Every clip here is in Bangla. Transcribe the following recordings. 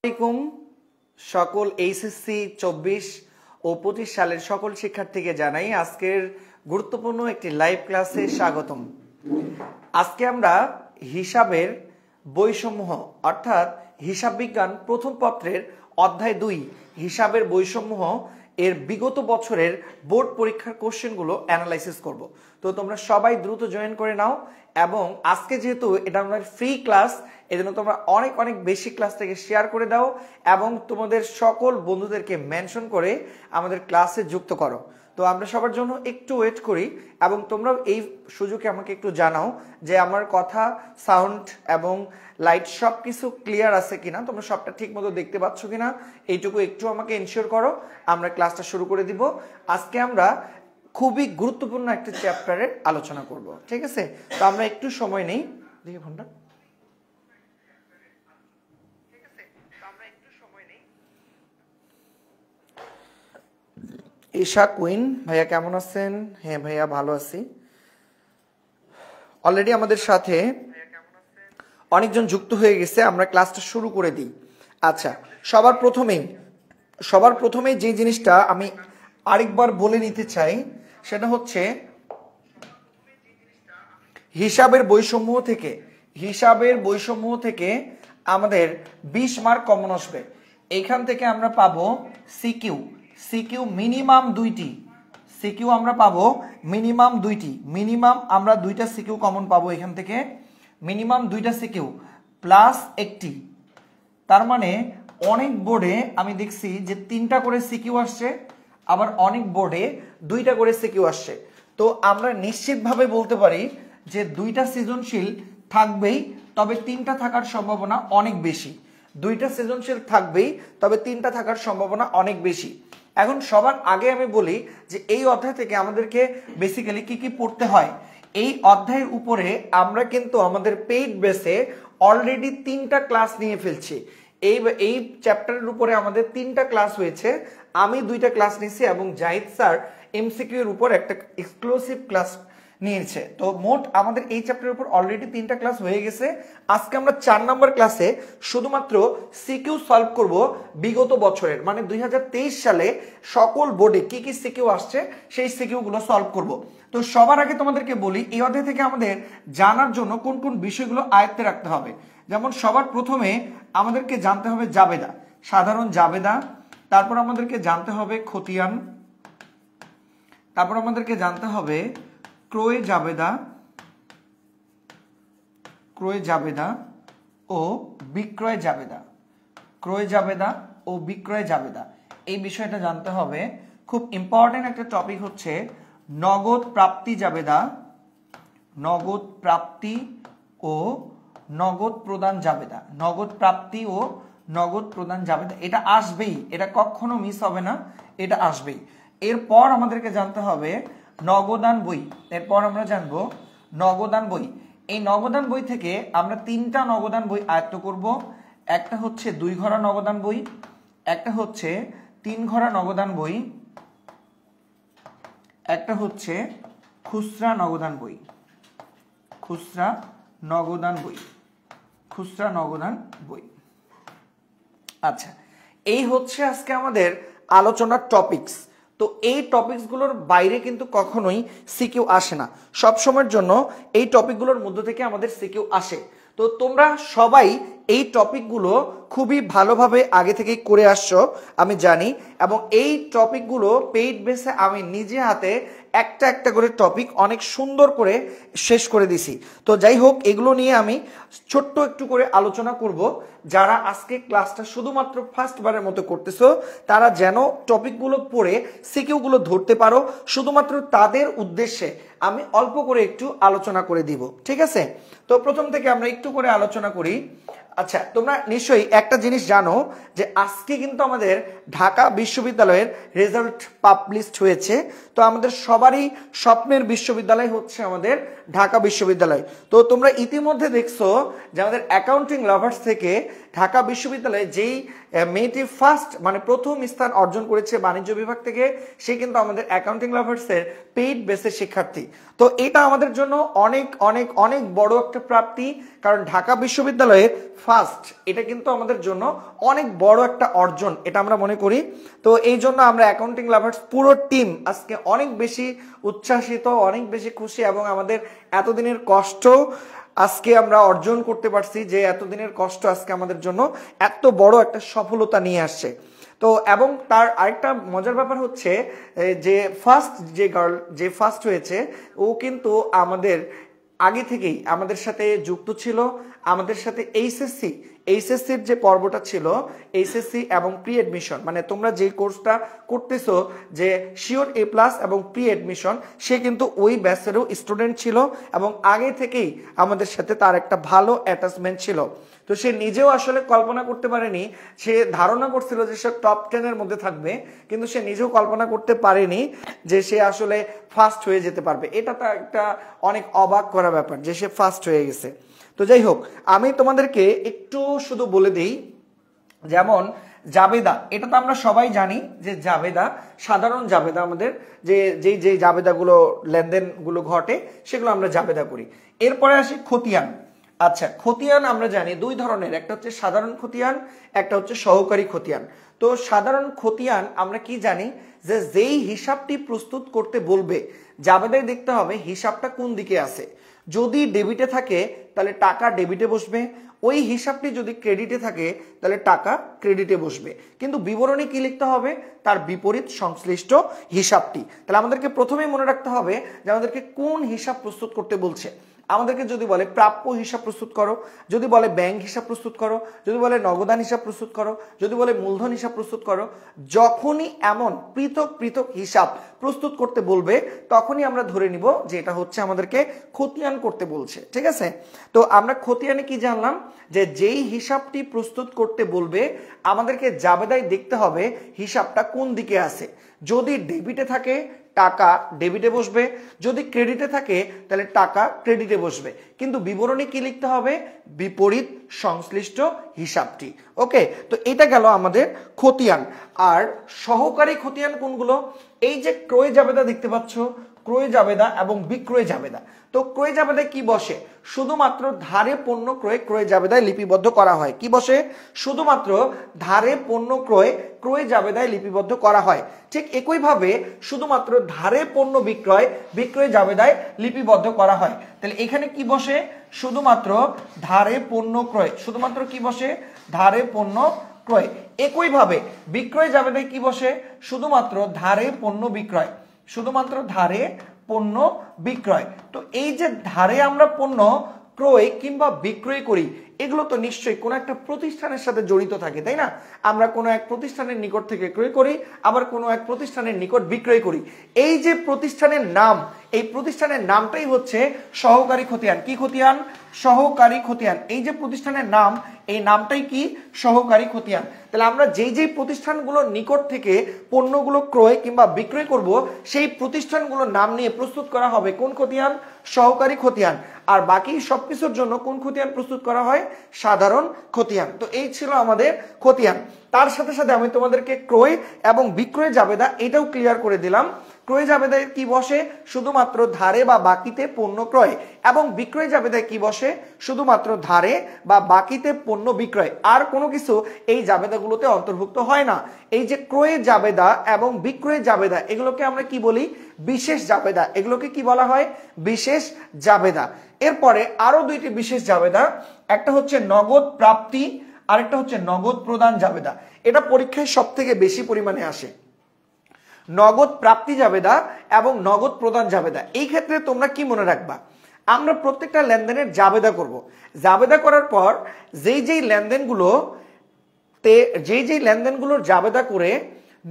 আসসালামাইকুম সকল এইচএসসি চব্বিশ ও পঁচিশ সালের সকল শিক্ষার্থীকে জানাই আজকের গুরুত্বপূর্ণ একটি লাইভ ক্লাসে স্বাগতম আজকে আমরা হিসাবের বইসমূহ অর্থাৎ হিসাব বিজ্ঞান প্রথম পত্রের অধ্যায় দুই হিসাবের বইসমূহ এর বিগত বছরের বোর্ড পরীক্ষার কোশ্চেনগুলো অ্যানালাইসিস করব তো তোমরা সবাই দ্রুত জয়েন করে নাও এবং আজকে যেহেতু এটা আমাদের ফ্রি ক্লাস এজন্য তোমরা অনেক অনেক বেশি ক্লাস থেকে শেয়ার করে দাও এবং তোমাদের সকল বন্ধুদেরকে মেনশন করে আমাদের ক্লাসে যুক্ত করো তো আমরা সবার জন্য একটু ওয়েট করি এবং তোমরাও এই সুযোগে আমাকে একটু জানাও যে আমার কথা সাউন্ড এবং লাইট সব কিছু ক্লিয়ার আছে কিনা তোমরা সবটা ঠিক মতো দেখতে পাচ্ছ কিনা এইটুকু একটু আমাকে ইনশিওর করো আমরা ক্লাসটা শুরু করে দিব আজকে আমরা খুবই গুরুত্বপূর্ণ একটা চ্যাপ্টারের আলোচনা করব ঠিক আছে তো আমরা একটু সময় নেই দেখি ফোনটা ঈশা কুইন ভাইয়া কেমন আছেন হ্যাঁ ভাইয়া ভালো আছি অলরেডি আমাদের সাথে অনেকজন যুক্ত হয়ে গেছে আমরা ক্লাসটা শুরু করে দিই আচ্ছা সবার প্রথমেই সবার প্রথমেই যে জিনিসটা আমি আরেকবার বলে নিতে চাই সেটা হচ্ছে হিসাবের বৈষম্য থেকে হিসাবের বৈষম্য থেকে আমাদের বিশ মার্ক কমন আসবে এখান থেকে আমরা পাবো সিকিউ সিকিউ মিনিমাম দুইটি সিকিউ আমরা পাবো মিনিমাম দুইটি মিনিমাম আমরা দুইটা সিকিউ কমন পাবো এখান থেকে মিনিমাম দুইটা সিকিউ প্লাস একটি তার মানে অনেক বোর্ডে আমি দেখছি যে তিনটা করে সিকিউ আসছে আবার অনেক বোর্ডে দুইটা করে সিকিউ আসছে তো আমরা নিশ্চিতভাবে বলতে পারি যে দুইটা সৃজনশীল থাকবেই তবে তিনটা থাকার সম্ভাবনা অনেক বেশি দুইটা সৃজনশীল থাকবেই তবে তিনটা থাকার সম্ভাবনা অনেক বেশি এখন সবার আগে আমি বলি যে এই অধ্যায় থেকে আমাদেরকে বেসিক্যালি কি কি পড়তে হয় এই অধ্যায়ের উপরে আমরা কিন্তু আমাদের পেইড বেসে অলরেডি তিনটা ক্লাস নিয়ে ফেলছি এই এই চ্যাপ্টারের উপরে আমাদের তিনটা ক্লাস হয়েছে আমি দুইটা ক্লাস নিছি এবং জাহিদ স্যার এমসিকিউর উপর একটা এক্সক্লুসিভ ক্লাস নিয়েছে তো মোট আমাদের এই চ্যাপ্টারের উপর অলরেডি তিনটা ক্লাস হয়ে গেছে আজকে আমরা চার নম্বর ক্লাসে শুধুমাত্র সিকিউ সলভ করব বিগত বছরের মানে দুই সালে সকল বোর্ডে কি কি সিকিউ আসছে সেই সিকিউগুলো সলভ করব তো সবার আগে তোমাদেরকে বলি এই অধ্যায় থেকে আমাদের জানার জন্য কোন কোন বিষয়গুলো আয়ত্তে রাখতে হবে যেমন সবার প্রথমে আমাদেরকে জানতে হবে জাবেদা সাধারণ জাবেদা তারপর আমাদেরকে জানতে হবে খতিয়ান তারপর আমাদেরকে জানতে হবে ক্রোয়ে জাবেদা ক্রয় জাবেদা ও বিক্রয় জাবেদা ক্রয় জাবেদা ও বিক্রয় জাবেদা এই বিষয়টা জানতে হবে খুব ইম্পর্টেন্ট একটা টপিক হচ্ছে নগদ প্রাপ্তি জাবেদা নগদ প্রাপ্তি ও নগদ প্রদান জাবেদা নগদ প্রাপ্তি ও নগদ প্রদান জাবেদা এটা আসবেই এটা কখনো মিস হবে না এটা আসবেই এরপর আমাদেরকে জানতে হবে নগদান বই এরপর আমরা জানব নগদান বই এই নগদান বই থেকে আমরা তিনটা নগদান বই আয়ত্ত করব একটা হচ্ছে দুই ঘরা নগদান বই একটা হচ্ছে তিন ঘরা নগদান বই একটা হচ্ছে খুচরা নগদান বই খুচরা নগদান বই খুচরা নগদান বই আচ্ছা এই হচ্ছে আজকে আমাদের আলোচনার টপিকস তো এই টপিকসগুলোর বাইরে কিন্তু কখনোই সিকিউ আসে না সব সময়ের জন্য এই টপিকগুলোর মধ্য থেকে আমাদের সিকিউ আসে তো তোমরা সবাই এই টপিকগুলো খুবই ভালোভাবে আগে থেকেই করে আসছো আমি জানি এবং এই টপিকগুলো পেইড বেসে আমি নিজে হাতে একটা একটা করে টপিক অনেক সুন্দর করে শেষ করে দিছি তো যাই হোক এগুলো নিয়ে আমি ছোট্ট একটু করে আলোচনা করব যারা আজকে ক্লাসটা শুধুমাত্র ফার্স্টবারের মতো করতেছো তারা যেন টপিকগুলো পড়ে সিকিউগুলো ধরতে পারো শুধুমাত্র তাদের উদ্দেশ্যে আমি অল্প করে একটু আলোচনা করে দিব ঠিক আছে তো প্রথম থেকে আমরা একটু করে আলোচনা করি আচ্ছা তোমরা নিশ্চয়ই একটা জিনিস জানো যে আজকে কিন্তু আমাদের ঢাকা বিশ্ববিদ্যালয়ের রেজাল্ট পাবলিশ হয়েছে তো আমাদের সবারই স্বপ্নের বিশ্ববিদ্যালয় হচ্ছে আমাদের ঢাকা বিশ্ববিদ্যালয় তো তোমরা ইতিমধ্যে দেখছো যে আমাদের অ্যাকাউন্টিং লাভার্স থেকে ঢাকা বিশ্ববিদ্যালয়ে যেই মেয়েটি ফার্স্ট মানে প্রথম স্থান অর্জন করেছে বাণিজ্য বিভাগ থেকে সে কিন্তু আমাদের অ্যাকাউন্টিং লাভার্সের পেইড বেসের শিক্ষার্থী তো এটা আমাদের জন্য অনেক অনেক অনেক বড় একটা প্রাপ্তি কারণ ঢাকা বিশ্ববিদ্যালয়ে ফার্স্ট এটা কিন্তু আমাদের জন্য অনেক বড় একটা অর্জন এটা আমরা মনে করি তো এই জন্য আমরা অ্যাকাউন্টিং লাভার্স পুরো টিম আজকে অনেক বেশি উচ্ছ্বাসিত অনেক বেশি খুশি এবং আমাদের এতদিনের কষ্ট আজকে আমরা অর্জন করতে পারছি যে এতদিনের কষ্ট আজকে আমাদের জন্য এত বড় একটা সফলতা নিয়ে আসছে তো এবং তার আরেকটা মজার ব্যাপার হচ্ছে যে ফার্স্ট যে গার্ল যে ফার্স্ট হয়েছে ও কিন্তু আমাদের আগে থেকেই আমাদের সাথে যুক্ত ছিল আমাদের সাথে এইচএসসি এইচএসসির যে পর্বটা ছিল এইচএসসি এবং প্রি এডমিশন মানে তোমরা যে কোর্সটা করতেছো যে শিওর এ প্লাস এবং প্রি এডমিশন সে কিন্তু ওই ব্যাচেরও স্টুডেন্ট ছিল এবং আগে থেকেই আমাদের সাথে তার একটা ভালো অ্যাটাচমেন্ট ছিল তো সে নিজেও আসলে কল্পনা করতে পারেনি সে ধারণা করছিল যে সে টপ টেনের মধ্যে থাকবে কিন্তু সে নিজেও কল্পনা করতে পারেনি যে সে আসলে ফার্স্ট হয়ে যেতে পারবে এটা তো একটা অনেক অবাক করা ব্যাপার যে সে ফার্স্ট হয়ে গেছে তো যাই হোক আমি তোমাদেরকে একটু শুধু বলে দিই যেমন জাবেদা এটা তো আমরা সবাই জানি যে জাবেদা সাধারণ জাবেদা আমাদের যে যেই যেই জাবেদাগুলো লেনদেনগুলো ঘটে সেগুলো আমরা জাবেদা করি এরপরে আসি খতিয়ান আচ্ছা খতিয়ান আমরা জানি দুই ধরনের একটা হচ্ছে সাধারণ খতিয়ান একটা হচ্ছে সহকারী খতিয়ান তো সাধারণ খতিয়ান আমরা কি জানি যে যেই হিসাবটি প্রস্তুত করতে বলবে জাবেদায় দেখতে হবে হিসাবটা কোন দিকে আছে যদি ডেবিটে থাকে তাহলে টাকা ডেবিটে বসবে ওই হিসাবটি যদি ক্রেডিটে থাকে তাহলে টাকা ক্রেডিটে বসবে কিন্তু বিবরণী কি লিখতে হবে তার বিপরীত সংশ্লিষ্ট হিসাবটি তাহলে আমাদেরকে প্রথমেই মনে রাখতে হবে যে আমাদেরকে কোন হিসাব প্রস্তুত করতে বলছে আমাদেরকে যদি বলে প্রাপ্য হিসাব প্রস্তুত করো যদি বলে ব্যাংক হিসাব প্রস্তুত করো যদি বলে নগদান হিসাব প্রস্তুত করো যদি বলে মূলধন হিসাব প্রস্তুত করো যখনই এমন পৃথক পৃথক হিসাব প্রস্তুত করতে বলবে তখনই আমরা ধরে নিব যে এটা হচ্ছে আমাদেরকে খতিয়ান করতে বলছে ঠিক আছে তো আমরা খতিয়ানে কি জানলাম যে যেই হিসাবটি প্রস্তুত করতে বলবে আমাদেরকে জাবেদায় দেখতে হবে হিসাবটা কোন দিকে আছে যদি ডেবিটে থাকে টাকা ডেবিটে বসবে যদি ক্রেডিটে থাকে তাহলে টাকা ক্রেডিটে বসবে কিন্তু বিবরণী কি লিখতে হবে বিপরীত সংশ্লিষ্ট হিসাবটি ওকে তো এটা গেল আমাদের খতিয়ান আর সহকারী খতিয়ান কোনগুলো এই যে ক্রয় যাবেদা দেখতে পাচ্ছ ক্রয় না এবং বিক্রয় না তো ক্রয় না কি বসে শুধুমাত্র ধারে পণ্য ক্রয় ক্রয় না লিপিবদ্ধ করা হয় কি বসে শুধুমাত্র ধারে পণ্য ক্রয় ক্রয় না লিপিবদ্ধ করা হয় ঠিক একইভাবে শুধুমাত্র ধারে পণ্য বিক্রয় বিক্রয় না লিপিবদ্ধ করা হয় তাহলে এখানে কি বসে শুধুমাত্র ধারে পণ্য ক্রয় শুধুমাত্র কি বসে ধারে পণ্য ক্রয় একইভাবে বিক্রয় না কি বসে শুধুমাত্র ধারে পণ্য বিক্রয় শুধুমাত্র ধারে পণ্য বিক্রয় তো এই যে ধারে আমরা পণ্য ক্রয় কিংবা বিক্রয় করি এগুলো তো নিশ্চয়ই কোনো একটা প্রতিষ্ঠানের সাথে জড়িত থাকে তাই না আমরা কোনো এক প্রতিষ্ঠানের নিকট থেকে ক্রয় করি আবার কোনো এক প্রতিষ্ঠানের নিকট বিক্রয় করি এই যে প্রতিষ্ঠানের নাম এই প্রতিষ্ঠানের নামটাই হচ্ছে সহকারী খতিয়ান কি খতিয়ান সহকারী খতিয়ান এই যে প্রতিষ্ঠানের নাম এই নামটাই কি সহকারী খতিয়ান তাহলে আমরা যেই যেই প্রতিষ্ঠানগুলোর নিকট থেকে পণ্যগুলো ক্রয় কিংবা বিক্রয় করব সেই প্রতিষ্ঠানগুলোর নাম নিয়ে প্রস্তুত করা হবে কোন খতিয়ান সহকারী খতিয়ান আর বাকি সব কিছুর জন্য কোন খতিয়ান প্রস্তুত করা হয় সাধারণ খতিয়ান তো এই ছিল আমাদের খতিয়ান তার সাথে সাথে আমি তোমাদেরকে ক্রয় এবং বিক্রয় জাবেদা এটাও ক্লিয়ার করে দিলাম ক্রয় জাবেদায় কি বসে শুধুমাত্র ধারে বা বাকিতে পণ্য ক্রয় এবং বিক্রয় জাবেদায় কি বসে শুধুমাত্র ধারে বা বাকিতে পণ্য বিক্রয় আর কোনো কিছু এই জাবেদাগুলোতে অন্তর্ভুক্ত হয় না এই যে ক্রয়ে জাবেদা এবং বিক্রয়ের জাবেদা এগুলোকে আমরা কি বলি বিশেষ জাবেদা এগুলোকে কি বলা হয় বিশেষ জাবেদা এরপরে আরও দুইটি বিশেষ জাবেদা একটা হচ্ছে নগদ প্রাপ্তি আরেকটা হচ্ছে নগদ প্রদান জাবেদা এটা পরীক্ষায় সব থেকে বেশি পরিমাণে আসে নগদ প্রাপ্তি দা এবং নগদ প্রদান দা এই ক্ষেত্রে তোমরা কি মনে রাখবা আমরা প্রত্যেকটা লেনদেনের জাবেদা করব। জাবেদা করার পর যেই যেই লেনদেনগুলো তে যেই যেই লেনদেনগুলোর জাবেদা করে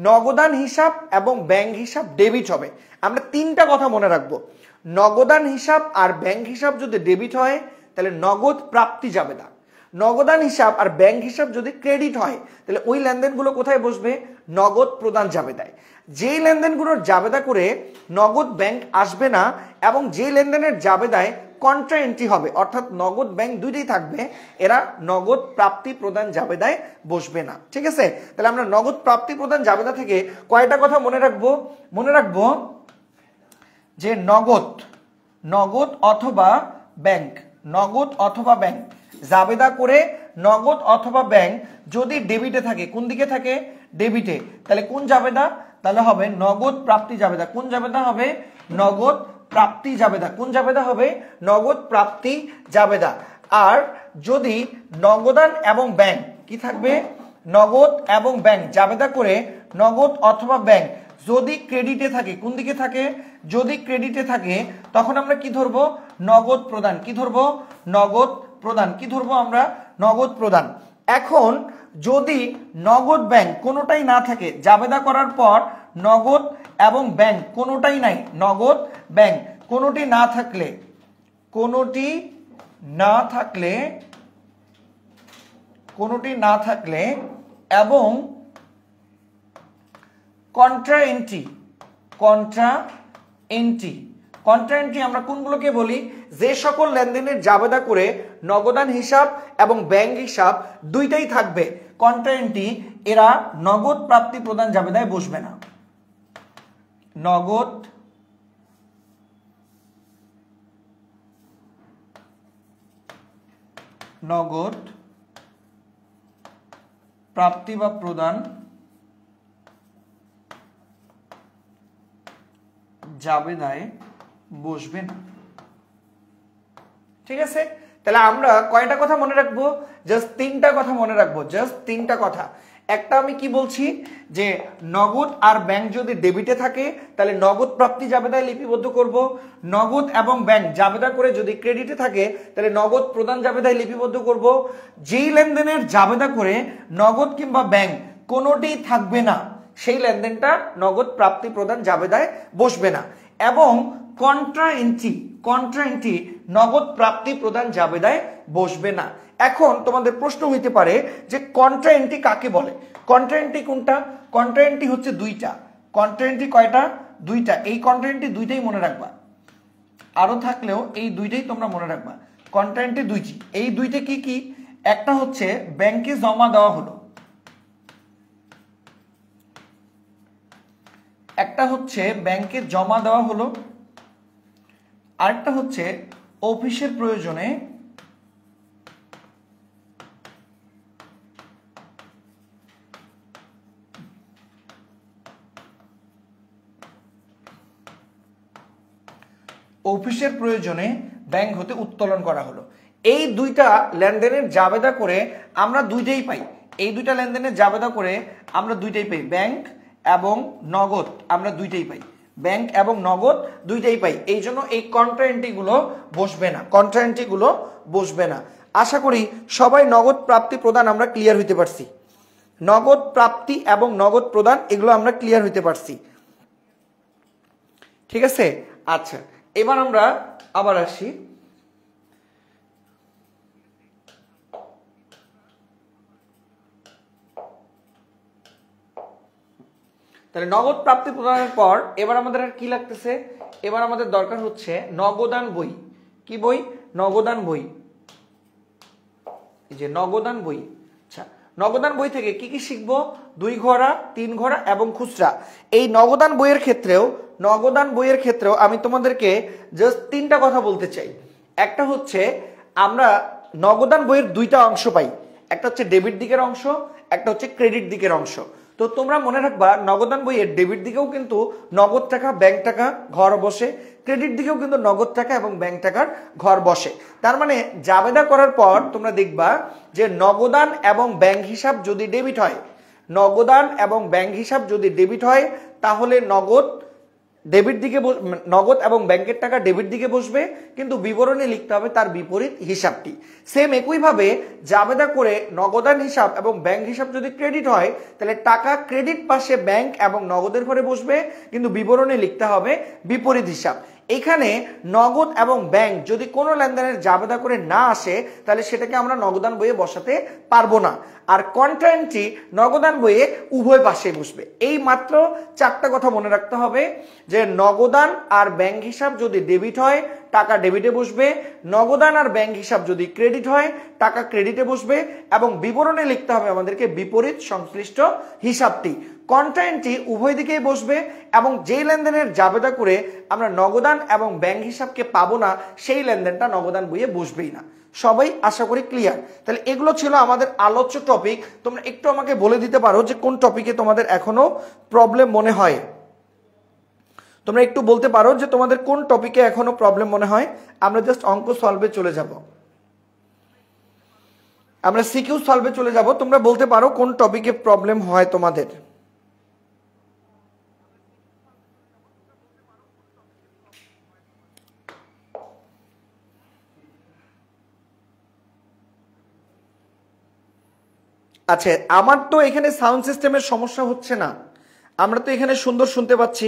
নগদান হিসাব এবং ব্যাংক হিসাব ডেবিট হবে আমরা তিনটা কথা মনে রাখব নগদান হিসাব আর ব্যাংক হিসাব যদি ডেবিট হয় তাহলে নগদ প্রাপ্তি যাবেদা নগদান হিসাব আর ব্যাংক হিসাব যদি ক্রেডিট হয় তাহলে ওই লেনদেনগুলো কোথায় বসবে নগদ প্রদান জাবেদায় যেই লেনদেনগুলোর জাবেদা করে নগদ ব্যাংক আসবে না এবং যেই লেনদেনের জাবেদায় কন্ট্রা এন্ট্রি হবে অর্থাৎ নগদ ব্যাংক দুইটাই থাকবে এরা নগদ প্রাপ্তি প্রদান জাবেদায় বসবে না ঠিক আছে তাহলে আমরা নগদ প্রাপ্তি প্রদান জাবেদা থেকে কয়টা কথা মনে রাখবো মনে রাখবো যে নগদ নগদ অথবা ব্যাংক নগদ অথবা ব্যাংক জাবেদা করে নগদ অথবা ব্যাংক যদি ডেবিটে থাকে কোন দিকে থাকে ডেবিটে তাহলে কোন জাবেদা তাহলে হবে নগদ প্রাপ্তি জাবেদা কোন জাবেদা হবে নগদ প্রাপ্তি জাবেদা কোন জাবেদা হবে নগদ প্রাপ্তি জাবেদা আর যদি নগদান এবং ব্যাংক কি থাকবে নগদ এবং ব্যাংক জাবেদা করে নগদ অথবা ব্যাংক যদি ক্রেডিটে থাকে কোন দিকে থাকে যদি ক্রেডিটে থাকে তখন আমরা কি ধরবো নগদ প্রদান কি ধরবো নগদ প্রদান কি ধরবো আমরা নগদ প্রদান এখন যদি নগদ ব্যাংক কোনোটাই না থাকে জাবেদা করার পর নগদ এবং ব্যাংক কোনোটাই নাই নগদ ব্যাংক কোনোটি না থাকলে কোনোটি না থাকলে কোনোটি না থাকলে এবং contra entry contra entry contra entry আমরা কোনগুলোকে বলি যে সকল লেনদেনের জাবেদা করে নগদান হিসাব এবং ব্যাংক হিসাব দুইটাই থাকবে কন্ট্রায়েন্ট্রি এরা নগদ প্রাপ্তি প্রদান জাবেদায় বসবে না নগদ নগদ প্রাপ্তি বা প্রদান যাবে দায় বসবে না ঠিক আছে তাহলে আমরা কয়টা কথা মনে রাখবো জাস্ট তিনটা কথা মনে রাখবো জাস্ট তিনটা কথা একটা আমি কি বলছি যে নগদ আর ব্যাংক যদি ডেবিটে থাকে তাহলে নগদ প্রাপ্তি জাবেদায় লিপিবদ্ধ করব নগদ এবং ব্যাংক জাবেদা করে যদি ক্রেডিটে থাকে তাহলে নগদ প্রদান জাবেদায় লিপিবদ্ধ করব যেই লেনদেনের জাবেদা করে নগদ কিংবা ব্যাংক কোনোটি থাকবে না সেই লেনদেনটা নগদ প্রাপ্তি প্রদান জাবেদায় বসবে না এবং কন্ট্রা এন্ট্রি কন্ট্রা এন্ট্রি নগদ প্রাপ্তি প্রদান জাবেদায় বসবে না এখন তোমাদের প্রশ্ন হইতে পারে যে কন্ট্রা এন্ট্রি কাকে বলে কন্ট্রা এন্ট্রি কোনটা কন্ট্রা এন্ট্রি হচ্ছে দুইটা কন্ট্রা এন্ট্রি কয়টা দুইটা এই কন্ট্রা এন্ট্রি দুইটাই মনে রাখবা আরও থাকলেও এই দুইটাই তোমরা মনে রাখবা কন্ট্রা এন্ট্রি দুইটি এই দুইটা কি কি একটা হচ্ছে ব্যাংকে জমা দেওয়া হলো একটা হচ্ছে ব্যাংকে জমা দেওয়া হলো আরেকটা হচ্ছে অফিসের প্রয়োজনে অফিসের প্রয়োজনে ব্যাংক হতে উত্তোলন করা হলো এই দুইটা লেনদেনের জাবেদা করে আমরা দুইটাই পাই এই দুইটা লেনদেনের জাবেদা করে আমরা দুইটাই পাই ব্যাংক এবং নগদ আমরা দুইটাই পাই ব্যাংক এবং নগদ দুইটাই পাই এই জন্য এই কন্ট্রাএন্ট্রিগুলো বসবে না কন্ট্রাএন্ট্রিগুলো বসবে না আশা করি সবাই নগদ প্রাপ্তি প্রদান আমরা ক্লিয়ার হইতে পারছি নগদ প্রাপ্তি এবং নগদ প্রদান এগুলো আমরা ক্লিয়ার হইতে পারছি ঠিক আছে আচ্ছা এবার আমরা আবার আসি তাহলে নগদ প্রাপ্তি প্রদানের পর এবার আমাদের আর কি লাগতেছে এবার আমাদের দরকার হচ্ছে নগদান বই কি বই নগদান বই যে নগদান বই আচ্ছা নগদান বই থেকে কি কি শিখবো দুই ঘোড়া তিন ঘোড়া এবং খুচরা এই নগদান বইয়ের ক্ষেত্রেও নগদান বইয়ের ক্ষেত্রেও আমি তোমাদেরকে জাস্ট তিনটা কথা বলতে চাই একটা হচ্ছে আমরা নগদান বইয়ের দুইটা অংশ পাই একটা হচ্ছে ডেবিট দিকের অংশ একটা হচ্ছে ক্রেডিট দিকের অংশ তো তোমরা মনে রাখবা নগদান বইয়ের ডেবিট দিকেও কিন্তু নগদ টাকা ব্যাংক টাকা ঘর বসে ক্রেডিট দিকেও কিন্তু নগদ টাকা এবং ব্যাংক টাকার ঘর বসে তার মানে জাবেদা করার পর তোমরা দেখবা যে নগদান এবং ব্যাংক হিসাব যদি ডেবিট হয় নগদান এবং ব্যাংক হিসাব যদি ডেবিট হয় তাহলে নগদ ডেবিট দিকে নগদ এবং ব্যাংকের টাকা ডেবিট দিকে বসবে কিন্তু বিবরণে লিখতে হবে তার বিপরীত হিসাবটি সেম একইভাবে জাবেদা করে নগদান হিসাব এবং ব্যাংক হিসাব যদি ক্রেডিট হয় তাহলে টাকা ক্রেডিট পাশে ব্যাংক এবং নগদের ঘরে বসবে কিন্তু বিবরণে লিখতে হবে বিপরীত হিসাব এখানে নগদ এবং ব্যাংক যদি কোনো লেনদেনের জাবেদা করে না আসে তাহলে সেটাকে আমরা নগদান বইয়ে বসাতে পারবো না আর কন্টেন্টটি নগদান বইয়ে উভয় পাশে বসবে এই মাত্র চারটা কথা মনে রাখতে হবে যে নগদান আর ব্যাংক হিসাব যদি ডেবিট হয় টাকা ডেবিটে বসবে নগদান আর ব্যাংক হিসাব যদি ক্রেডিট হয় টাকা ক্রেডিটে বসবে এবং বিবরণে লিখতে হবে আমাদেরকে বিপরীত সংশ্লিষ্ট হিসাবটি কন্টেন্টটি উভয় দিকেই বসবে এবং যেই লেনদেনের জাবেদা করে আমরা নগদান এবং ব্যাংক হিসাবকে পাবো না সেই লেনদেনটা নগদান বইয়ে বসবেই না সবাই আশা করি ক্লিয়ার তাহলে এগুলো ছিল আমাদের আলোচ্য টপিক তোমরা একটু আমাকে বলে দিতে পারো যে কোন টপিকে তোমাদের এখনো প্রবলেম মনে হয় তোমরা একটু বলতে পারো যে তোমাদের কোন টপিকে এখনো প্রবলেম মনে হয় আমরা জাস্ট অঙ্ক সলভে চলে যাব আমরা সিকিউ সলভে চলে যাব তোমরা বলতে পারো কোন টপিকে প্রবলেম হয় তোমাদের আচ্ছা আমার তো এখানে সাউন্ড সিস্টেমের আচ্ছা, সমস্যা হচ্ছে না আমরা তো এখানে সুন্দর শুনতে পাচ্ছি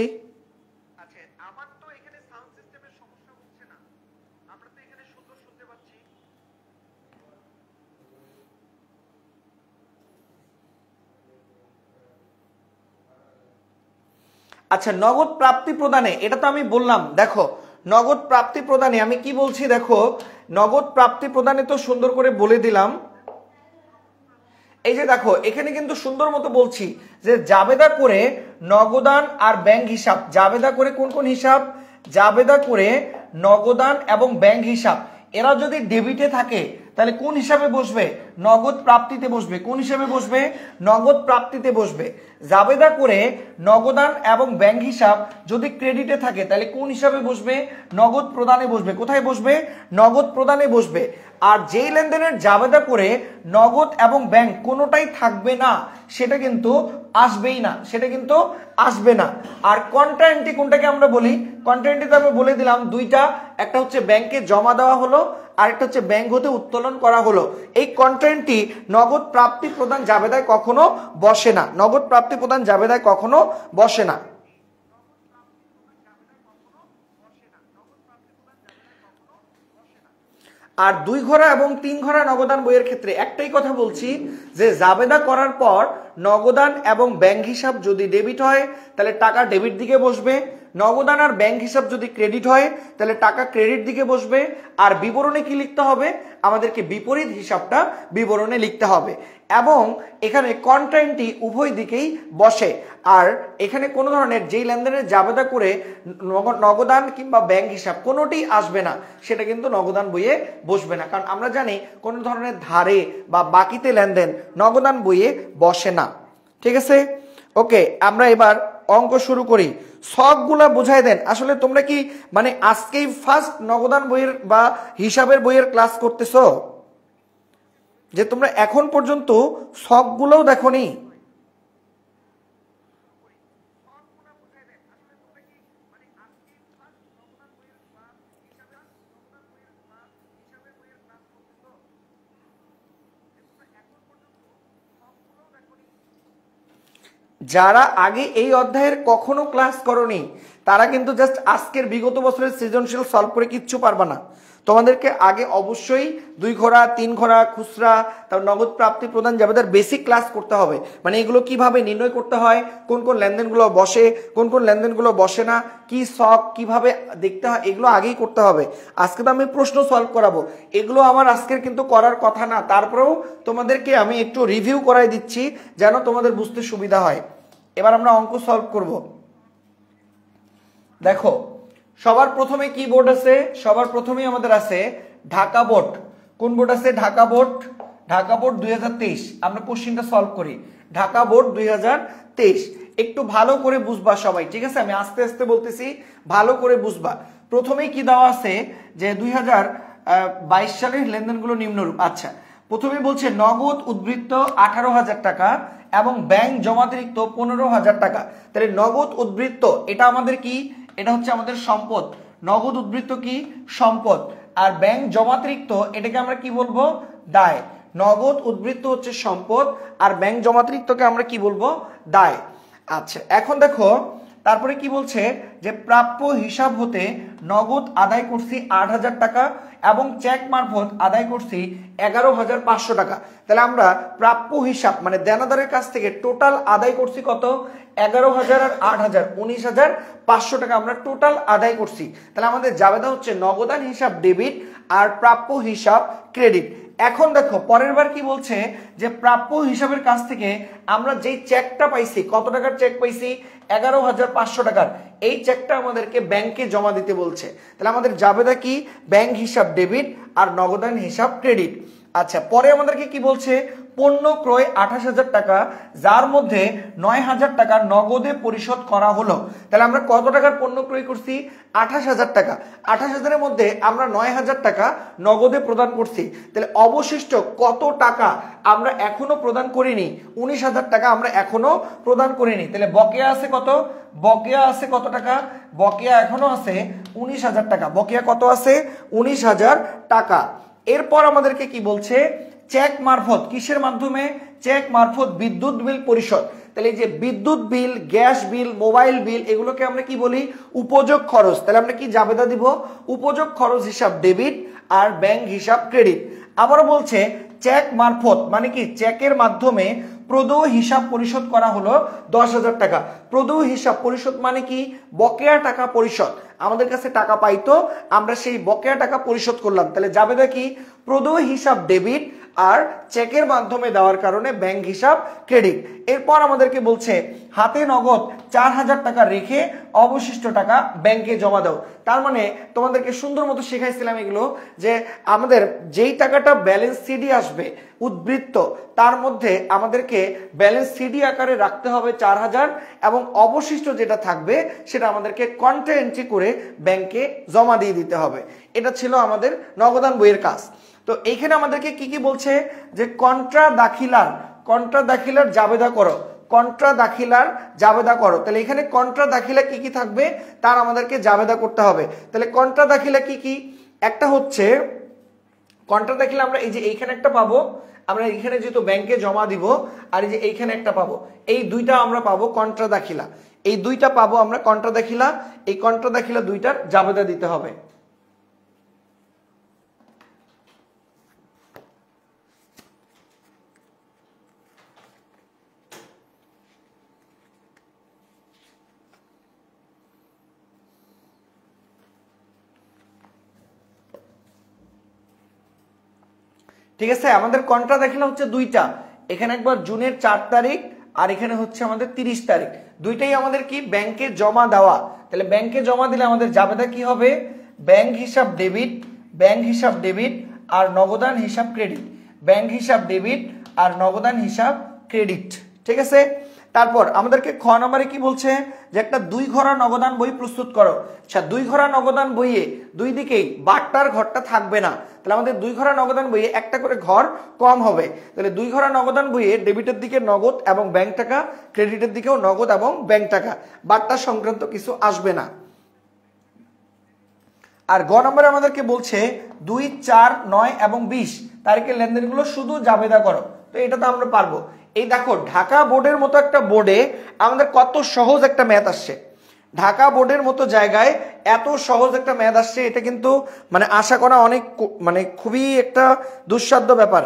আচ্ছা নগদ প্রাপ্তি প্রদানে এটা তো আমি বললাম দেখো নগদ প্রাপ্তি প্রদানে আমি কি বলছি দেখো নগদ প্রাপ্তি প্রদানে তো সুন্দর করে বলে দিলাম এই যে দেখো এখানে কিন্তু সুন্দর মতো বলছি যে জাবেদা করে নগদান আর ব্যাংক হিসাব জাবেদা করে কোন কোন হিসাব জাবেদা করে নগদান এবং ব্যাংক হিসাব এরা যদি ডেবিটে থাকে তাহলে কোন হিসাবে বসবে নগদ প্রাপ্তিতে বসবে কোন হিসেবে বসবে নগদ প্রাপ্তিতে বসবে জাবেদা করে নগদান এবং ব্যাংক হিসাব যদি ক্রেডিটে থাকে তাহলে কোন হিসাবে বসবে নগদ প্রদানে বসবে কোথায় বসবে নগদ প্রদানে বসবে আর যেই লেনদেনের জাবেদা করে নগদ এবং ব্যাংক কোনোটাই থাকবে না সেটা কিন্তু আসবেই না সেটা কিন্তু আসবে না আর কন্ট্রা কোনটাকে আমরা বলি কন্ট্রা এন্ট্রিতে আমি বলে দিলাম দুইটা একটা হচ্ছে ব্যাংকে জমা দেওয়া হলো আর একটা হচ্ছে ব্যাংক হতে উত্তোলন করা হলো এই কন্ট্রা লেনদেনটি নগদ প্রাপ্তি প্রদান জাবেদায় কখনো বসে না নগদ প্রাপ্তি প্রদান জাবেদায় কখনো বসে না আর দুই ঘোড়া এবং তিন ঘোড়া নগদান বইয়ের ক্ষেত্রে একটাই কথা বলছি যে জাবেদা করার পর নগদান এবং ব্যাংক হিসাব যদি ডেবিট হয় তাহলে টাকা ডেবিট দিকে বসবে নগদান আর ব্যাংক হিসাব যদি ক্রেডিট হয় তাহলে টাকা ক্রেডিট দিকে বসবে আর বিবরণে কি লিখতে হবে আমাদেরকে বিপরীত হিসাবটা বিবরণে লিখতে হবে এবং এখানে কন্ট্রাইনটি উভয় দিকেই বসে আর এখানে কোনো ধরনের যেই লেনদেনের জাবেদা করে নগদান কিংবা ব্যাংক হিসাব কোনোটি আসবে না সেটা কিন্তু নগদান বইয়ে বসবে না কারণ আমরা জানি কোনো ধরনের ধারে বা বাকিতে লেনদেন নগদান বইয়ে বসে না ঠিক আছে ওকে আমরা এবার অঙ্ক শুরু করি সবগুলা বোঝাই দেন আসলে তোমরা কি মানে আজকেই ফার্স্ট নগদান বইয়ের বা হিসাবের বইয়ের ক্লাস করতেছ যে তোমরা এখন পর্যন্ত সবগুলোও দেখো নি যারা আগে এই অধ্যায়ের কখনো ক্লাস করনি তারা কিন্তু জাস্ট আজকের বিগত বছরের সৃজনশীল সলভ করে কিচ্ছু পারবে না তোমাদেরকে আগে অবশ্যই দুই ঘোড়া তিন ঘোড়া খুচরা তার নগদ প্রাপ্তি প্রদান যাবে তার বেসিক ক্লাস করতে হবে মানে এগুলো কিভাবে নির্ণয় করতে হয় কোন কোন লেনদেনগুলো বসে কোন কোন লেনদেনগুলো বসে না কি শখ কিভাবে দেখতে হয় এগুলো আগেই করতে হবে আজকে তো আমি প্রশ্ন সলভ করাবো এগুলো আমার আজকের কিন্তু করার কথা না তারপরেও তোমাদেরকে আমি একটু রিভিউ করাই দিচ্ছি যেন তোমাদের বুঝতে সুবিধা হয় এবার আমরা অঙ্ক সলভ করব দেখো সবার প্রথমে কি বোর্ড আছে সবার প্রথমেই আমাদের আছে ঢাকা বোর্ড কোন বোর্ড আছে ঢাকা বোর্ড ঢাকা বোর্ড দুই আমরা কোশ্চিনটা সলভ করি ঢাকা বোর্ড দুই একটু ভালো করে বুঝবা সবাই ঠিক আছে আমি আস্তে আস্তে বলতেছি ভালো করে বুঝবা প্রথমেই কি দেওয়া আছে যে দুই সালের লেনদেনগুলো নিম্নরূপ আচ্ছা প্রথমে বলছে নগদ উদ্বৃত্ত আঠারো হাজার টাকা এবং ব্যাংক জমাতিরিক্ত পনেরো হাজার টাকা তাহলে নগদ উদ্বৃত্ত এটা আমাদের কি এটা হচ্ছে আমাদের সম্পদ নগদ উদ্বৃত্ত কি সম্পদ আর ব্যাংক জমাতিরিক্ত এটাকে আমরা কি বলবো দায় নগদ উদ্বৃত্ত হচ্ছে সম্পদ আর ব্যাংক জমাতিরিক্তকে আমরা কি বলবো দায় আচ্ছা এখন দেখো তারপরে কি বলছে যে প্রাপ্য হিসাব হতে নগদ আদায় করছি আট হাজার টাকা এবং চেক মারফত আদায় করছি এগারো হাজার পাঁচশো টাকা তাহলে আমরা প্রাপ্য হিসাব মানে দেনাদারের কাছ থেকে টোটাল আদায় করছি কত এগারো হাজার আর আট হাজার উনিশ হাজার পাঁচশো টাকা আমরা টোটাল আদায় করছি তাহলে আমাদের জাবেদা হচ্ছে নগদান হিসাব ডেবিট আর প্রাপ্য হিসাব ক্রেডিট এখন দেখো পরের বার কি বলছে যে প্রাপ্য হিসাবের কাছ থেকে আমরা যেই চেকটা পাইছি কত টাকার চেক পাইছি এগারো হাজার পাঁচশো টাকার এই চেকটা আমাদেরকে ব্যাংকে জমা দিতে বলছে তাহলে আমাদের জাবেদা কি ব্যাংক হিসাব ডেবিট আর নগদান হিসাব ক্রেডিট আচ্ছা পরে আমাদেরকে কি বলছে পণ্য ক্রয় আঠাশ হাজার টাকা যার মধ্যে নয় হাজার টাকা নগদে পরিশোধ করা হলো তাহলে আমরা কত টাকার পণ্য ক্রয় করছি আঠাশ হাজার টাকা আঠাশ হাজারের মধ্যে আমরা নয় হাজার টাকা নগদে প্রদান করছি তাহলে অবশিষ্ট কত টাকা আমরা এখনো প্রদান করিনি উনিশ হাজার টাকা আমরা এখনো প্রদান করিনি তাহলে বকেয়া আছে কত বকেয়া আছে কত টাকা বকেয়া এখনো আছে উনিশ হাজার টাকা বকেয়া কত আছে উনিশ হাজার টাকা এরপর আমাদেরকে কি বলছে চেক মারফত কিসের মাধ্যমে চেক মারফত বিদ্যুৎ বিল পরিশোধ তাহলে এই যে বিদ্যুৎ বিল গ্যাস বিল মোবাইল বিল এগুলোকে আমরা কি বলি উপযোগ খরচ তাহলে আমরা কি জাবেদা দিব উপযোগ খরচ হিসাব ডেবিট আর ব্যাংক হিসাব ক্রেডিট আবার বলছে চেক মারফত মানে কি চেকের মাধ্যমে প্রদেয় হিসাব পরিশোধ করা হলো দশ হাজার টাকা প্রদেয় হিসাব পরিশোধ মানে কি বকেয়া টাকা পরিশোধ আমাদের কাছে টাকা পাইতো আমরা সেই বকেয়া টাকা পরিশোধ করলাম তাহলে যাবে কি প্রদেয় হিসাব ডেবিট আর চেকের মাধ্যমে দেওয়ার কারণে ব্যাংক হিসাব ক্রেডিট এরপর আমাদেরকে বলছে হাতে নগদ চার হাজার টাকা রেখে অবশিষ্ট টাকা ব্যাংকে জমা দাও তার মানে তোমাদেরকে সুন্দর মতো শেখাইছিলাম এগুলো যে আমাদের যেই টাকাটা ব্যালেন্স সিডি আসবে উদ্বৃত্ত তার মধ্যে আমাদেরকে ব্যালেন্স সিডি আকারে রাখতে হবে চার হাজার এবং অবশিষ্ট যেটা থাকবে সেটা আমাদেরকে কন্ট্রা এন্ট্রি করে ব্যাংকে জমা দিয়ে দিতে হবে এটা ছিল আমাদের নগদান বইয়ের কাজ তো এইখানে আমাদেরকে কি কি বলছে যে কন্ট্রা দাখিলার কন্ট্রা দাখিলার জাবেদা করো কন্ট্রা দাখিলার জাবেদা করো তাহলে এখানে কন্ট্রা দাখিলা কি কি থাকবে তার আমাদেরকে জাবেদা করতে হবে তাহলে কন্ট্রা দাখিলা কি কি একটা হচ্ছে কন্ট্রা দাখিলা আমরা এই যে এইখানে একটা পাবো আমরা এইখানে যেহেতু ব্যাংকে জমা দিব আর এই যে এইখানে একটা পাবো এই দুইটা আমরা পাবো কন্ট্রা দাখিলা এই দুইটা পাবো আমরা কন্ট্রা দাখিলা এই কন্ট্রা দাখিলা দুইটার জাবেদা দিতে হবে ঠিক আছে আমাদের কন্ট্রা দেখালো হচ্ছে দুইটা এখানে একবার জুনের চার তারিখ আর এখানে হচ্ছে আমাদের তিরিশ তারিখ দুইটাই আমাদের কি ব্যাংকে জমা দেওয়া তাহলে ব্যাংকে জমা দিলে আমাদের জাবেদা কি হবে ব্যাংক হিসাব ডেবিট ব্যাংক হিসাব ডেবিট আর নগদান হিসাব ক্রেডিট ব্যাংক হিসাব ডেবিট আর নগদান হিসাব ক্রেডিট ঠিক আছে তারপর আমাদেরকে খ নম্বরে কি বলছে যে একটা দুই ঘরা নগদান বই প্রস্তুত করো আচ্ছা দুই ঘরা নগদান বইয়ে দুই দিকেই বাট্টার ঘরটা থাকবে না তাহলে আমাদের দুই ঘরা নগদান বইয়ে একটা করে ঘর কম হবে তাহলে দুই ঘরা নগদান বইয়ে ডেবিটের দিকে নগদ এবং ব্যাংক টাকা ক্রেডিটের দিকেও নগদ এবং ব্যাংক টাকা বাট্টা সংক্রান্ত কিছু আসবে না আর গ নম্বরে আমাদেরকে বলছে দুই চার নয় এবং বিশ তারিখের লেনদেনগুলো শুধু জাবেদা করো তো এটা তো আমরা পারবো এই দেখো ঢাকা বোর্ডের মতো একটা বোর্ডে আমাদের কত সহজ একটা ম্যাথ আসছে ঢাকা বোর্ডের মতো জায়গায় এত সহজ একটা ম্যাথ আসছে এটা কিন্তু মানে আশা করা অনেক মানে খুবই একটা দুঃসাধ্য ব্যাপার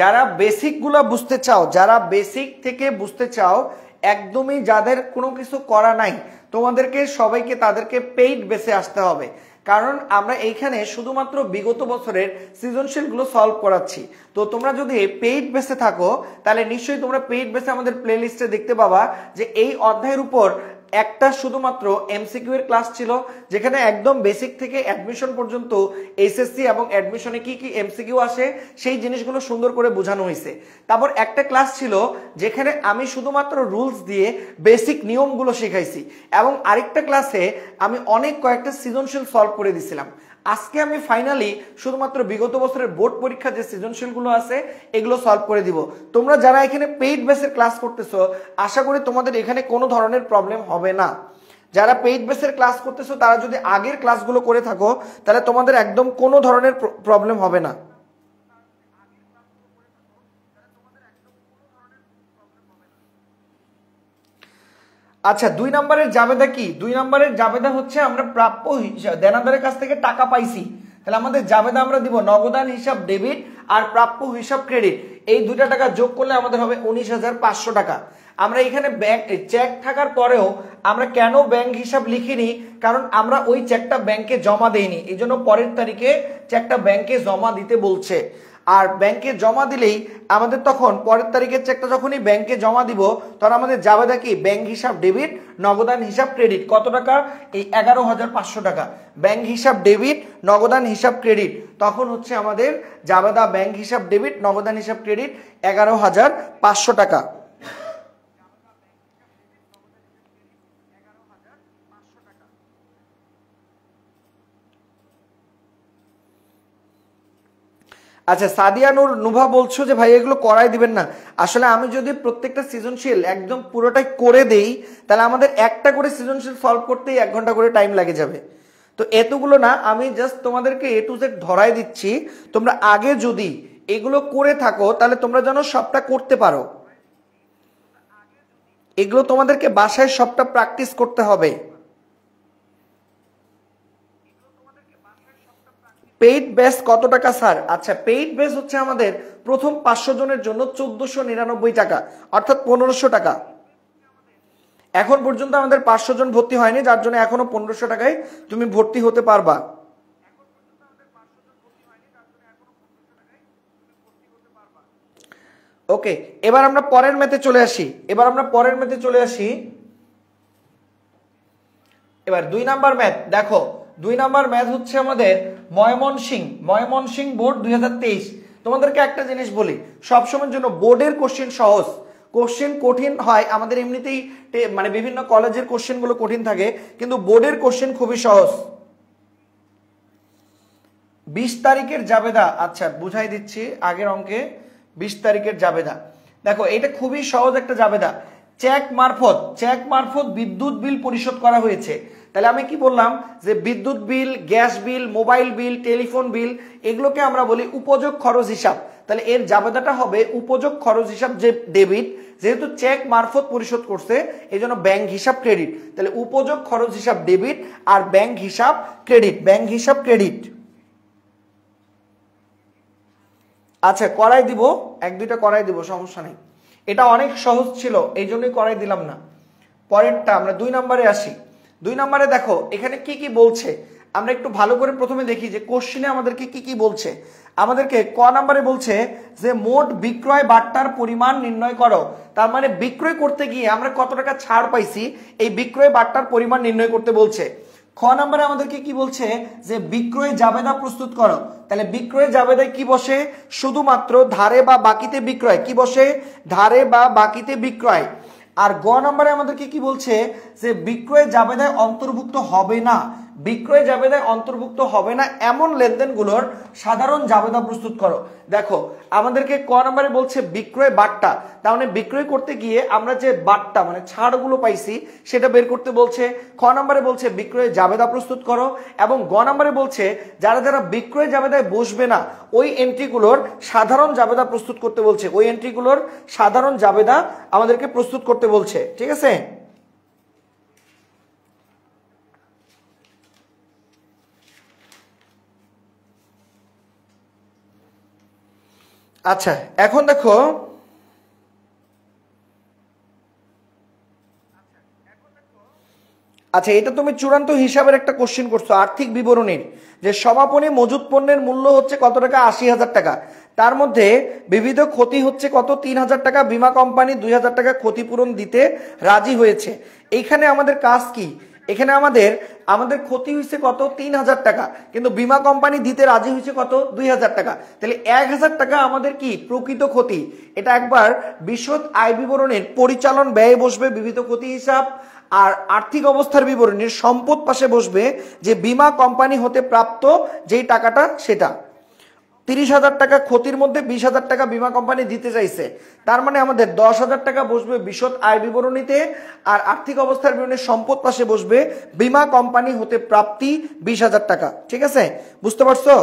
যারা বেসিকগুলা বুঝতে চাও যারা বেসিক থেকে বুঝতে চাও একদমই যাদের কোনো কিছু করা নাই তোমাদেরকে সবাইকে তাদেরকে পেইড বেসে আসতে হবে কারণ আমরা এইখানে শুধুমাত্র বিগত বছরের সৃজনশীলগুলো সলভ করাচ্ছি তো তোমরা যদি পেইড বেসে থাকো তাহলে নিশ্চয়ই তোমরা পেইড বেসে আমাদের প্লেলিস্টে দেখতে পাবা যে এই অধ্যায়ের উপর একটা শুধুমাত্র এমসিকিউ এর ক্লাস ছিল যেখানে একদম বেসিক থেকে অ্যাডমিশন পর্যন্ত এসএসসি এবং অ্যাডমিশনে কি কি এমসিকিউ আসে সেই জিনিসগুলো সুন্দর করে বোঝানো হয়েছে তারপর একটা ক্লাস ছিল যেখানে আমি শুধুমাত্র রুলস দিয়ে বেসিক নিয়মগুলো শেখাইছি এবং আরেকটা ক্লাসে আমি অনেক কয়েকটা সৃজনশীল সলভ করে দিছিলাম আজকে আমি ফাইনালি শুধুমাত্র বিগত বছরের বোর্ড পরীক্ষা যে সৃজনশীলগুলো আছে এগুলো সলভ করে দিব তোমরা যারা এখানে পেইড বেসের ক্লাস করতেছো আশা করি তোমাদের এখানে কোনো ধরনের প্রবলেম হবে হবে না যারা পেইড বেসের ক্লাস করতেছো তারা যদি আগের ক্লাসগুলো করে থাকো তাহলে তোমাদের একদম কোনো ধরনের প্রবলেম হবে না আচ্ছা দুই নম্বরের জাবেদা কি দুই নম্বরের জাবেদা হচ্ছে আমরা প্রাপ্য দেনাদারের কাছ থেকে টাকা পাইছি তাহলে আমাদের জাবেদা আমরা দিব নগদান হিসাব ডেবিট আর প্রাপ্য হিসাব ক্রেডিট এই দুটা টাকা যোগ করলে আমাদের হবে উনিশ হাজার পাঁচশো টাকা আমরা এখানে ব্যাংক চেক থাকার পরেও আমরা কেন ব্যাংক হিসাব লিখিনি কারণ আমরা ওই চেকটা ব্যাংকে জমা দেইনি এই জন্য পরের তারিখে চেকটা ব্যাংকে জমা দিতে বলছে আর ব্যাংকে জমা দিলেই আমাদের তখন পরের তারিখের চেকটা যখনই ব্যাংকে জমা দিব তখন আমাদের যাবে দেখি ব্যাংক হিসাব ডেবিট নগদান হিসাব ক্রেডিট কত টাকা এই এগারো হাজার পাঁচশো টাকা ব্যাংক হিসাব ডেবিট নগদান হিসাব ক্রেডিট তখন হচ্ছে আমাদের দা ব্যাংক হিসাব ডেবিট নগদান হিসাব ক্রেডিট এগারো হাজার পাঁচশো টাকা আচ্ছা সাদিয়ানুর নুভা বলছো যে ভাই এগুলো করাই দিবেন না আসলে আমি যদি প্রত্যেকটা সৃজনশীল একদম পুরোটাই করে দেই তাহলে আমাদের একটা করে সৃজনশীল সলভ করতেই এক ঘন্টা করে টাইম লাগে যাবে তো এতগুলো না আমি জাস্ট তোমাদেরকে এ টু জেড ধরাই দিচ্ছি তোমরা আগে যদি এগুলো করে থাকো তাহলে তোমরা যেন সবটা করতে পারো এগুলো তোমাদেরকে বাসায় সবটা প্র্যাকটিস করতে হবে পেইড বেস কত টাকা স্যার আচ্ছা পেইড বেস হচ্ছে আমাদের প্রথম পাঁচশো জনের জন্য চোদ্দশো নিরানব্বই টাকা অর্থাৎ পনেরোশো টাকা এখন পর্যন্ত আমাদের পাঁচশো জন ভর্তি হয়নি যার জন্য এখনো পনেরোশো টাকায় তুমি ভর্তি হতে পারবা ওকে এবার আমরা পরের মেতে চলে আসি এবার আমরা পরের মেতে চলে আসি এবার দুই নাম্বার ম্যাথ দেখো দুই নাম্বার ম্যাচ হচ্ছে আমাদের ময়মনসিং সিং বোর্ড দুই তোমাদেরকে একটা জিনিস বলি সবসময়ের জন্য বোর্ডের কোশ্চেন সহজ কোশ্চেন কঠিন হয় আমাদের এমনিতেই মানে বিভিন্ন কলেজের কোশ্চেনগুলো কঠিন থাকে কিন্তু বোর্ডের কোশ্চেন খুবই সহজ বিশ তারিখের জাবেদা আচ্ছা বুঝাই দিচ্ছি আগের অঙ্কে বিশ তারিখের জাবেদা দেখো এটা খুবই সহজ একটা জাবেদা চেক মারফত চেক মারফত বিদ্যুৎ বিল পরিশোধ করা হয়েছে তাহলে আমি কি বললাম যে বিদ্যুৎ bill gas bill mobile bill telephone bill এগুলোকে আমরা বলি উপযোগ খরচ হিসাব তাহলে এর জাবেদাটা হবে উপযোগ খরচ হিসাব যে ডেবিট যেহেতু চেক মারফত পরিশোধ করছে এই জন্য ব্যাংক হিসাব ক্রেডিট তাহলে উপযোগ খরচ হিসাব ডেবিট আর ব্যাংক হিসাব ক্রেডিট ব্যাংক হিসাব ক্রেডিট আচ্ছা করাই দিব এক দুইটা করাই দিব সমস্যা নেই এটা অনেক সহজ ছিল এই জন্যই করাই দিলাম না পরেরটা আমরা দুই নম্বরে আসি দুই নম্বরে দেখো এখানে কি কি বলছে আমরা একটু ভালো করে প্রথমে দেখি যে কোশ্চিনে আমাদেরকে কি কি বলছে আমাদেরকে ক নাম্বারে বলছে যে মোট বিক্রয় বাট্টার পরিমাণ নির্ণয় করো তার মানে বিক্রয় করতে গিয়ে আমরা কত টাকা ছাড় পাইছি এই বিক্রয় বাট্টার পরিমাণ নির্ণয় করতে বলছে খ নাম্বারে আমাদেরকে কি বলছে যে বিক্রয় জাবেদা প্রস্তুত করো তাহলে বিক্রয় জাবেদায় কি বসে শুধুমাত্র ধারে বা বাকিতে বিক্রয় কি বসে ধারে বা বাকিতে বিক্রয় আর গ নম্বরে আমাদেরকে কি বলছে যে বিক্রয় জাবেদায় অন্তর্ভুক্ত হবে না বিক্রয় জাবেদায় অন্তর্ভুক্ত হবে না এমন লেনদেনগুলোর সাধারণ জাবেদা প্রস্তুত করো দেখো আমাদেরকে ক নম্বরে বলছে বিক্রয় বাট্টা তার মানে বিক্রয় করতে গিয়ে আমরা যে বাট্টা মানে ছাড়গুলো পাইছি সেটা বের করতে বলছে খ নম্বরে বলছে বিক্রয় জাবেদা প্রস্তুত করো এবং গ নম্বরে বলছে যারা যারা বিক্রয় জাবেদায় বসবে না ওই এন্ট্রিগুলোর সাধারণ জাবেদা প্রস্তুত করতে বলছে ওই এন্ট্রিগুলোর সাধারণ জাবেদা আমাদেরকে প্রস্তুত করতে বলছে ঠিক আছে আচ্ছা এখন দেখো আচ্ছা এটা তুমি চূড়ান্ত হিসাবের একটা কোশ্চেন করছো আর্থিক বিবরণীর যে সমাপনী মজুদ পণ্যের মূল্য হচ্ছে কত টাকা আশি হাজার টাকা তার মধ্যে বিবিধ ক্ষতি হচ্ছে কত তিন হাজার টাকা বিমা কোম্পানি দুই হাজার টাকা ক্ষতিপূরণ দিতে রাজি হয়েছে এইখানে আমাদের কাজ কি এখানে আমাদের আমাদের ক্ষতি হয়েছে কত তিন হাজার টাকা কিন্তু বিমা কোম্পানি দিতে রাজি হয়েছে কত দুই হাজার টাকা তাহলে এক হাজার টাকা আমাদের কি প্রকৃত ক্ষতি এটা একবার বিশদ আয় বিবরণের পরিচালন ব্যয় বসবে বিবিধ ক্ষতি হিসাব আর আর্থিক অবস্থার বিবরণের সম্পদ পাশে বসবে যে বিমা কোম্পানি হতে প্রাপ্ত যেই টাকাটা সেটা তিরিশ হাজার টাকা ক্ষতির মধ্যে বিশ হাজার টাকা বিমা কোম্পানি দিতে চাইছে তার মানে আমাদের দশ হাজার টাকা বসবে বিশদ আয় বিবরণীতে আর আর্থিক অবস্থার বিভিন্ন সম্পদ পাশে বসবে বিমা কোম্পানি হতে প্রাপ্তি বিশ হাজার টাকা ঠিক আছে বুঝতে পারছো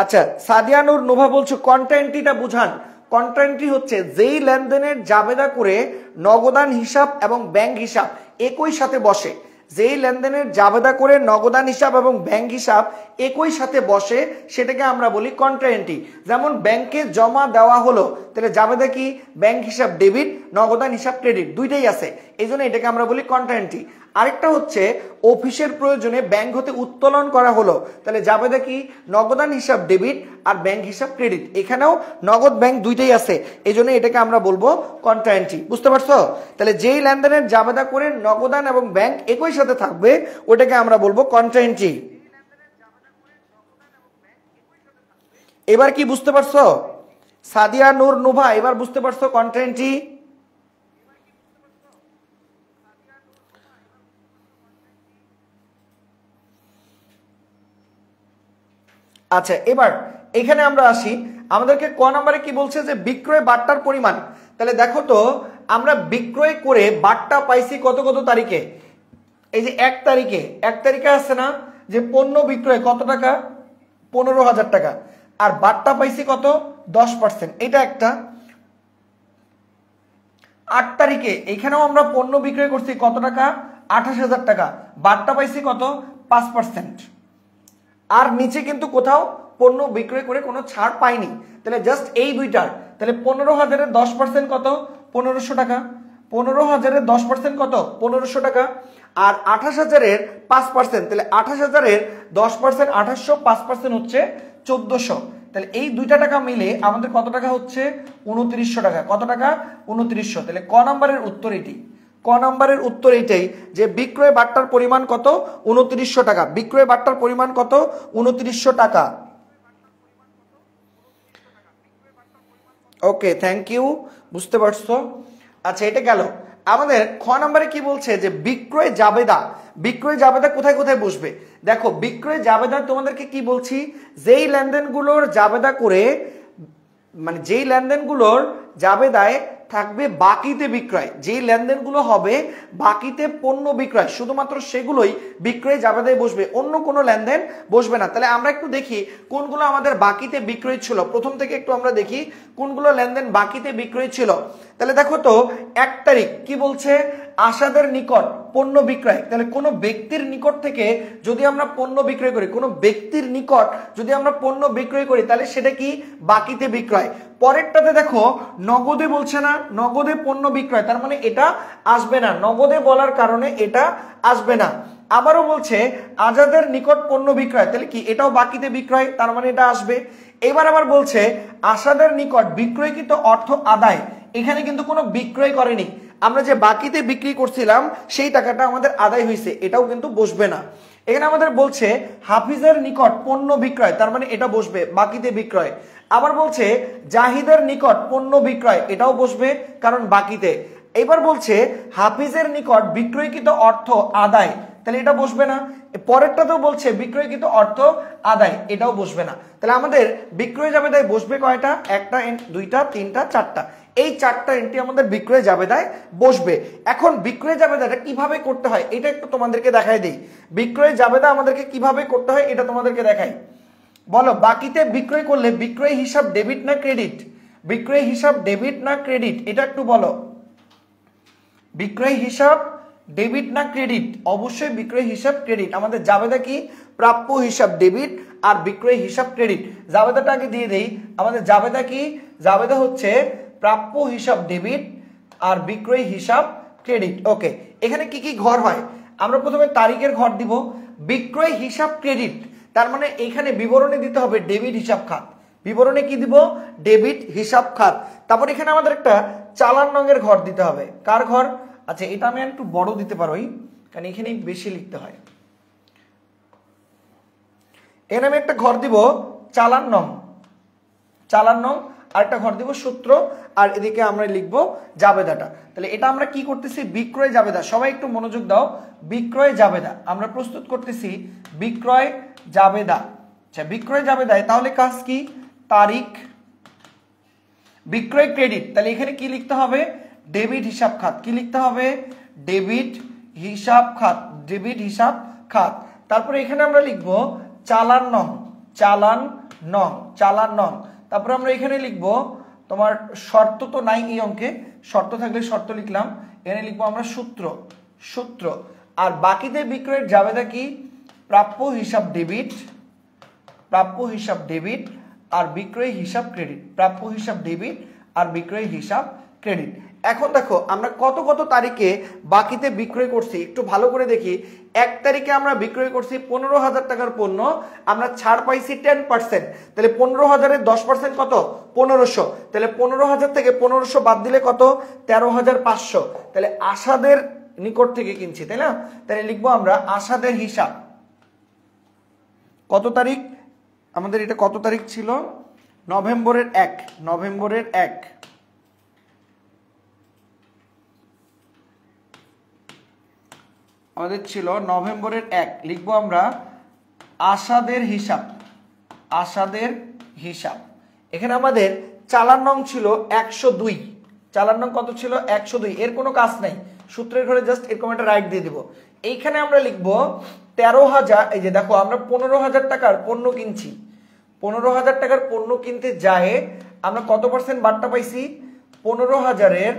আচ্ছা সাদিয়ানুর নোভা বলছো কন্টেন্টিটা বুঝান কন্টেন্টি হচ্ছে যেই লেনদেনের জাবেদা করে নগদান হিসাব এবং ব্যাংক হিসাব একই সাথে বসে যেই লেনদেনের জাবেদা করে নগদান হিসাব এবং ব্যাংক হিসাব একই সাথে বসে সেটাকে আমরা বলি কন্ট্রায়েন্টি যেমন ব্যাংকে জমা দেওয়া হলো তাহলে জাবেদা কি ব্যাংক হিসাব ডেবিট নগদান হিসাব ক্রেডিট দুইটাই আছে এই জন্য এটাকে আমরা বলি কন্ট্রায়েন্টি আরেকটা হচ্ছে অফিসের প্রয়োজনে ব্যাংক হতে উত্তোলন করা হলো তাহলে জাবেদা কি নগদান হিসাব ডেবিট আর ব্যাংক হিসাব ক্রেডিট এখানেও নগদ ব্যাংক দুইটাই আছে এই জন্য এটাকে আমরা বলবো কন্ট্রাইন্টি বুঝতে পারছো তাহলে যেই লেনদেনের জাবেদা করে নগদান এবং ব্যাংক একই সাথে থাকবে ওটাকে আমরা বলবো কন্ট্রাইন্টি এবার কি বুঝতে পারছো সাদিয়া নূর নোভা এবার বুঝতে পারছো কন্ট্রাইন্টি আচ্ছা এবার এখানে আমরা আসি আমাদেরকে ক নম্বরে কি বলছে যে বিক্রয় বাট্টার পরিমাণ তাহলে দেখো তো আমরা বিক্রয় করে বাট্টা পাইছি কত কত তারিখে এই যে এক তারিখে এক তারিখে আসছে না যে পণ্য বিক্রয় কত টাকা পনেরো হাজার টাকা আর বাট্টা পাইছি কত দশ পার্সেন্ট এটা একটা আট তারিখে এখানেও আমরা পণ্য বিক্রয় করছি কত টাকা আঠাশ হাজার টাকা বাট্টা পাইছি কত পাঁচ পার্সেন্ট আর নিচে কিন্তু কোথাও পণ্য বিক্রয় করে কোনো ছাড় পাইনি তাহলে জাস্ট এই দুইটার তাহলে পনেরো হাজারের দশ পার্সেন্ট কত পনেরোশো টাকা পনেরো হাজারের দশ পার্সেন্ট কত পনেরোশো টাকা আর আঠাশ হাজারের পাঁচ পার্সেন্ট তাহলে আঠাশ হাজারের দশ পার্সেন্ট আঠাশশো পাঁচ পার্সেন্ট হচ্ছে চোদ্দশো তাহলে এই দুইটা টাকা মিলে আমাদের কত টাকা হচ্ছে উনত্রিশশো টাকা কত টাকা উনত্রিশশো তাহলে ক নম্বরের উত্তর এটি ক নম্বরের উত্তর এইটাই যে বিক্রয় বাট্টার পরিমাণ কত উনত্রিশশো টাকা বিক্রয় বাট্টার পরিমাণ কত উনত্রিশশো টাকা ওকে থ্যাংক ইউ বুঝতে পারছো আচ্ছা এটা গেল আমাদের খ নম্বরে কি বলছে যে বিক্রয় জাবেদা বিক্রয় জাবেদা কোথায় কোথায় বসবে দেখো বিক্রয় জাবেদা তোমাদেরকে কি বলছি যেই লেনদেনগুলোর জাবেদা করে মানে যেই লেনদেনগুলোর জাবেদায় থাকবে বাকিতে বিক্রয় যে লেনদেনগুলো হবে বাকিতে পণ্য বিক্রয় শুধুমাত্র সেগুলোই বিক্রয় যাবে বসবে অন্য কোনো লেনদেন বসবে না তাহলে আমরা একটু দেখি কোনগুলো আমাদের বাকিতে বিক্রয় ছিল প্রথম থেকে একটু আমরা দেখি কোনগুলো লেনদেন বাকিতে বিক্রয় ছিল তাহলে দেখো তো এক তারিখ কি বলছে আশাদের নিকট পণ্য বিক্রয় তাহলে কোনো ব্যক্তির নিকট থেকে যদি আমরা পণ্য বিক্রয় করি কোনো ব্যক্তির নিকট যদি আমরা পণ্য বিক্রয় করি তাহলে সেটা কি বাকিতে বিক্রয় পরেরটাতে দেখো নগদে বলছে না নগদে পণ্য বিক্রয় তার মানে এটা আসবে না নগদে বলার কারণে এটা আসবে না আবারও বলছে আজাদের নিকট পণ্য বিক্রয় তাহলে কি এটাও বাকিতে বিক্রয় তার মানে এটা আসবে এবার আবার বলছে আশাদের নিকট বিক্রয়কৃত অর্থ আদায় এখানে কিন্তু কোনো বিক্রয় করেনি আমরা যে বাকিতে বিক্রি করছিলাম সেই টাকাটা আমাদের আদায় হয়েছে এটাও কিন্তু বসবে না এখানে আমাদের বলছে হাফিজের নিকট পণ্য বিক্রয় তার মানে এটা বসবে বাকিতে বিক্রয় আবার বলছে জাহিদের নিকট পণ্য বিক্রয় এটাও বসবে কারণ বাকিতে এবার বলছে হাফিজের নিকট বিক্রয়কৃত অর্থ আদায় তাহলে এটা বসবে না পরেরটাতেও বলছে বিক্রয়কৃত অর্থ আদায় এটাও বসবে না তাহলে আমাদের বিক্রয় যাবে তাই বসবে কয়টা একটা দুইটা তিনটা চারটা এই চারটা এন্ট্রি আমাদের বিক্রয় জাবেদায় বসবে এখন বিক্রয় জাবেদাটা কিভাবে করতে হয় এটা একটু তোমাদেরকে দেখাই দিই বিক্রয় জাবেদা আমাদেরকে কিভাবে করতে হয় এটা তোমাদেরকে দেখাই বলো বাকিতে বিক্রয় করলে বিক্রয় হিসাব ডেবিট না ক্রেডিট বিক্রয় হিসাব ডেবিট না ক্রেডিট এটা একটু বলো বিক্রয় হিসাব ডেবিট না ক্রেডিট অবশ্যই বিক্রয় হিসাব ক্রেডিট আমাদের জাবেদা কি প্রাপ্য হিসাব ডেবিট আর বিক্রয় হিসাব ক্রেডিট জাবেদাটা আগে দিয়ে দিই আমাদের জাবেদা কি জাবেদা হচ্ছে প্রাপ্য হিসাব ডেবিট আর বিক্রয় হিসাব ক্রেডিট ওকে এখানে কি কি ঘর হয় আমরা প্রথমে তারিখের ঘর দিব বিক্রয় হিসাব ক্রেডিট তার মানে এখানে বিবরণে দিতে হবে ডেবিট হিসাব খাত বিবরণে কি দিব ডেবিট হিসাব খাত তারপর এখানে আমাদের একটা চালান রঙের ঘর দিতে হবে কার ঘর আচ্ছা এটা আমি একটু বড় দিতে পারি কারণ এখানেই বেশি লিখতে হয় এখানে আমি একটা ঘর দিব চালান নং চালান নং আরেকটা ঘর দিব সূত্র আর এদিকে আমরা লিখব জাবেদাটা তাহলে এটা আমরা কি করতেছি বিক্রয় জাবেদা সবাই একটু মনোযোগ দাও বিক্রয় জাবেদা আমরা প্রস্তুত করতেছি বিক্রয় জাবেদা আচ্ছা বিক্রয় জাবেদায় তাহলে কাজ কি তারিখ বিক্রয় ক্রেডিট তাহলে এখানে কি লিখতে হবে ডেবিট হিসাব খাত কি লিখতে হবে ডেবিট হিসাব খাত ডেবিট হিসাব খাত তারপরে এখানে আমরা লিখব চালান নং চালান নং চালান নং তারপর আমরা এখানে লিখব তোমার শর্ত তো নাই এই অঙ্কে শর্ত থাকলে শর্ত লিখলাম এখানে লিখবো আমরা সূত্র সূত্র আর বাকিতে বিক্রয়ের জাবেদা কি প্রাপ্য হিসাব ডেবিট প্রাপ্য হিসাব ডেবিট আর বিক্রয় হিসাব ক্রেডিট প্রাপ্য হিসাব ডেবিট আর বিক্রয় হিসাব ক্রেডিট এখন দেখো আমরা কত কত তারিখে বাকিতে বিক্রয় করছি একটু ভালো করে দেখি এক তারিখে আমরা বিক্রয় করছি পনেরো হাজার টাকার পণ্য আমরা ছাড় পাইছি টেন পার্সেন্ট তাহলে পনেরো হাজারের দশ পার্সেন্ট কত পনেরোশো তাহলে পনেরো হাজার থেকে পনেরোশো বাদ দিলে কত তেরো হাজার পাঁচশো তাহলে আশাদের নিকট থেকে কিনছি তাই না তাহলে লিখবো আমরা আশাদের হিসাব কত তারিখ আমাদের এটা কত তারিখ ছিল নভেম্বরের এক নভেম্বরের এক আমাদের ছিল নভেম্বরের এক লিখব আমরা আশাদের হিসাব আশাদের হিসাব এখানে আমাদের চালান নং ছিল একশো দুই চালান নং কত ছিল একশো দুই এর কোনো কাজ নাই সূত্রের ঘরে জাস্ট এরকম একটা রাইট দিয়ে দিব এইখানে আমরা লিখব তেরো হাজার এই যে দেখো আমরা পনেরো হাজার টাকার পণ্য কিনছি পনেরো হাজার টাকার পণ্য কিনতে যায় আমরা কত পার্সেন্ট বার্তা পাইছি পনেরো হাজারের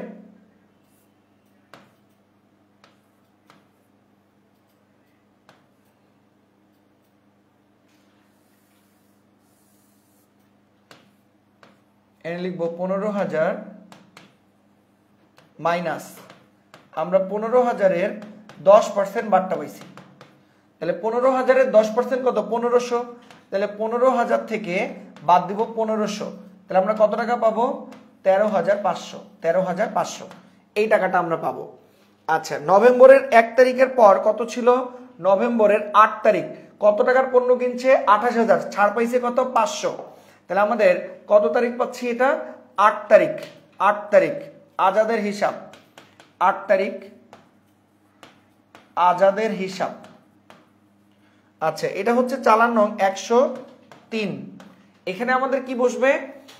এনে লিখবো পনেরো হাজার মাইনাস আমরা পনেরো হাজারের দশ পার্সেন্ট বার্তা পাইছি তাহলে পনেরো হাজারের দশ পার্সেন্ট কত পনেরোশো তাহলে পনেরো হাজার থেকে বাদ দিব পনেরোশো তাহলে আমরা কত টাকা পাবো তেরো হাজার পাঁচশো তেরো হাজার পাঁচশো এই টাকাটা আমরা পাবো আচ্ছা নভেম্বরের এক তারিখের পর কত ছিল নভেম্বরের আট তারিখ কত টাকার পণ্য কিনছে আঠাশ হাজার ছাড় পাইছে কত পাঁচশো তাহলে আমাদের কত তারিখ পাচ্ছি এটা আট তারিখ আট তারিখ আজাদের হিসাব আট তারিখ আজাদের হিসাব আচ্ছা এটা হচ্ছে চালান নং একশো তিন এখানে আমাদের কি বসবে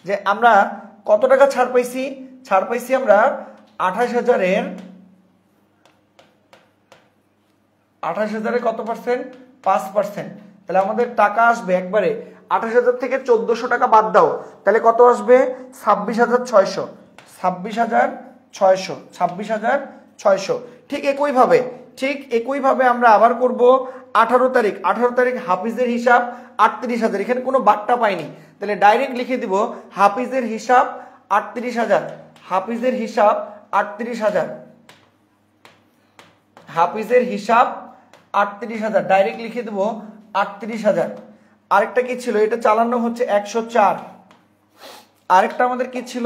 যে আমরা কত টাকা ছাড় পাইছি ছাড় পাইছি আমরা আঠাশ হাজারের আঠাশ হাজারে কত পার্সেন্ট পাঁচ পার্সেন্ট তাহলে আমাদের টাকা আসবে একবারে আঠাশ হাজার থেকে চোদ্দশো টাকা বাদ দাও তাহলে কত আসবে ছাব্বিশ হাজার ছয়শো ছাব্বিশ হাজার ছয়শো ছাব্বিশ হাজার ছয়শো ঠিক একইভাবে ঠিক একইভাবে আমরা আবার করব আঠারো তারিখ আঠারো তারিখ হাফিজের হিসাব আটত্রিশ হাজার এখানে কোনো বাট্টা পাইনি তাহলে ডাইরেক্ট লিখে দিব হাফিজের হিসাব আটত্রিশ হাজার হাফিজের হিসাব আটত্রিশ হাজার হাফিজের হিসাব আটত্রিশ হাজার ডাইরেক্ট লিখে দেবো আটত্রিশ হাজার আরেকটা কি ছিল এটা চালানো হচ্ছে একশো চার আরেকটা আমাদের কি ছিল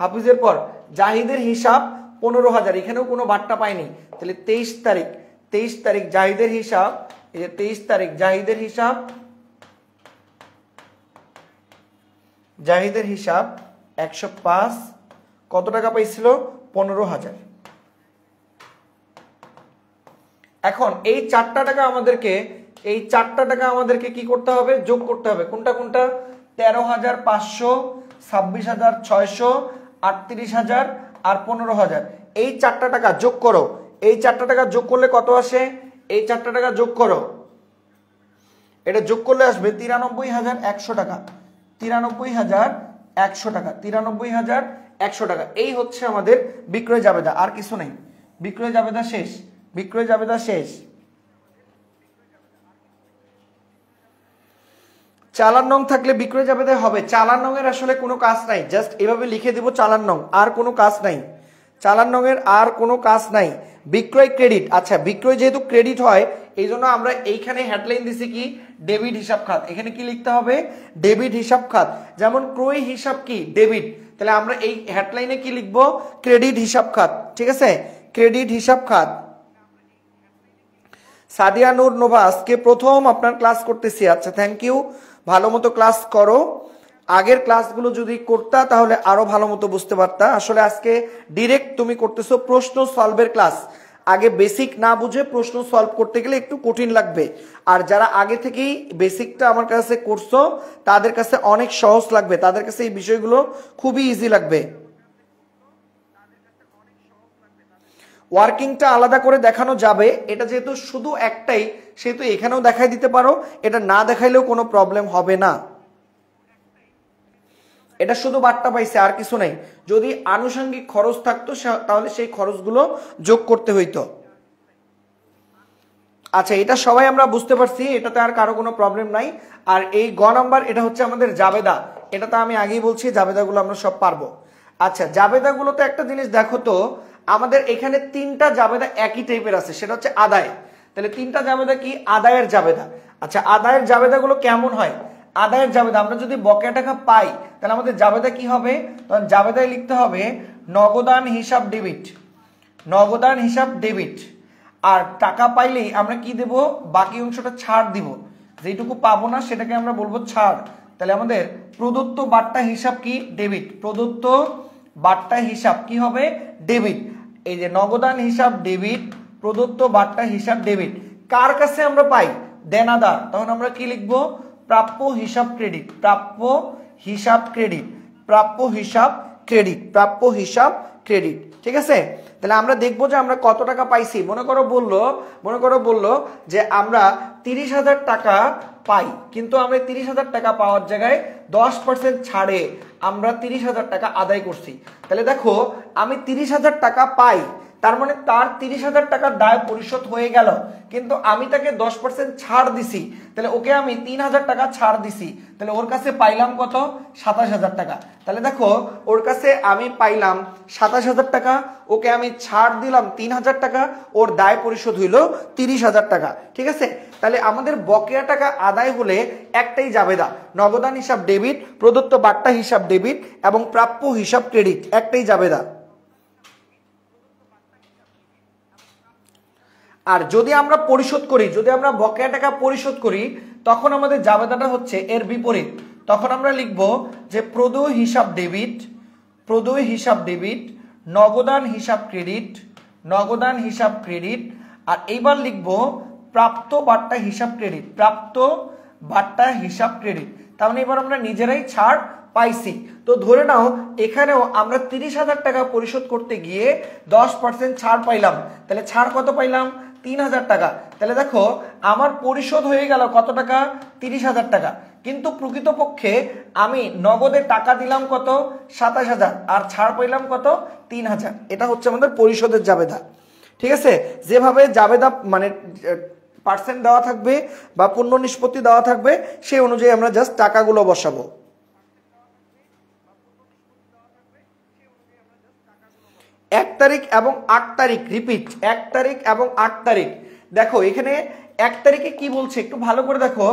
হাফিজের পর জাহিদের হিসাব পনেরো হাজার এখানেও কোনো বার্তা পায়নি তাহলে তেইশ তারিখ তেইশ তারিখ জাহিদের হিসাব এই যে তেইশ তারিখ জাহিদের হিসাব জাহিদের হিসাব একশো পাঁচ কত টাকা পাইছিল পনেরো হাজার এখন এই চারটা টাকা আমাদেরকে এই চারটা টাকা আমাদেরকে কি করতে হবে যোগ করতে হবে কোনটা কোনটা তেরো হাজার পাঁচশো ছাব্বিশ হাজার ছয়শো আটত্রিশ হাজার আর পনেরো হাজার এই চারটা টাকা যোগ করো এই চারটা টাকা যোগ করলে কত আসে এই চারটা টাকা যোগ করো এটা যোগ করলে আসবে তিরানব্বই হাজার একশো টাকা তিরানব্বই হাজার একশো টাকা তিরানব্বই হাজার একশো টাকা এই হচ্ছে আমাদের বিক্রয় যাবেদা আর কিছু নেই বিক্রয় যাবেদা শেষ বিক্রয় যাবেদা শেষ চালান নং থাকলে বিক্রয় যাবে হবে চালান নং এর আসলে কোনো কাজ নাই জাস্ট এভাবে লিখে দিব চালান নং আর কোনো কাজ নাই চালান নং এর আর কোনো কাজ নাই বিক্রয় ক্রেডিট আচ্ছা বিক্রয় যেহেতু ক্রেডিট হয় এই জন্য আমরা এইখানে হেডলাইন দিছি কি ডেবিট হিসাব খাত এখানে কি লিখতে হবে ডেবিট হিসাব খাত যেমন ক্রয় হিসাব কি ডেবিট তাহলে আমরা এই হেডলাইনে কি লিখব ক্রেডিট হিসাব খাত ঠিক আছে ক্রেডিট হিসাব খাত সাদিয়া নূর নোভা আজকে প্রথম আপনার ক্লাস করতেছি আচ্ছা থ্যাংক ইউ ভালো মতো ক্লাস করো আগের ক্লাসগুলো যদি করতা তাহলে আরো ভালো মতো বুঝতে পারতা আসলে আজকে ডিরেক্ট তুমি করতেছো প্রশ্ন সলভের ক্লাস আগে বেসিক না বুঝে প্রশ্ন সলভ করতে গেলে একটু কঠিন লাগবে আর যারা আগে থেকেই বেসিকটা আমার কাছে করছো তাদের কাছে অনেক সহজ লাগবে তাদের কাছে এই বিষয়গুলো খুবই ইজি লাগবে ওয়ার্কিংটা আলাদা করে দেখানো যাবে এটা যেহেতু শুধু একটাই সেহেতু এখানেও দেখাই দিতে পারো এটা না দেখাইলেও কোনো প্রবলেম হবে না এটা শুধু বার্তা পাইছে আর কিছু নাই যদি আনুষঙ্গিক খরচ থাকতো তাহলে সেই খরচগুলো যোগ করতে হইতো আচ্ছা এটা সবাই আমরা বুঝতে পারছি এটাতে আর কারো কোনো প্রবলেম নাই আর এই গ নাম্বার এটা হচ্ছে আমাদের জাবেদা এটা তো আমি আগেই বলছি জাবেদাগুলো আমরা সব পারবো আচ্ছা জাবেদাগুলোতে একটা জিনিস দেখো তো আমাদের এখানে তিনটা জাবেদা একই টাইপের আছে সেটা হচ্ছে আদায় তাহলে তিনটা জাবেদা কি আদায়ের জাবেদা আচ্ছা আদায়ের জাবেদাগুলো কেমন হয় আদায়ের জাবেদা আমরা যদি বকেয়া টাকা পাই তাহলে আমাদের জাবেদা কি হবে তখন জাবেদায় লিখতে হবে নগদান হিসাব ডেবিট নগদান হিসাব ডেবিট আর টাকা পাইলেই আমরা কি দেব বাকি অংশটা ছাড় দিব যেটুকু পাবো না সেটাকে আমরা বলবো ছাড় তাহলে আমাদের প্রদত্ত বার্তা হিসাব কি ডেবিট প্রদত্ত বার্তা হিসাব কি হবে ডেবিট এই যে নগদান হিসাব ডেবিট প্রদত্ত বার্তা হিসাব ডেবিট কার কাছে আমরা পাই দেনাদার তখন আমরা কি লিখব প্রাপ্য হিসাব ক্রেডিট প্রাপ্য হিসাব ক্রেডিট প্রাপ্য হিসাব ক্রেডিট প্রাপ্য হিসাব ক্রেডিট ঠিক আছে তাহলে আমরা দেখবো যে আমরা কত টাকা পাইছি মনে করো বললো মনে করো বললো যে আমরা তিরিশ হাজার টাকা পাই কিন্তু আমরা তিরিশ হাজার টাকা পাওয়ার জায়গায় দশ পার্সেন্ট ছাড়ে আমরা তিরিশ হাজার টাকা আদায় করছি তাহলে দেখো আমি তিরিশ হাজার টাকা পাই তার মানে তার তিরিশ হাজার টাকার দায় পরিশোধ হয়ে গেল কিন্তু আমি তাকে দশ পার্সেন্ট ছাড় দিছি তাহলে ওকে আমি তিন হাজার টাকা ছাড় দিছি তাহলে ওর কাছে পাইলাম কত সাতাশ হাজার টাকা তাহলে দেখো ওর কাছে আমি পাইলাম সাতাশ হাজার টাকা ওকে আমি ছাড় দিলাম তিন হাজার টাকা ওর দায় পরিশোধ হইল তিরিশ হাজার টাকা ঠিক আছে তাহলে আমাদের বকেয়া টাকা আদায় হলে একটাই জাবেদা নগদান হিসাব ডেবিট প্রদত্ত বার্তা হিসাব ডেবিট এবং প্রাপ্য হিসাব ক্রেডিট একটাই জাবেদা আর যদি আমরা পরিশোধ করি যদি আমরা বকেয়া টাকা পরিশোধ করি তখন আমাদের জাবেদাটা হচ্ছে এর বিপরীত তখন আমরা লিখব যে প্রদয় হিসাব ডেবিট প্রদয় হিসাব ডেবিট নগদান হিসাব ক্রেডিট নগদান হিসাব ক্রেডিট আর এইবার লিখব প্রাপ্ত বার্তা হিসাব ক্রেডিট প্রাপ্ত বার্তা হিসাব ক্রেডিট তাহলে মানে এবার আমরা নিজেরাই ছাড় পাইছি তো ধরে নাও এখানেও আমরা তিরিশ হাজার টাকা পরিশোধ করতে গিয়ে দশ পার্সেন্ট ছাড় পাইলাম তাহলে ছাড় কত পাইলাম তিন হাজার টাকা তাহলে দেখো আমার পরিশোধ হয়ে গেল কত টাকা তিরিশ হাজার টাকা কিন্তু প্রকৃতপক্ষে আমি নগদে টাকা দিলাম কত সাতাশ হাজার আর ছাড় পাইলাম কত তিন হাজার এটা হচ্ছে আমাদের পরিশোধের জাবেদা ঠিক আছে যেভাবে জাবেদা মানে পার্সেন্ট দেওয়া থাকবে বা পণ্য নিষ্পত্তি দেওয়া থাকবে সেই অনুযায়ী আমরা জাস্ট টাকাগুলো বসাবো এক তারিখ এবং আট তারিখ রিপিট এক তারিখ এবং আট তারিখ দেখো এখানে এক তারিখে কি বলছে একটু ভালো করে দেখো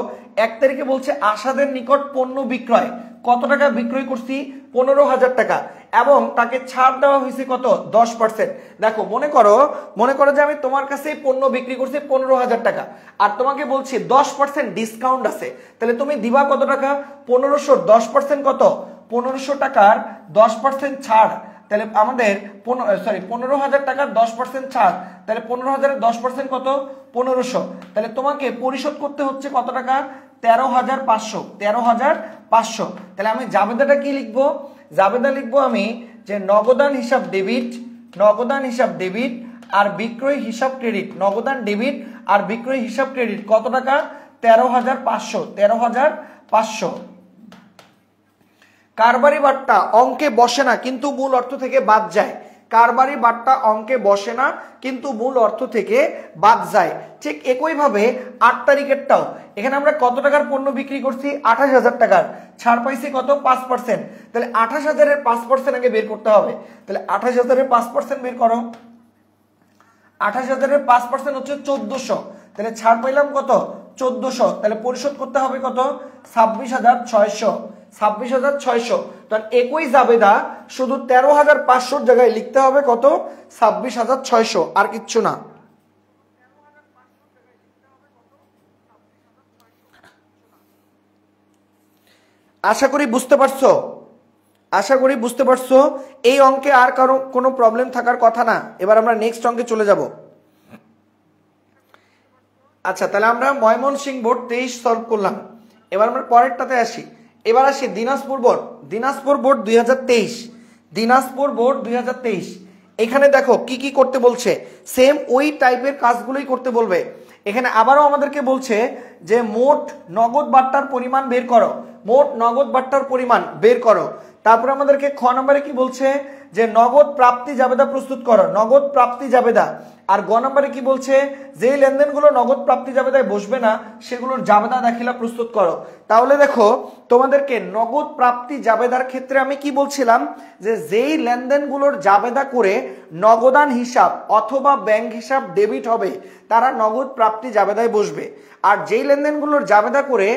এক তারিখে বলছে আশাদের নিকট পণ্য বিক্রয় কত টাকা বিক্রয় করছি পনেরো হাজার টাকা এবং তাকে ছাড় দেওয়া হয়েছে কত দশ পার্সেন্ট দেখো মনে করো মনে করো যে আমি তোমার কাছে পণ্য বিক্রি করছি পনেরো হাজার টাকা আর তোমাকে বলছি দশ পার্সেন্ট ডিসকাউন্ট আছে তাহলে তুমি দিবা কত টাকা পনেরোশো দশ পার্সেন্ট কত পনেরোশো টাকার দশ পার্সেন্ট ছাড় তাহলে আমাদের পনেরো সরি পনেরো হাজার টাকার দশ পার্সেন্ট ছাড় তাহলে পনেরো হাজারের দশ পার্সেন্ট কত পনেরোশো তাহলে তোমাকে পরিশোধ করতে হচ্ছে কত টাকা তেরো হাজার পাঁচশো তেরো হাজার পাঁচশো তাহলে আমি জাবেদাটা কি লিখবো জাবেদা লিখবো আমি যে নগদান হিসাব ডেবিট নগদান হিসাব ডেবিট আর বিক্রয় হিসাব ক্রেডিট নগদান ডেবিট আর বিক্রয় হিসাব ক্রেডিট কত টাকা তেরো হাজার পাঁচশো তেরো হাজার পাঁচশো কারবারি বাট্টা অঙ্কে বসে না কিন্তু মূল অর্থ থেকে বাদ যায় কারবারি বাট্টা অঙ্কে বসে না কিন্তু মূল অর্থ থেকে বাদ যায় ঠিক একইভাবে আট তারিখেরটাও এখানে আমরা কত টাকার পণ্য বিক্রি করছি আঠাশ হাজার টাকার ছাড় পাইছি কত পাঁচ পার্সেন্ট তাহলে আঠাশ হাজারের পাঁচ পার্সেন্ট আগে বের করতে হবে তাহলে আঠাশ হাজারের পাঁচ পার্সেন্ট বের করো আঠাশ হাজারের পাঁচ পার্সেন্ট হচ্ছে চোদ্দশো তাহলে ছাড় পাইলাম কত চোদ্দশো তাহলে পরিশোধ করতে হবে কত ছাব্বিশ হাজার ছয়শো ছাব্বিশ হাজার ছয়শো তাহলে একই জাবেদা শুধু তেরো হাজার পাঁচশোর জায়গায় লিখতে হবে কত ছাব্বিশ হাজার ছয়শো আর কিচ্ছু না আশা করি বুঝতে পারছো আশা করি বুঝতে পারছো এই অঙ্কে আর কারো কোনো প্রবলেম থাকার কথা না এবার আমরা নেক্সট অঙ্কে চলে যাব আচ্ছা তাহলে আমরা ময়মনসিংহ বোর্ড তেইশ সলভ করলাম এবার আমরা পরেরটাতে আসি এবার আসি দিনাজপুর বোর্ড দিনাজপুর বোর্ড দুই দিনাজপুর বোর্ড দুই এখানে দেখো কি কি করতে বলছে সেম ওই টাইপের কাজগুলোই করতে বলবে এখানে আবারও আমাদেরকে বলছে যে মোট নগদ বার্তার পরিমাণ বের করো মোট নগদ বার্তার পরিমাণ বের করো তারপরে আমাদেরকে খ নম্বরে কি বলছে যে নগদ প্রাপ্তি জাবেদা প্রস্তুত করো নগদ প্রাপ্তি জাবেদা আর গ নম্বরে কি বলছে যেই লেনদেনগুলো নগদ প্রাপ্তি জাবেদায় বসবে না সেগুলোর জাবেদা দাখিলা প্রস্তুত করো তাহলে দেখো তোমাদেরকে নগদ প্রাপ্তি জাবেদার ক্ষেত্রে আমি কি বলছিলাম যে যেই লেনদেনগুলোর জাবেদা করে নগদান হিসাব অথবা ব্যাংক হিসাব ডেবিট হবে তারা নগদ প্রাপ্তি জাবেদায় বসবে আর যেই লেনদেনগুলোর জাবেদা করে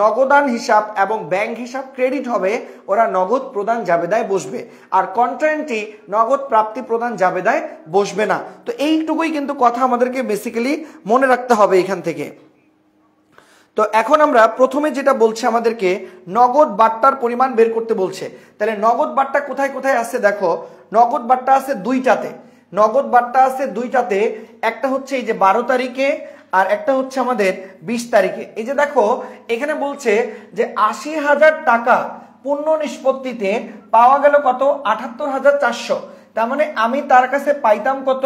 নগদান হিসাব এবং ব্যাংক হিসাব ক্রেডিট হবে ওরা নগদ প্রদান জাবেদায় বসবে আর কন্ট্রেন্টটি নগদ প্রাপ্তি প্রদান জাবেদায় বসবে না তো এইটুকুই কিন্তু কথা আমাদেরকে বেসিক্যালি মনে রাখতে হবে এখান থেকে তো এখন আমরা প্রথমে যেটা বলছে আমাদেরকে নগদ বাট্টার পরিমাণ বের করতে বলছে তাহলে নগদ বাট্টা কোথায় কোথায় আছে দেখো নগদ বাট্টা আছে দুইটাতে নগদ বাট্টা আছে দুইটাতে একটা হচ্ছে এই যে বারো তারিখে আর একটা হচ্ছে আমাদের বিশ তারিখে এই যে দেখো এখানে বলছে যে আশি হাজার টাকা পণ্য নিষ্পত্তিতে পাওয়া গেল কত আটাত্তর হাজার চারশো তার মানে আমি তার কাছে পাইতাম কত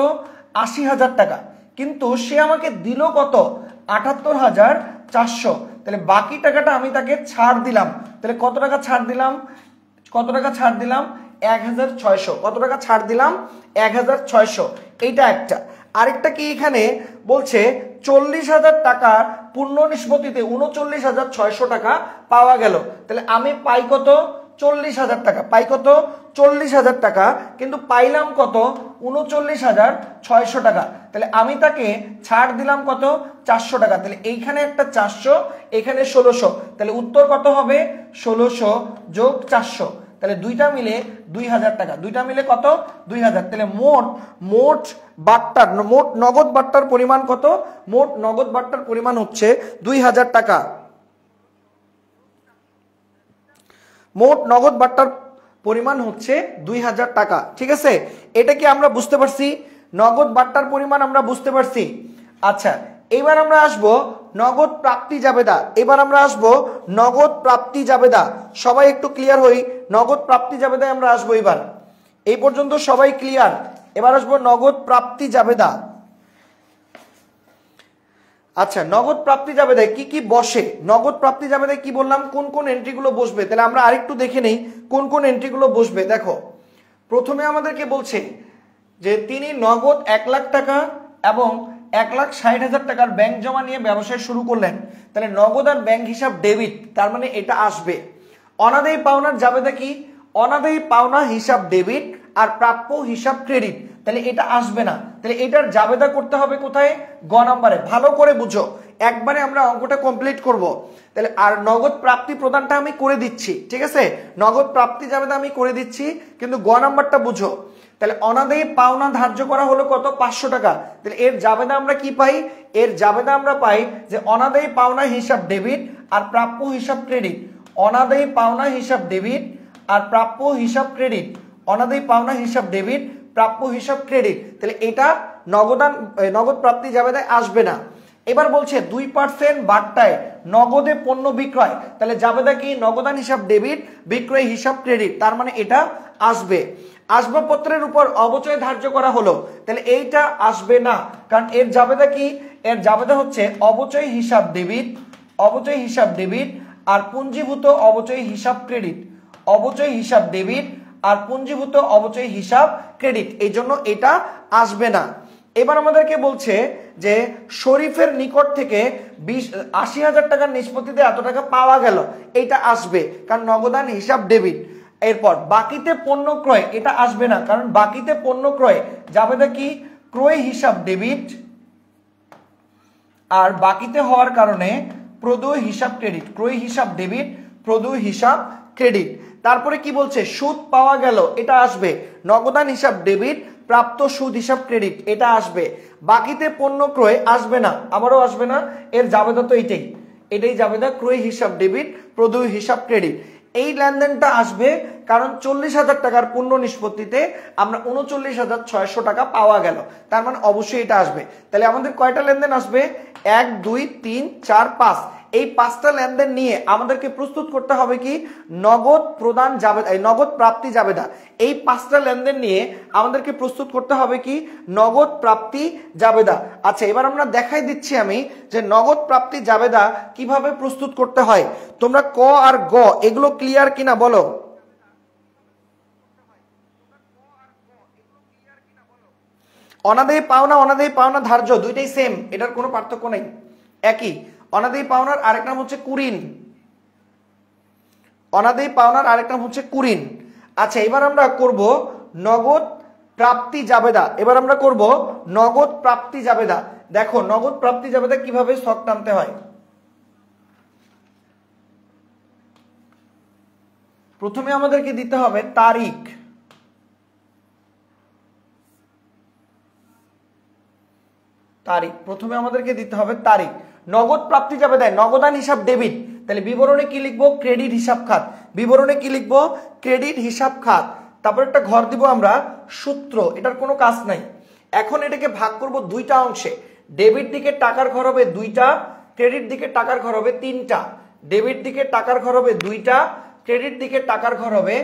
আশি হাজার টাকা কিন্তু সে আমাকে দিল কত আটাত্তর হাজার চারশো তাহলে বাকি টাকাটা আমি তাকে ছাড় দিলাম তাহলে কত টাকা ছাড় দিলাম কত টাকা ছাড় দিলাম এক হাজার ছয়শো কত টাকা ছাড় দিলাম এক হাজার ছয়শো এইটা একটা আরেকটা কি এখানে বলছে চল্লিশ হাজার টাকার পূর্ণ নিষ্পত্তিতে উনচল্লিশ হাজার ছয়শো টাকা পাওয়া গেল তাহলে আমি পাই কত চল্লিশ হাজার টাকা পাই কত চল্লিশ হাজার টাকা কিন্তু পাইলাম কত উনচল্লিশ হাজার ছয়শো টাকা তাহলে আমি তাকে ছাড় দিলাম কত চারশো টাকা তাহলে এইখানে একটা চারশো এখানে ষোলোশো তাহলে উত্তর কত হবে ষোলোশো যোগ চারশো তাহলে দুইটা মিলে দুই হাজার টাকা দুইটা মিলে কত দুই হাজার তাহলে মোট মোট বার্তার মোট নগদ বার্তার পরিমাণ কত মোট নগদ বার্তার পরিমাণ হচ্ছে দুই হাজার টাকা মোট নগদ বাট্টার পরিমাণ হচ্ছে দুই হাজার টাকা ঠিক আছে এটা কি আমরা বুঝতে পারছি নগদ বাট্টার পরিমাণ আমরা বুঝতে পারছি আচ্ছা এবার আমরা আসব নগদ প্রাপ্তি যাবেদা এবার আমরা আসব নগদ প্রাপ্তি যাবেদা সবাই একটু ক্লিয়ার হই নগদ প্রাপ্তি যাবেদায় আমরা আসবো এবার এই পর্যন্ত সবাই ক্লিয়ার এবার আসবো নগদ প্রাপ্তি যাবেদা আচ্ছা নগদ প্রাপ্তি দেয় কি কি বসে নগদ প্রাপ্তি দেয় কি বললাম কোন কোন এন্ট্রিগুলো বসবে তাহলে আমরা আরেকটু দেখে নেই কোন কোন এন্ট্রিগুলো বসবে দেখো প্রথমে আমাদেরকে বলছে যে তিনি নগদ এক লাখ টাকা এবং এক লাখ ষাট হাজার টাকার ব্যাংক জমা নিয়ে ব্যবসায় শুরু করলেন তাহলে নগদ আর ব্যাংক হিসাব ডেবিট তার মানে এটা আসবে অনাদায়ী পাওনার যাবে কি অনাদায়ী পাওনা হিসাব ডেবিট আর প্রাপ্য হিসাব ক্রেডিট তাহলে এটা আসবে না তাহলে এটার জাবেদা করতে হবে কোথায় গ নাম্বারে ভালো করে বুঝো একবারে আমরা অঙ্কটা কমপ্লিট করব। তাহলে আর নগদ প্রাপ্তি প্রদানটা আমি করে দিচ্ছি ঠিক আছে নগদ প্রাপ্তি জাবেদা আমি করে দিচ্ছি কিন্তু গ নাম্বারটা বুঝো তাহলে অনাদায়ী পাওনা ধার্য করা হলো কত পাঁচশো টাকা তাহলে এর জাবেদা আমরা কি পাই এর জাবেদা আমরা পাই যে অনাদায়ী পাওনা হিসাব ডেবিট আর প্রাপ্য হিসাব ক্রেডিট অনাদায়ী পাওনা হিসাব ডেবিট আর প্রাপ্য হিসাব ক্রেডিট অনাদায়ী পাওনা হিসাব ডেবিট প্রাপ্য হিসাব ক্রেডিট তাহলে এটা নগদান নগদ প্রাপ্তি তাই আসবে না এবার বলছে দুই পার্সেন্ট বার্তায় নগদে পণ্য বিক্রয় তাহলে যাবে কি নগদান হিসাব ডেবিট বিক্রয় হিসাব ক্রেডিট তার মানে এটা আসবে আসবাবপত্রের উপর অবচয় ধার্য করা হলো তাহলে এইটা আসবে না কারণ এর জাবেদা কি এর জাবেদা হচ্ছে অবচয় হিসাব ডেবিট অবচয় হিসাব ডেবিট আর পুঞ্জীভূত অবচয় হিসাব ক্রেডিট অবচয় হিসাব ডেবিট আর পুঞ্জীভূত অবচয় হিসাব ক্রেডিট এই জন্য এটা আসবে না এবার আমাদেরকে বলছে যে শরীফের নিকট থেকে বিশ আশি হাজার টাকার নিষ্পত্তিতে এত টাকা পাওয়া গেল এটা আসবে কারণ নগদান হিসাব ডেবিট এরপর বাকিতে পণ্য ক্রয় এটা আসবে না কারণ বাকিতে পণ্য ক্রয় যাবে কি ক্রয় হিসাব ডেবিট আর বাকিতে হওয়ার কারণে প্রদয় হিসাব ক্রেডিট ক্রয় হিসাব ডেবিট প্রদয় হিসাব ক্রেডিট তারপরে কি বলছে সুদ পাওয়া গেল এটা আসবে নগদান হিসাব ডেবিট প্রাপ্ত সুদ হিসাব ক্রেডিট এটা আসবে বাকিতে পণ্য ক্রয় আসবে না আবারও আসবে না এর যাবেদা তো এটাই এটাই জাবেদা ক্রয় হিসাব ডেবিট প্রদেয় হিসাব ক্রেডিট এই লেনদেনটা আসবে কারণ চল্লিশ হাজার টাকার পণ্য নিষ্পত্তিতে আমরা উনচল্লিশ হাজার ছয়শো টাকা পাওয়া গেল তার মানে অবশ্যই এটা আসবে তাহলে আমাদের কয়টা লেনদেন আসবে এক দুই তিন চার পাঁচ এই পাঁচটা লেনদেন নিয়ে আমাদেরকে প্রস্তুত করতে হবে কি নগদ প্রদান যাবে নগদ প্রাপ্তি যাবেদা এই পাঁচটা লেনদেন নিয়ে আমাদেরকে প্রস্তুত করতে হবে কি নগদ প্রাপ্তি যাবেদা আচ্ছা এবার আমরা দেখাই দিচ্ছি আমি যে নগদ প্রাপ্তি যাবেদা কিভাবে প্রস্তুত করতে হয় তোমরা ক আর গ এগুলো ক্লিয়ার কিনা বলো অনাদেয় পাওনা অনাদেয় পাওনা ধার্য দুইটাই সেম এটার কোনো পার্থক্য নেই একই অনাদি পাওনার আরেক নাম হচ্ছে কুরিন অনাদি পাওনার আরেক নাম হচ্ছে কুরিন আচ্ছা এবার আমরা করব নগদ প্রাপ্তি জাবেদা এবার আমরা করব নগদ প্রাপ্তি জাবেদা দেখো নগদ প্রাপ্তি জাবেদা কিভাবে শখ টানতে হয় প্রথমে আমাদেরকে দিতে হবে তারিখ তারিখ প্রথমে আমাদেরকে দিতে হবে তারিখ নগদ প্রাপ্তি যাবে দেয় নগদান হিসাব ডেবিট তাহলে বিবরণে কি লিখবো ক্রেডিট হিসাব খাত বিবরণে কি লিখবো ক্রেডিট হিসাব খাত তারপর একটা ঘর দিব আমরা সূত্র এটার কোনো কাজ নাই এখন এটাকে ভাগ করব দুইটা অংশে ডেবিট দিকে টাকার ঘর হবে দুইটা ক্রেডিট দিকে টাকার ঘর হবে তিনটা ডেবিট দিকে টাকার ঘর হবে দুইটা ক্রেডিট দিকে টাকার ঘর হবে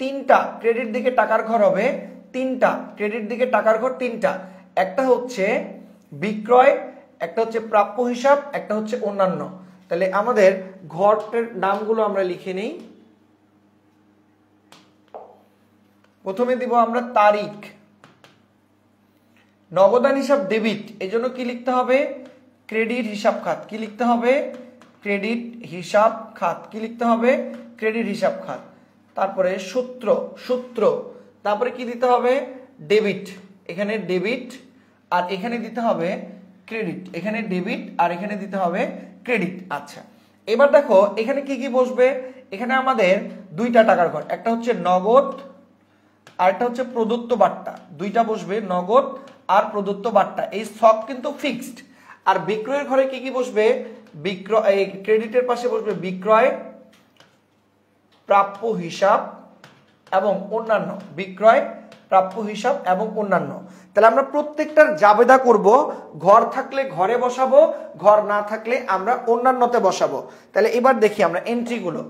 তিনটা ক্রেডিট দিকে টাকার ঘর হবে তিনটা ক্রেডিট দিকে টাকার ঘর তিনটা একটা হচ্ছে বিক্রয় একটা হচ্ছে প্রাপ্য হিসাব একটা হচ্ছে অন্যান্য তাহলে আমাদের ঘরটের নামগুলো আমরা লিখে নেই প্রথমে দিব আমরা তারিখ নগদান হিসাব ডেবিট এজন্য কি লিখতে হবে ক্রেডিট হিসাব খাত কি লিখতে হবে ক্রেডিট হিসাব খাত কি লিখতে হবে ক্রেডিট হিসাব খাত তারপরে সূত্র সূত্র তারপরে কি দিতে হবে ডেবিট এখানে ডেবিট আর এখানে দিতে হবে ক্রেডিট এখানে ডেবিট আর এখানে দিতে হবে ক্রেডিট আচ্ছা এবার দেখো এখানে কি কি বসবে এখানে আমাদের দুইটা টাকার ঘর একটা হচ্ছে নগদ আর একটা হচ্ছে প্রদত্ত বার্তা দুইটা বসবে নগদ আর প্রদত্ত বার্তা এই সব কিন্তু ফিক্সড আর বিক্রয়ের ঘরে কি কি বসবে বিক্রয় এই ক্রেডিটের পাশে বসবে বিক্রয় প্রাপ্য হিসাব এবং অন্যান্য বিক্রয় প্রাপ্য হিসাব এবং অন্যান্য তাহলে আমরা প্রত্যেকটার জাবেদা করব ঘর থাকলে ঘরে বসাবো ঘর না থাকলে আমরা অন্যান্যতে বসাবো তাহলে এবার দেখি আমরা এন্ট্রিগুলো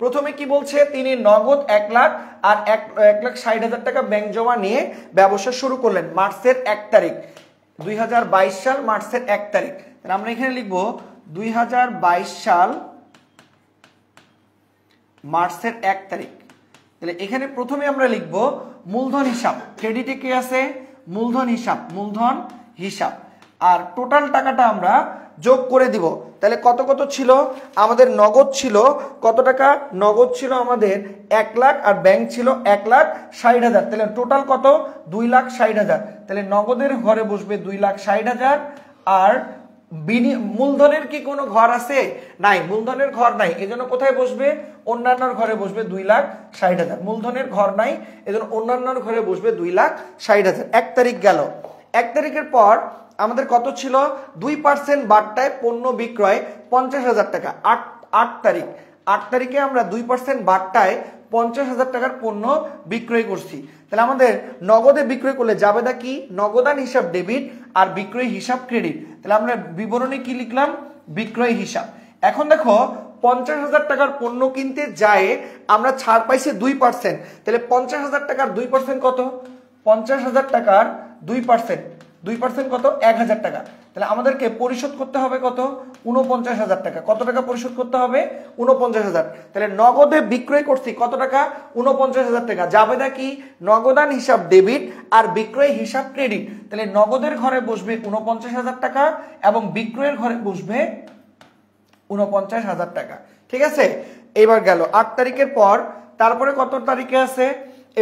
প্রথমে কি বলছে তিনি নগদ এক লাখ আর এক এক লাখ ষাট হাজার টাকা ব্যাংক জমা নিয়ে ব্যবসা শুরু করলেন মার্চের এক তারিখ দুই সাল মার্চের এক তারিখ তাহলে আমরা এখানে লিখবো দুই সাল মার্চের এক তারিখ তাহলে এখানে প্রথমে আমরা লিখব মূলধন হিসাব ক্রেডিটে কে আছে মূলধন হিসাব মূলধন হিসাব আর টোটাল টাকাটা আমরা যোগ করে দিব তাহলে কত কত ছিল আমাদের নগদ ছিল কত টাকা নগদ ছিল আমাদের এক লাখ আর ব্যাংক ছিল এক লাখ ষাট হাজার তাহলে টোটাল কত দুই লাখ ষাট হাজার তাহলে নগদের ঘরে বসবে দুই লাখ ষাট হাজার আর মূলধনের কি কোনো ঘর আছে নাই মূলধনের ঘর নাই এজন্য কোথায় বসবে অন্যান্য ঘরে বসবে দুই লাখ ষাট হাজার মূলধনের ঘর নাই এজন্য অন্যান্য ঘরে বসবে দুই লাখ ষাট হাজার এক তারিখ গেল এক তারিখের পর আমাদের কত ছিল দুই পার্সেন্ট বার্তায় পণ্য বিক্রয় পঞ্চাশ হাজার টাকা আট আট তারিখ আট তারিখে আমরা দুই পার্সেন্ট বার্তায় পঞ্চাশ হাজার টাকার পণ্য বিক্রয় করছি তাহলে আমাদের নগদে বিক্রয় করলে জাবেদা কি নগদান হিসাব ডেবিট আর বিক্রয় হিসাব ক্রেডিট তাহলে আমরা বিবরণে কি লিখলাম বিক্রয় হিসাব এখন দেখো পঞ্চাশ হাজার টাকার পণ্য কিনতে যায় আমরা ছাড় পাইছি দুই পার্সেন্ট তাহলে পঞ্চাশ হাজার টাকার দুই পার্সেন্ট কত পঞ্চাশ হাজার টাকার দুই পার্সেন্ট দুই পার্সেন্ট কত এক হাজার টাকা তাহলে আমাদেরকে পরিশোধ করতে হবে কত উনপঞ্চাশ হাজার টাকা কত টাকা পরিশোধ করতে হবে উনপঞ্চাশ হাজার তাহলে নগদে বিক্রয় করছি কত টাকা উনপঞ্চাশ হাজার টাকা যাবে না কি নগদান হিসাব ডেবিট আর বিক্রয় হিসাব ক্রেডিট তাহলে নগদের ঘরে বসবে উনপঞ্চাশ হাজার টাকা এবং বিক্রয়ের ঘরে বসবে উনপঞ্চাশ হাজার টাকা ঠিক আছে এবার গেল আট তারিখের পর তারপরে কত তারিখে আছে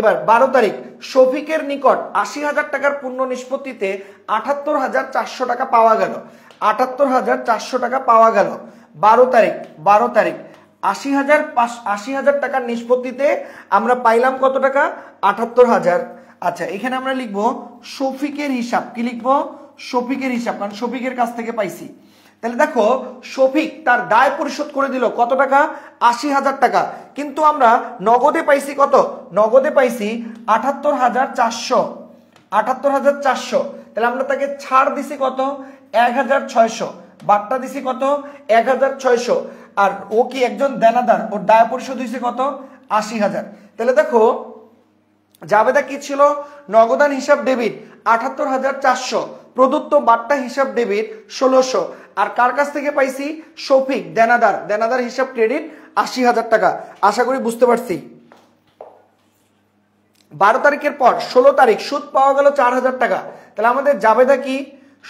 এবার বারো তারিখ শফিকের নিকট আশি হাজার টাকার পূর্ণ নিষ্পত্তিতে আটাত্তর হাজার চারশো টাকা পাওয়া গেল আটাত্তর হাজার চারশো টাকা পাওয়া গেল বারো তারিখ বারো তারিখ আশি হাজার পাঁচ আশি হাজার টাকার নিষ্পত্তিতে আমরা পাইলাম কত টাকা আটাত্তর হাজার আচ্ছা এখানে আমরা লিখব শফিকের হিসাব কি লিখব শফিকের হিসাব কারণ শফিকের কাছ থেকে পাইছি তাহলে দেখো শফিক তার দায় পরিশোধ করে দিল কত টাকা আশি হাজার টাকা কিন্তু আমরা নগদে পাইছি কত নগদে পাইছি আটাত্তর হাজার চারশো আটাত্তর হাজার চারশো তাহলে আমরা তাকে ছাড় দিছি কত এক হাজার ছয়শো বার্তা দিছি কত এক হাজার ছয়শো আর ও কি একজন দেনাদার ওর দায় পরিশোধ হয়েছে কত আশি হাজার তাহলে দেখো জাবেদা কি ছিল নগদান হিসাব ডেবিট আটাত্তর হাজার চারশো প্রদত্ত বার্তা হিসাব ডেবিট ষোলোশো আর কার কাছ থেকে পাইছি শফিক দেনাদার দেনাদার হিসাব ক্রেডিট আশি হাজার টাকা আশা করি বুঝতে পারছি বারো তারিখের পর ষোলো তারিখ সুদ পাওয়া গেল চার হাজার টাকা তাহলে আমাদের জাবেদা কি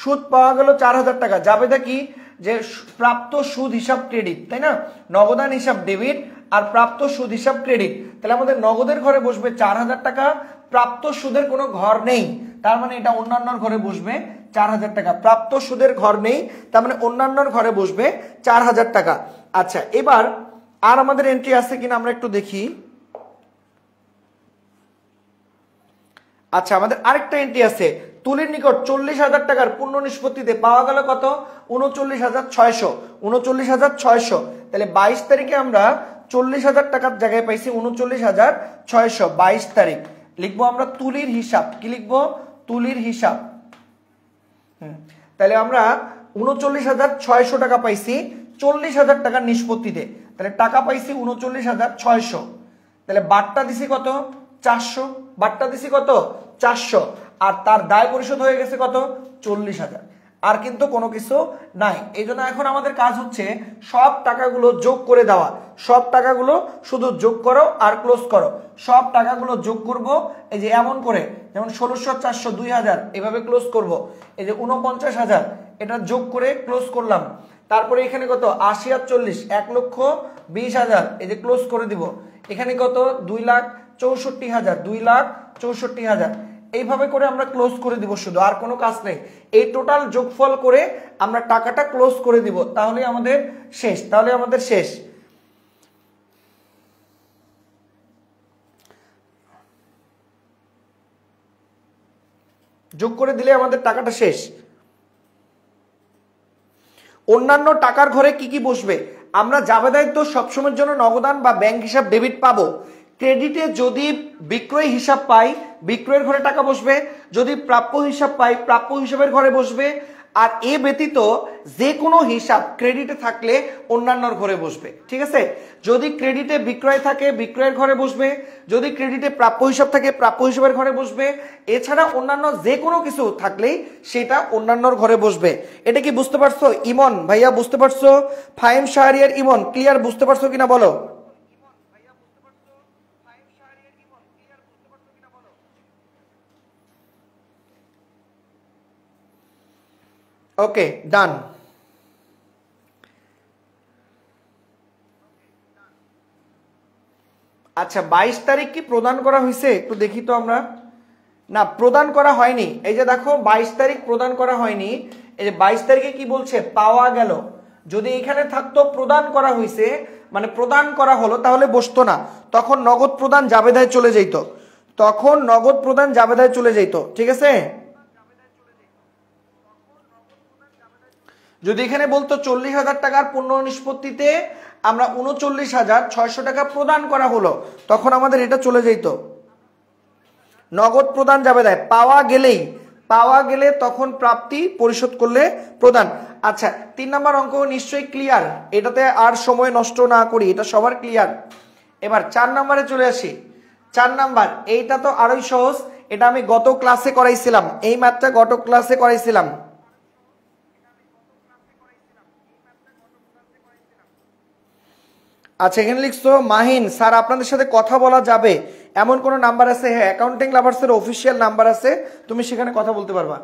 সুদ পাওয়া গেল চার হাজার টাকা জাবেদা কি যে প্রাপ্ত সুদ হিসাব ক্রেডিট তাই না নগদান হিসাব ডেবিট আর প্রাপ্ত সুদ হিসাব ক্রেডিট তাহলে আমাদের নগদের ঘরে বসবে চার হাজার টাকা প্রাপ্ত সুদের কোনো ঘর নেই তার মানে এটা অন্যান্য ঘরে বসবে চার হাজার টাকা প্রাপ্ত সুদের ঘর নেই তার মানে অন্যান্য ঘরে বসবে চার হাজার টাকা আচ্ছা এবার আর আমাদের এন্ট্রি আছে কিনা আমরা একটু দেখি আচ্ছা আমাদের আরেকটা এন্ট্রি আছে তুলির নিকট চল্লিশ হাজার টাকার পূর্ণ নিষ্পত্তিতে পাওয়া গেল কত উনচল্লিশ হাজার ছয়শো উনচল্লিশ হাজার ছয়শো তাহলে বাইশ তারিখে আমরা চল্লিশ হাজার টাকার জায়গায় পাইছি উনচল্লিশ হাজার ছয়শো বাইশ তারিখ লিখবো আমরা তুলির হিসাব কি লিখবো তুলির হিসাব তাহলে আমরা উনচল্লিশ হাজার ছয়শো টাকা পাইছি চল্লিশ হাজার টাকার নিষ্পত্তিতে তাহলে টাকা পাইছি উনচল্লিশ হাজার ছয়শো তাহলে বার্তা দিছি কত চারশো বাট্টা দিছি কত চারশো আর তার দায় পরিশোধ হয়ে গেছে কত চল্লিশ হাজার আর কিন্তু কোনো কিছু নাই এই এখন আমাদের কাজ হচ্ছে সব টাকাগুলো যোগ করে দেওয়া সব টাকাগুলো শুধু যোগ করো আর ক্লোজ করো সব টাকাগুলো যোগ করব এই যে এমন করে যেমন ষোলোশো চারশো দুই হাজার এভাবে ক্লোজ করব। এই যে উনপঞ্চাশ হাজার এটা যোগ করে ক্লোজ করলাম তারপরে এখানে কত আশি আর চল্লিশ এক লক্ষ বিশ হাজার এই যে ক্লোজ করে দিব এখানে কত দুই লাখ চৌষট্টি হাজার দুই লাখ চৌষট্টি হাজার এইভাবে করে আমরা ক্লোজ করে দিব শুধু আর কোনো কাজ নেই এই টোটাল যোগফল করে আমরা টাকাটা ক্লোজ করে দিব তাহলে আমাদের শেষ তাহলে আমাদের শেষ যোগ করে দিলে আমাদের টাকাটা শেষ অন্যান্য টাকার ঘরে কি কি বসবে আমরা যাবে দায়িত্ব সবসময়ের জন্য নগদান বা ব্যাংক হিসাব ডেবিট পাবো ক্রেডিটে যদি বিক্রয় হিসাব পাই বিক্রয়ের ঘরে টাকা বসবে যদি প্রাপ্য হিসাব পাই প্রাপ্য হিসাবের ঘরে বসবে আর এ ব্যতীত যে কোনো হিসাব ক্রেডিটে থাকলে অন্যান্যর ঘরে বসবে ঠিক আছে যদি ক্রেডিটে বিক্রয় থাকে বিক্রয়ের ঘরে বসবে যদি ক্রেডিটে প্রাপ্য হিসাব থাকে প্রাপ্য হিসাবের ঘরে বসবে এছাড়া অন্যান্য যে কোনো কিছু থাকলেই সেটা অন্যান্যর ঘরে বসবে এটা কি বুঝতে পারছো ইমন ভাইয়া বুঝতে পারছো ফাইম শাহরিয়ার ইমন ক্লিয়ার বুঝতে পারছো কিনা বলো ওকে ডান আচ্ছা বাইশ তারিখ কি প্রদান করা হয়েছে একটু দেখি তো আমরা না প্রদান করা হয়নি এই যে দেখো বাইশ তারিখ প্রদান করা হয়নি এই যে বাইশ তারিখে কি বলছে পাওয়া গেল যদি এখানে থাকতো প্রদান করা হয়েছে মানে প্রদান করা হলো তাহলে বসতো না তখন নগদ প্রদান জাবেদায় চলে যেত তখন নগদ প্রদান জাবেদায় চলে যেত ঠিক আছে যদি এখানে বলতো চল্লিশ হাজার টাকার পণ্য নিষ্পত্তিতে আমরা উনচল্লিশ হাজার ছয়শো টাকা প্রদান করা হলো তখন আমাদের এটা চলে যেত নগদ প্রদান যাবে দেয় পাওয়া গেলেই পাওয়া গেলে তখন প্রাপ্তি পরিশোধ করলে প্রদান আচ্ছা তিন নম্বর অঙ্ক নিশ্চয়ই ক্লিয়ার এটাতে আর সময় নষ্ট না করি এটা সবার ক্লিয়ার এবার চার নম্বরে চলে আসি চার নাম্বার এইটা তো আরোই সহজ এটা আমি গত ক্লাসে করাইছিলাম এই মাত্রা গত ক্লাসে করাইছিলাম আচ্ছা এখানে লিখছো মাহিন স্যার আপনাদের সাথে কথা বলা যাবে এমন কোনো নাম্বার আছে হ্যাঁ অ্যাকাউন্টিং লাভার্সের অফিসিয়াল নাম্বার আছে তুমি সেখানে কথা বলতে পারবা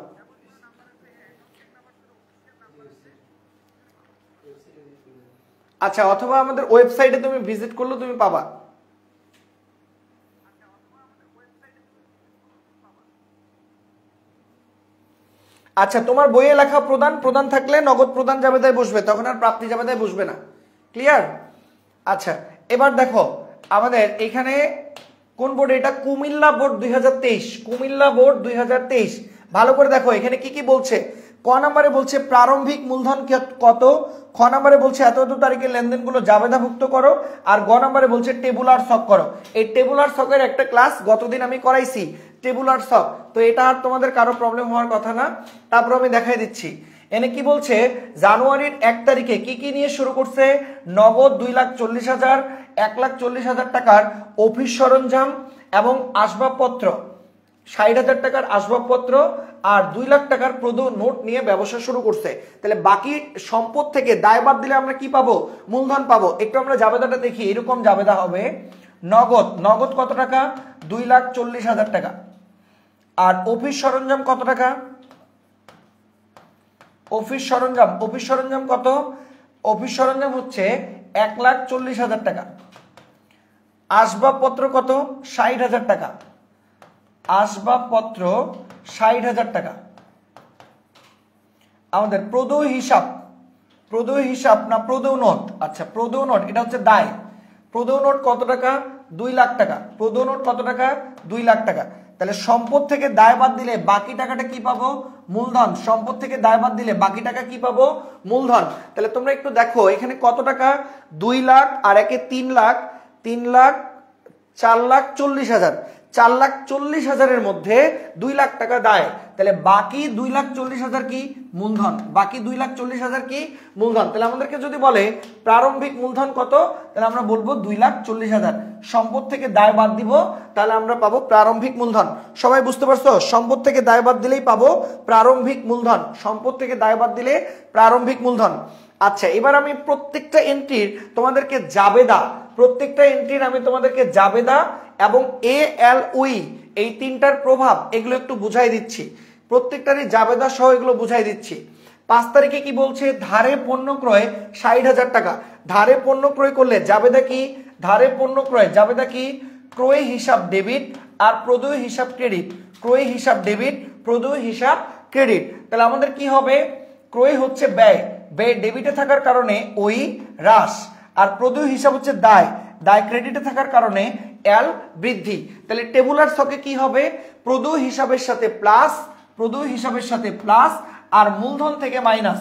আচ্ছা অথবা আমাদের ওয়েবসাইটে তুমি ভিজিট করলে তুমি পাবা আচ্ছা তোমার বইয়ে লেখা প্রদান প্রদান থাকলে নগদ প্রদান যাবে তাই বসবে তখন আর প্রাপ্তি যাবে তাই বসবে না ক্লিয়ার আচ্ছা এবার দেখো আমাদের এখানে কোন বোর্ড এটা কুমিল্লা বোর্ড দুই কুমিল্লা বোর্ড দুই ভালো করে দেখো এখানে কি কি বলছে ক নম্বরে বলছে প্রারম্ভিক মূলধন কত খ নম্বরে বলছে এত এত তারিখে লেনদেনগুলো জাবেদাভুক্ত করো আর গ নম্বরে বলছে টেবুলার শক করো এই টেবুলার শখের একটা ক্লাস গতদিন আমি করাইছি টেবুলার শখ তো এটা আর তোমাদের কারো প্রবলেম হওয়ার কথা না তারপর আমি দেখাই দিচ্ছি এনে কি বলছে জানুয়ারির এক তারিখে কি কি নিয়ে শুরু করছে নগদ দুই লাখ চল্লিশ হাজার এক লাখ চল্লিশ হাজার টাকার অফিস সরঞ্জাম এবং আসবাবপত্র ষাট হাজার টাকার আসবাবপত্র আর দুই লাখ টাকার প্রদ নোট নিয়ে ব্যবসা শুরু করছে তাহলে বাকি সম্পদ থেকে দায় বাদ দিলে আমরা কি পাবো মূলধন পাবো একটু আমরা জাবেদাটা দেখি এরকম জাবেদা হবে নগদ নগদ কত টাকা দুই লাখ চল্লিশ হাজার টাকা আর অফিস সরঞ্জাম কত টাকা অফিস সরঞ্জাম অফিস সরঞ্জাম কত অফিস সরঞ্জাম হচ্ছে এক লাখ চল্লিশ হাজার টাকা আসবাবপত্র কত ষাট হাজার টাকা আসবাবপত্র ষাট হাজার টাকা আমাদের প্রদৌ হিসাব প্রদেয় হিসাব না প্রদৌ নোট আচ্ছা প্রদৌ নোট এটা হচ্ছে দায় প্রদৌ নোট কত টাকা দুই লাখ টাকা প্রদৌ নোট কত টাকা দুই লাখ টাকা তাহলে সম্পদ থেকে দায় বাদ দিলে বাকি টাকাটা কি পাবো মূলধন সম্পদ থেকে দায় বাদ দিলে বাকি টাকা কি পাবো মূলধন তাহলে তোমরা একটু দেখো এখানে কত টাকা দুই লাখ আর একে তিন লাখ তিন লাখ চার লাখ চল্লিশ হাজার চার লাখ চল্লিশ হাজারের মধ্যে দুই লাখ টাকা দায় তাহলে বাকি দুই লাখ চল্লিশ হাজার কি মূলধন বাকি দুই লাখ চল্লিশ হাজার কি মূলধন তাহলে আমাদেরকে যদি বলে প্রারম্ভিক মূলধন কত তাহলে আমরা বলবো দুই লাখ চল্লিশ হাজার সম্পদ থেকে দায় বাদ দিব তাহলে আমরা পাবো প্রারম্ভিক মূলধন সবাই বুঝতে পারছো সম্পদ থেকে দায় বাদ দিলেই পাবো প্রারম্ভিক মূলধন সম্পদ থেকে দায় বাদ দিলে প্রারম্ভিক মূলধন আচ্ছা এবার আমি প্রত্যেকটা এন্ট্রির তোমাদেরকে জাবেদা প্রত্যেকটা এন্ট্রির আমি তোমাদেরকে জাবেদা এবং এ এল উই এই তিনটার প্রভাব এগুলো একটু বুঝাই দিচ্ছি প্রত্যেকটারই জাবেদা সহ এগুলো বুঝাই দিচ্ছি পাঁচ তারিখে কি বলছে ধারে পণ্য ক্রয় ষাট হাজার টাকা ধারে পণ্য ক্রয় করলে জাবেদা কি ধারে পণ্য ক্রয় জাবেদা কি ক্রয় হিসাব ডেবিট আর প্রদয় হিসাব ক্রেডিট ক্রয় হিসাব ডেবিট প্রদয় হিসাব ক্রেডিট তাহলে আমাদের কি হবে ক্রয় হচ্ছে ব্যয় ব্যয় ডেবিটে থাকার কারণে ওই হ্রাস আর প্রদেয় হিসাব হচ্ছে দায় দায় ক্রেডিটে থাকার কারণে এল বৃদ্ধি তাহলে টেবুলার সকে কি হবে প্রদেয় হিসাবের সাথে প্লাস প্রদেয় হিসাবের সাথে প্লাস আর মূলধন থেকে মাইনাস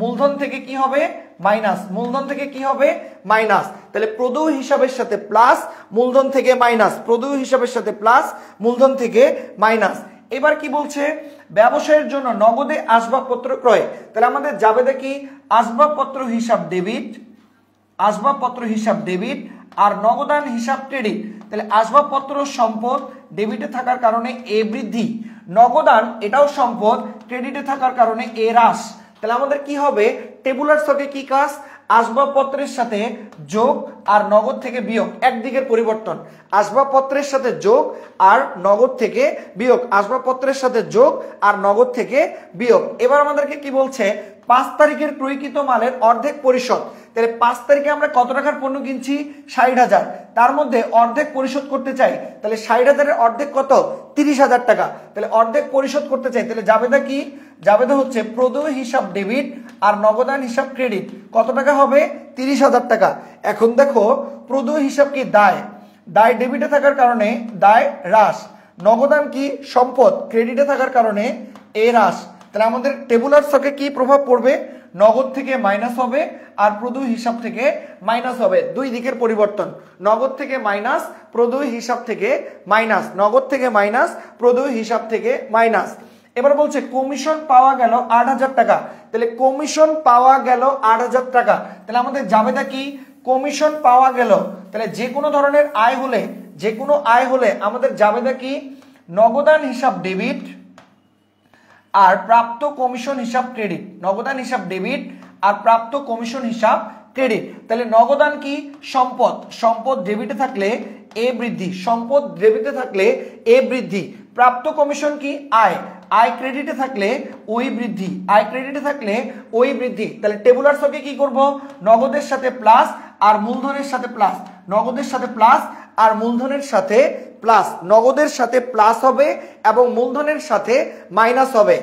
মূলধন থেকে কি হবে মাইনাস মূলধন থেকে কি হবে মাইনাস তাহলে প্রদেয় হিসাবের সাথে প্লাস মূলধন থেকে মাইনাস প্রদেয় হিসাবের সাথে প্লাস মূলধন থেকে মাইনাস এবার কি বলছে ব্যবসায়ের জন্য নগদে আসবাবপত্র ক্রয় তাহলে আমাদের যাবে দেখি আসবাবপত্র হিসাব ডেবিট আসবাবপত্র হিসাব ডেবিট আর নগদান হিসাব ক্রেডিট তাহলে আসবাবপত্র সম্পদ ডেবিটে থাকার কারণে এ বৃদ্ধি নগদান এটাও সম্পদ ক্রেডিটে থাকার কারণে এ হ্রাস তাহলে আমাদের কি হবে টেবুলার স্টকে কি কাজ আসবাবপত্রের সাথে যোগ আর নগদ থেকে বিয়োগ একদিকের পরিবর্তন আসবাবপত্রের সাথে যোগ আর নগদ থেকে বিয়োগ আসবাবপত্রের সাথে যোগ আর নগদ থেকে বিয়োগ এবার আমাদেরকে কি বলছে পাঁচ তারিখের প্রয়োগিত মালের অর্ধেক পরিশোধ তাহলে পাঁচ তারিখে আমরা কত টাকার পণ্য কিনছি ষাট হাজার তার মধ্যে অর্ধেক পরিশোধ করতে চাই তাহলে ষাট হাজারের অর্ধেক কত তিরিশ হাজার টাকা তাহলে অর্ধেক পরিশোধ করতে চাই তাহলে জাবেদা কি জাবেদা হচ্ছে প্রদেয় হিসাব ডেবিট আর নগদান হিসাব ক্রেডিট কত টাকা হবে তিরিশ হাজার টাকা এখন দেখো প্রদেয় হিসাব কি দায় দায় ডেবিটে থাকার কারণে দায় হ্রাস নগদান কি সম্পদ ক্রেডিটে থাকার কারণে এ হ্রাস তাহলে আমাদের টেবুলার স্টকে কি প্রভাব পড়বে নগদ থেকে মাইনাস হবে আর প্রদুয় হিসাব থেকে মাইনাস হবে দুই দিকের পরিবর্তন নগদ থেকে মাইনাস প্রদুই হিসাব থেকে মাইনাস নগদ থেকে মাইনাস প্রদুই হিসাব থেকে মাইনাস এবার বলছে কমিশন পাওয়া গেল আট হাজার টাকা তাহলে কমিশন পাওয়া গেল আট হাজার টাকা তাহলে আমাদের জাবেদা কি কমিশন পাওয়া গেল তাহলে যে কোনো ধরনের আয় হলে যে কোনো আয় হলে আমাদের জাবেদা কি নগদান হিসাব ডেবিট আর প্রাপ্ত কমিশন হিসাব ক্রেডিট নগদান হিসাব ডেবিট আর প্রাপ্ত কমিশন হিসাব ক্রেডিট তাহলে নগদান কি সম্পদ সম্পদ ডেবিটে থাকলে এ বৃদ্ধি সম্পদ ডেবিটে থাকলে এ বৃদ্ধি প্রাপ্ত কমিশন কি আয় আয় ক্রেডিটে থাকলে ওই বৃদ্ধি আয় ক্রেডিটে থাকলে ওই বৃদ্ধি তাহলে টেবুলার সঙ্গে কি করব নগদের সাথে প্লাস আর মূলধনের সাথে প্লাস নগদের সাথে প্লাস আর মূলধনের সাথে প্লাস নগদের সাথে প্লাস হবে এবং মূলধনের সাথে মাইনাস হবে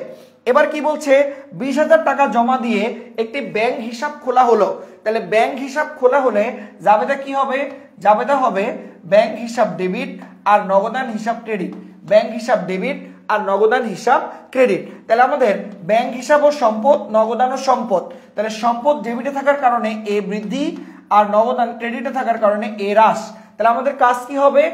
এবার কি বলছে বিশ হাজার টাকা জমা দিয়ে একটি ব্যাংক হিসাব খোলা হলো তাহলে ব্যাংক হিসাব খোলা হলে জাবেদা কি হবে জাবেদা হবে ব্যাংক হিসাব ডেবিট আর নগদান হিসাব ক্রেডিট ব্যাংক হিসাব ডেবিট আর নগদান হিসাব ক্রেডিট তাহলে আমাদের ব্যাংক হিসাব ও সম্পদ নগদান ও সম্পদ তাহলে সম্পদ ডেবিটে থাকার কারণে এ বৃদ্ধি আর নগদান ক্রেডিটে থাকার কারণে এ হ্রাস তাহলে আমাদের কাজ কি হবে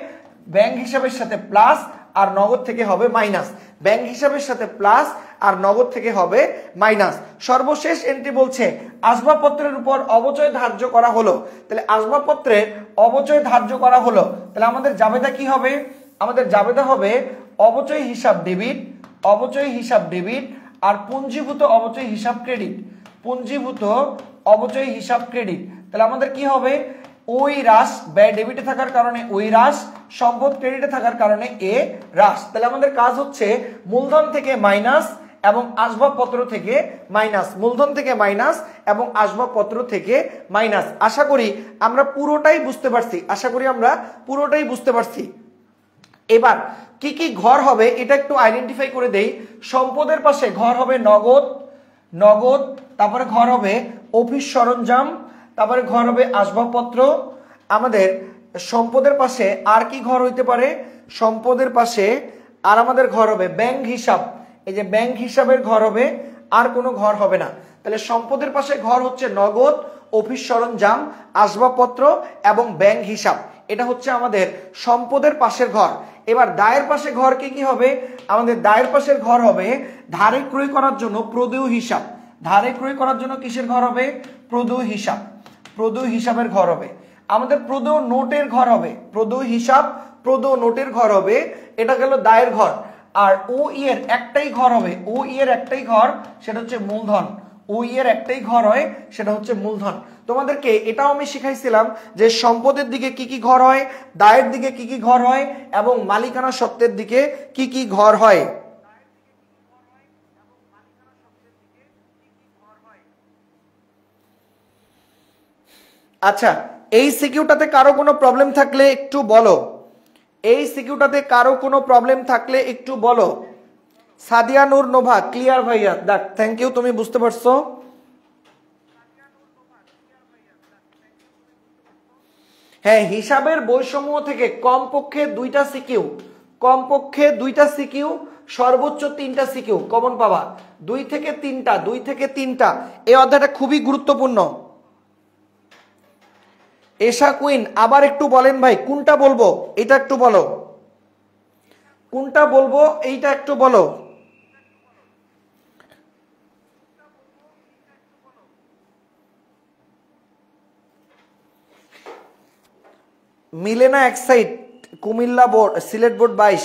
ব্যাংক হিসাবের সাথে প্লাস আর নগদ থেকে হবে মাইনাস ব্যাংক হিসাবের সাথে প্লাস আর নগদ থেকে হবে মাইনাস সর্বশেষ এন্ট্রি বলছে আসবাবপত্রের উপর অবচয় ধার্য করা হলো তাহলে আসবাবপত্রের অবচয় ধার্য করা হলো তাহলে আমাদের জাবেদা কি হবে আমাদের জাবেদা হবে অবচয় হিসাব ডেবিট অবচয় হিসাব ডেবিট আর পুঞ্জীভূত অবচয় হিসাব ক্রেডিট পুঞ্জীভূত অবচয় হিসাব ক্রেডিট তাহলে আমাদের কি হবে ওই হ্রাস ব্যয় ডেবিটে থাকার কারণে ওই হ্রাস সম্ভব ক্রেডিটে থাকার কারণে এ হ্রাস তাহলে আমাদের কাজ হচ্ছে মূলধন থেকে মাইনাস এবং আসবাবপত্র থেকে মাইনাস মূলধন থেকে মাইনাস এবং আসবাবপত্র থেকে মাইনাস আশা করি আমরা পুরোটাই বুঝতে পারছি আশা করি আমরা পুরোটাই বুঝতে পারছি এবার কি কি ঘর হবে এটা একটু আইডেন্টিফাই করে দেই সম্পদের পাশে ঘর হবে নগদ নগদ তারপরে ঘর হবে অফিস সরঞ্জাম তারপরে ঘর হবে আসবাবপত্র আমাদের সম্পদের পাশে আর কি ঘর হইতে পারে সম্পদের পাশে আর আমাদের ঘর হবে ব্যাংক হিসাব এই যে ব্যাংক হিসাবের ঘর হবে আর কোনো ঘর হবে না তাহলে সম্পদের পাশে ঘর হচ্ছে নগদ অফিস সরঞ্জাম আসবাবপত্র এবং ব্যাংক হিসাব এটা হচ্ছে আমাদের সম্পদের পাশের ঘর এবার দায়ের পাশে ঘরকে কি হবে আমাদের দায়ের পাশের ঘর হবে ধারে ক্রয় করার জন্য প্রদেয় হিসাব ধারে ক্রয় করার জন্য কিসের ঘর হবে প্রদেয় হিসাব প্রদেয় হিসাবের ঘর হবে আমাদের প্রদ নোটের ঘর হবে প্রদ হিসাব প্রদ নোটের ঘর হবে এটা গেল দায়ের ঘর আর ও ইয়ের একটাই ঘর হবে ও ইয়ের একটাই ঘর সেটা হচ্ছে মূলধন ও ইয়ের একটাই ঘর হয় সেটা হচ্ছে মূলধন তোমাদেরকে এটাও আমি শিখাইছিলাম যে সম্পদের দিকে কি কি ঘর হয় দায়ের দিকে কি কি ঘর হয় এবং মালিকানা সত্যের দিকে কি কি ঘর হয় আচ্ছা এই সিকিউটাতে কারো কোনো প্রবলেম থাকলে একটু বলো এই সিকিউটাতে কারো কোনো প্রবলেম থাকলে একটু বলো সাদিয়া নূর নোভা ক্লিয়ার ভাইয়া দেখ থ্যাংক ইউ তুমি বুঝতে পারছো হ্যাঁ হিসাবের বৈষম্য থেকে কমপক্ষে দুইটা সিকিউ কমপক্ষে দুইটা সিকিউ সর্বোচ্চ তিনটা সিকিউ কমন পাবা দুই থেকে তিনটা দুই থেকে তিনটা এই অধ্যায়টা খুবই গুরুত্বপূর্ণ এশা কুইন আবার একটু বলেন ভাই কোনটা বলবো এটা একটু বলো কোনটা বলবো এইটা একটু বলো মিলে না এক side Comilla board Sylhet board বাইশ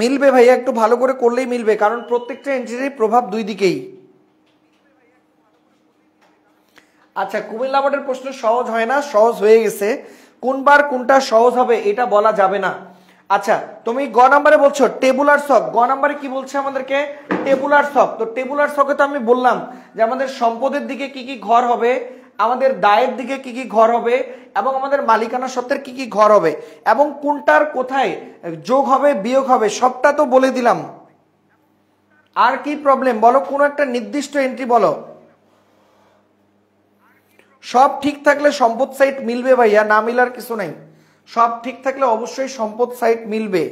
মিলবে ভাইয়া একটু ভালো করে করলেই মিলবে কারণ প্রত্যেকটা এন্ট্রির প্রভাব দুই দিকেই আচ্ছা কুমিল্লা বোর্ডের প্রশ্ন সহজ হয় না সহজ হয়ে গেছে কোনবার কোনটা সহজ হবে এটা বলা যাবে না আচ্ছা তুমি গ নাম্বারে বলছো টেবুলার সক গ নাম্বারে কি বলছে আমাদেরকে টেবুলার সক তো টেবুলার সকে তো আমি বললাম যে আমাদের সম্পদের দিকে কি কি ঘর হবে আমাদের দায়ের দিকে কি কি ঘর হবে এবং আমাদের মালিকানা সত্ত্বের কি কি ঘর হবে এবং কোনটার কোথায় যোগ হবে বিয়োগ হবে সবটা তো বলে দিলাম আর কি প্রবলেম বলো কোনো একটা নির্দিষ্ট এন্ট্রি বলো সব ঠিক থাকলে সম্পদ সাইট মিলবে ভাইয়া না মিলার কিছু নাই সব ঠিক থাকলে অবশ্যই সম্পদ সাইট মিলবে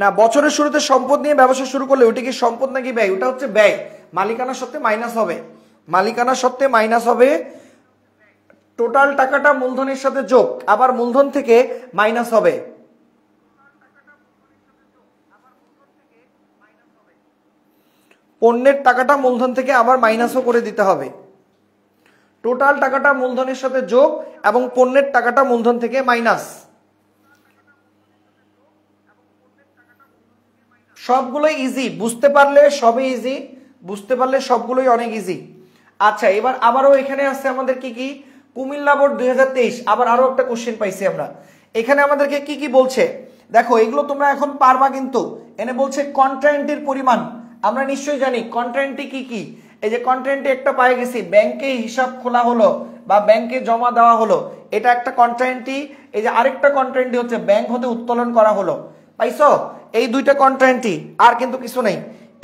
না বছরের শুরুতে সম্পদ নিয়ে ব্যবসা শুরু করলে ওটা কি সম্পদ নাকি ব্যয় ওটা হচ্ছে ব্যয় মালিকানা সত্ত্বে মাইনাস হবে মালিকানা সত্ত্বে মাইনাস হবে টোটাল টাকাটা মূলধনের সাথে যোগ আবার মূলধন থেকে মাইনাস হবে পণ্যের টাকাটা মূলধন থেকে আবার মাইনাসও করে দিতে হবে টোটাল টাকাটা মূলধনের সাথে যোগ এবং পণ্যের টাকাটা মূলধন থেকে মাইনাস সবগুলোই ইজি বুঝতে পারলে সবই ইজি বুঝতে পারলে সবগুলোই অনেক ইজি আচ্ছা এবার আবারও এখানে আছে আমাদের কি কি কুমিল্লা বোর্ড দুই আবার আরও একটা কোশ্চেন পাইছি আমরা এখানে আমাদেরকে কি কি বলছে দেখো এগুলো তোমরা এখন পারবা কিন্তু এনে বলছে কন্ট্রায়েন্টের পরিমাণ আমরা নিশ্চয়ই জানি কন্ট্রেন্টটি কি কি এই যে কন্টেন্টে একটা পায়ে গেছি ব্যাংকে হিসাব খোলা হলো বা ব্যাংকে জমা দেওয়া হলো এটা একটা কন্টেন্টই এই যে আরেকটা কন্ট্রেন্টটি হচ্ছে ব্যাংক হতে উত্তোলন করা হলো পাইছো এই দুইটা কন্টেন্টই আর কিন্তু কিছু নেই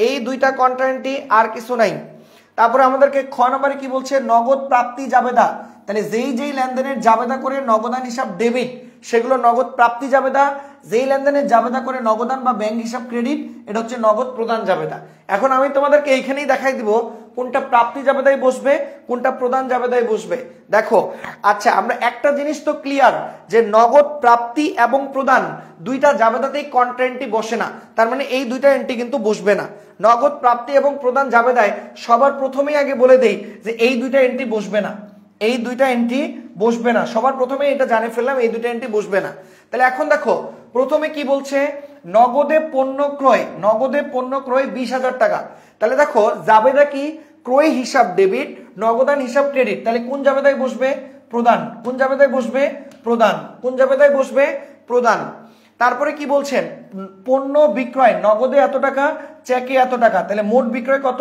এই দুইটা কন্টেন্টই আর কিছু নাই তারপরে আমাদেরকে খ নম্বরে কি বলছে নগদ প্রাপ্তি দা তাহলে যেই যেই লেনদেনের জাবেদা করে নগদান হিসাব ডেবিট সেগুলো নগদ প্রাপ্তি জাবেদা যেই লেনদেনের জাবেদা করে নগদান বা ব্যাংক হিসাব ক্রেডিট এটা হচ্ছে নগদ প্রদান জাবেদা এখন আমি তোমাদেরকে এইখানেই দেখাই দিব কোনটা প্রাপ্তি জাবেদাই বসবে কোনটা প্রদান জাবেদাই বসবে দেখো আচ্ছা আমরা একটা জিনিস তো ক্লিয়ার যে নগদ প্রাপ্তি এবং প্রদান দুইটা জাবেদাতেই কন্টেন্টটি বসে না তার মানে এই দুইটা এন্ট্রি কিন্তু বসবে না নগদ প্রাপ্তি এবং প্রদান জাবেদায় সবার প্রথমেই আগে বলে দেই যে এই দুইটা এন্ট্রি বসবে না এই দুইটা এন্ট্রি বসবে না সবার প্রথমে এটা জানে ফেললাম এই দুইটা এন্ট্রি বসবে না তাহলে এখন দেখো প্রথমে কি বলছে নগদে পণ্য ক্রয় নগদে পণ্য ক্রয় বিশ হাজার টাকা তাহলে দেখো জাবেদা কি ক্রয় হিসাব ডেবিট নগদান হিসাব ক্রেডিট তাহলে কোন জাবেদায় বসবে প্রদান কোন জাবেদায় বসবে প্রদান কোন জাবেদায় বসবে প্রদান তারপরে কি বলছেন পণ্য বিক্রয় নগদে এত টাকা চেকে এত টাকা তাহলে মোট বিক্রয় কত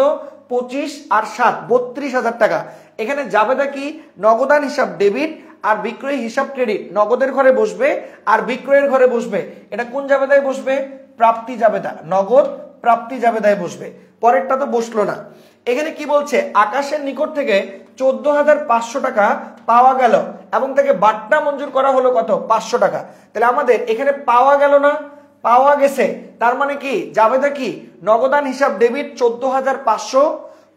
পঁচিশ আর সাত বত্রিশ হাজার টাকা এখানে জাবেদা কি নগদান হিসাব ডেবিট আর বিক্রয় হিসাব ক্রেডিট নগদের ঘরে বসবে আর বিক্রয়ের ঘরে বসবে এটা কোন জাবেদায় বসবে প্রাপ্তি জাবেদা নগদ প্রাপ্তি জাবেদায় বসবে পরেরটা তো বসলো না এখানে কি বলছে আকাশের নিকট থেকে চোদ্দ হাজার পাঁচশো টাকা পাওয়া গেল এবং তাকে বাট্টা মঞ্জুর করা হলো কত পাঁচশো টাকা তাহলে আমাদের এখানে পাওয়া গেল না পাওয়া গেছে তার মানে কি জাবেদা কি নগদান হিসাব ডেবিট চোদ্দ হাজার পাঁচশো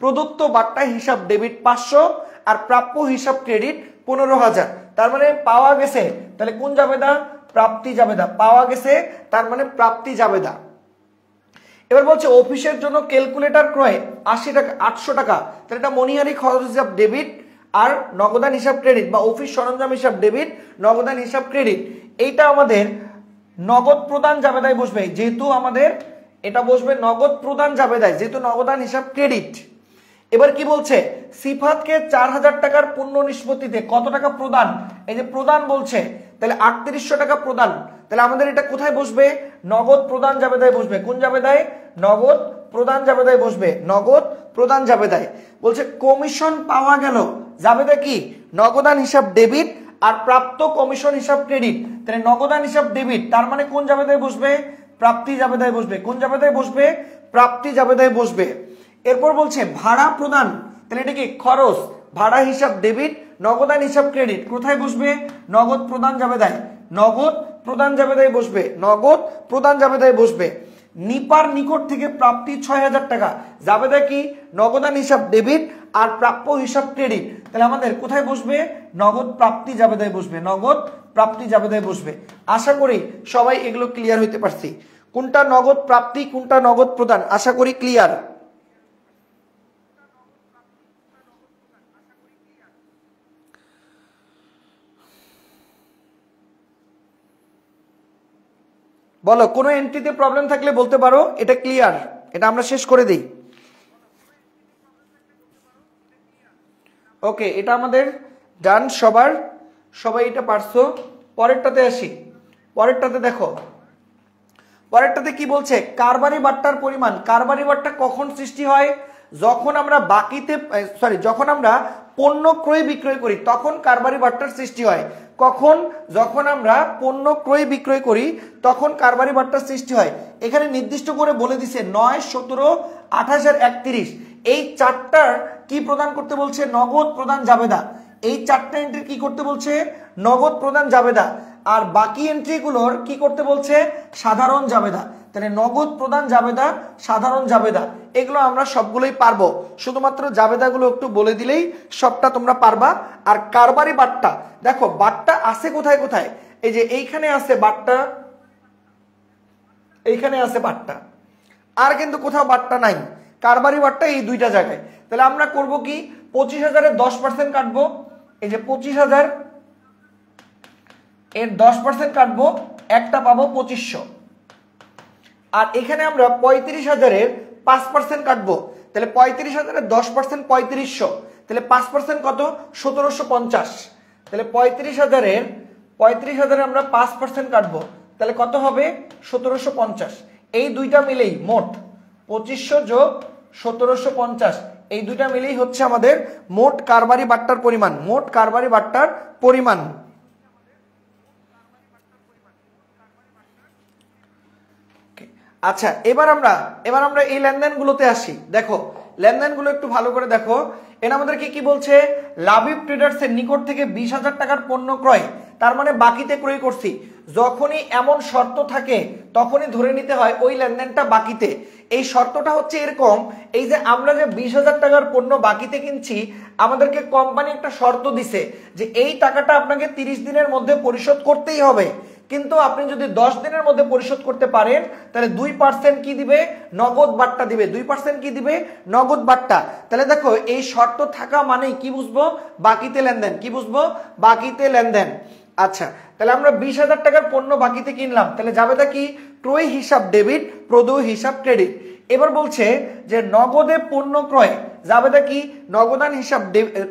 প্রদত্ত বার্তা হিসাব ডেবিট পাঁচশো আর প্রাপ্য হিসাব ক্রেডিট পনেরো হাজার তার মানে পাওয়া গেছে তাহলে কোন জাবেদা প্রাপ্তি জাবেদা পাওয়া গেছে তার মানে প্রাপ্তি জাবেদা এবার বলছে অফিসের জন্য ক্যালকুলেটর ক্রয় আশি টাকা আটশো টাকা তাহলে এটা মনিহারি খরচ হিসাব ডেবিট আর নগদান হিসাব ক্রেডিট বা অফিস সরঞ্জাম হিসাব ডেবিট নগদান হিসাব ক্রেডিট এইটা আমাদের নগদ প্রদান জাবেদায় বসবে যেহেতু আমাদের এটা বসবে নগদ প্রদান জাবেদায় যেহেতু নগদান হিসাব ক্রেডিট এবার কি বলছে সিফাতকে চার হাজার টাকার পণ্য নিষ্পত্তিতে কত টাকা প্রদান এই যে প্রদান বলছে তাহলে আটত্রিশশো টাকা প্রদান তাহলে আমাদের এটা কোথায় বসবে নগদ প্রদান জাবেদায় বসবে কোন জাবেদায় নগদ প্রদান জাবেদায় বসবে নগদ প্রদান জাবেদায় বলছে কমিশন পাওয়া গেল জাবেদা কি নগদান হিসাব ডেবিট আর প্রাপ্ত কমিশন হিসাব ক্রেডিট তাহলে নগদান হিসাব ডেবিট তার মানে কোন জাবেদায় বসবে প্রাপ্তি জাবেদায় বসবে কোন জাবেদায় বসবে প্রাপ্তি জাবেদায় বসবে এরপর বলছে ভাড়া প্রদান তাহলে এটা কি খরচ ভাড়া হিসাব ডেবিট নগদান হিসাব ক্রেডিট কোথায় বসবে নগদ প্রদান জাবেদায় নগদ প্রদান জাবেদায় বসবে নগদ প্রদান জাবেদায় বসবে নিপার নিকট থেকে প্রাপ্তি ছয় হাজার টাকা যাবে দেখি নগদান হিসাব ডেবিট আর প্রাপ্য হিসাব ক্রেডিট তাহলে আমাদের কোথায় বসবে নগদ প্রাপ্তি জাবেদায় বসবে নগদ প্রাপ্তি জাবেদায় বসবে আশা করি সবাই এগুলো ক্লিয়ার হইতে পারছি কোনটা নগদ প্রাপ্তি কোনটা নগদ প্রদান আশা করি ক্লিয়ার বলো কোনো এন্ট্রিতে প্রবলেম থাকলে বলতে পারো এটা ক্লিয়ার এটা আমরা শেষ করে দিই ওকে এটা আমাদের ডান সবার সবাই এটা পারছো পরেরটাতে আসি পরেরটাতে দেখো পরেরটাতে কি বলছে কারবারি বাট্টার পরিমাণ কারবারি বাট্টা কখন সৃষ্টি হয় যখন আমরা বাকিতে সরি যখন আমরা পণ্য ক্রয় বিক্রয় করি তখন কারবারি বার্তার সৃষ্টি হয় কখন যখন আমরা পণ্য ক্রয় বিক্রয় করি তখন কারবারি বার্তার সৃষ্টি হয় এখানে নির্দিষ্ট করে বলে দিছে নয় সতেরো আঠাশ আর একত্রিশ এই চারটার কি প্রদান করতে বলছে নগদ প্রদান জাবেদা এই চারটা এন্ট্রি কি করতে বলছে নগদ প্রদান জাবেদা আর বাকি এন্ট্রিগুলোর কি করতে বলছে সাধারণ জাবেদা তাহলে নগদ প্রধান জাবেদা সাধারণ জাবেদা এগুলো আমরা সবগুলোই পারবো শুধুমাত্র জাবেদাগুলো একটু বলে দিলেই সবটা তোমরা পারবা আর কারবারি বাট্টা দেখো বাট্টা আছে কোথায় কোথায় এই যে এইখানে আছে বাট্টা এইখানে আছে বাট্টা আর কিন্তু কোথাও বাট্টা নাই কারবারি বাট্টা এই দুইটা জায়গায় তাহলে আমরা করব কি পঁচিশ হাজারের দশ পার্সেন্ট কাটবো এই যে পঁচিশ হাজার এর দশ পার্সেন্ট কাটবো একটা পাবো পঁচিশশো আর এখানে আমরা পঁয়ত্রিশ হাজারের পাঁচ পার্সেন্ট কাটবো তাহলে পঁয়ত্রিশ হাজারের দশ পার্সেন্ট পঁয়ত্রিশশো তাহলে পাঁচ পার্সেন্ট কত সতেরোশো পঞ্চাশ তাহলে পঁয়ত্রিশ হাজারের পঁয়ত্রিশ হাজারে আমরা পাঁচ পার্সেন্ট কাটবো তাহলে কত হবে সতেরোশো পঞ্চাশ এই দুইটা মিলেই মোট পঁচিশশো যোগ সতেরোশো পঞ্চাশ এই দুইটা মিলেই হচ্ছে আমাদের মোট কারবারি বাট্টার পরিমাণ মোট কারবারি বাট্টার পরিমাণ আচ্ছা এবার আমরা এবার আমরা এই লেনদেনগুলোতে আসি দেখো লেনদেনগুলো একটু ভালো করে দেখো এটা আমাদেরকে কি বলছে ট্রেডার্স ট্রেডার্সের নিকট থেকে বিশ হাজার টাকার পণ্য ক্রয় তার মানে বাকিতে ক্রয় করছি যখনই এমন শর্ত থাকে তখনই ধরে নিতে হয় ওই লেনদেনটা বাকিতে এই শর্তটা হচ্ছে এরকম এই যে আমরা যে বিশ হাজার টাকার পণ্য বাকিতে কিনছি আমাদেরকে কোম্পানি একটা শর্ত দিছে যে এই টাকাটা আপনাকে তিরিশ দিনের মধ্যে পরিশোধ করতেই হবে কিন্তু আপনি যদি দশ দিনের মধ্যে পরিশোধ করতে পারেন তাহলে দুই পার্সেন্ট কি দিবে নগদ বার্তা দিবে দুই পার্সেন্ট কি দিবে নগদ বার্তা তাহলে দেখো এই শর্ত থাকা মানেই কি বুঝবো বাকিতে লেনদেন কি বুঝবো বাকিতে লেনদেন আচ্ছা তাহলে আমরা বিশ হাজার টাকার পণ্য বাকিতে কিনলাম তাহলে যাবে কি ক্রয় হিসাব ডেবিট প্রদেয় হিসাব ক্রেডিট এবার বলছে যে নগদে পণ্য ক্রয় জাবেদা কি নগদান হিসাব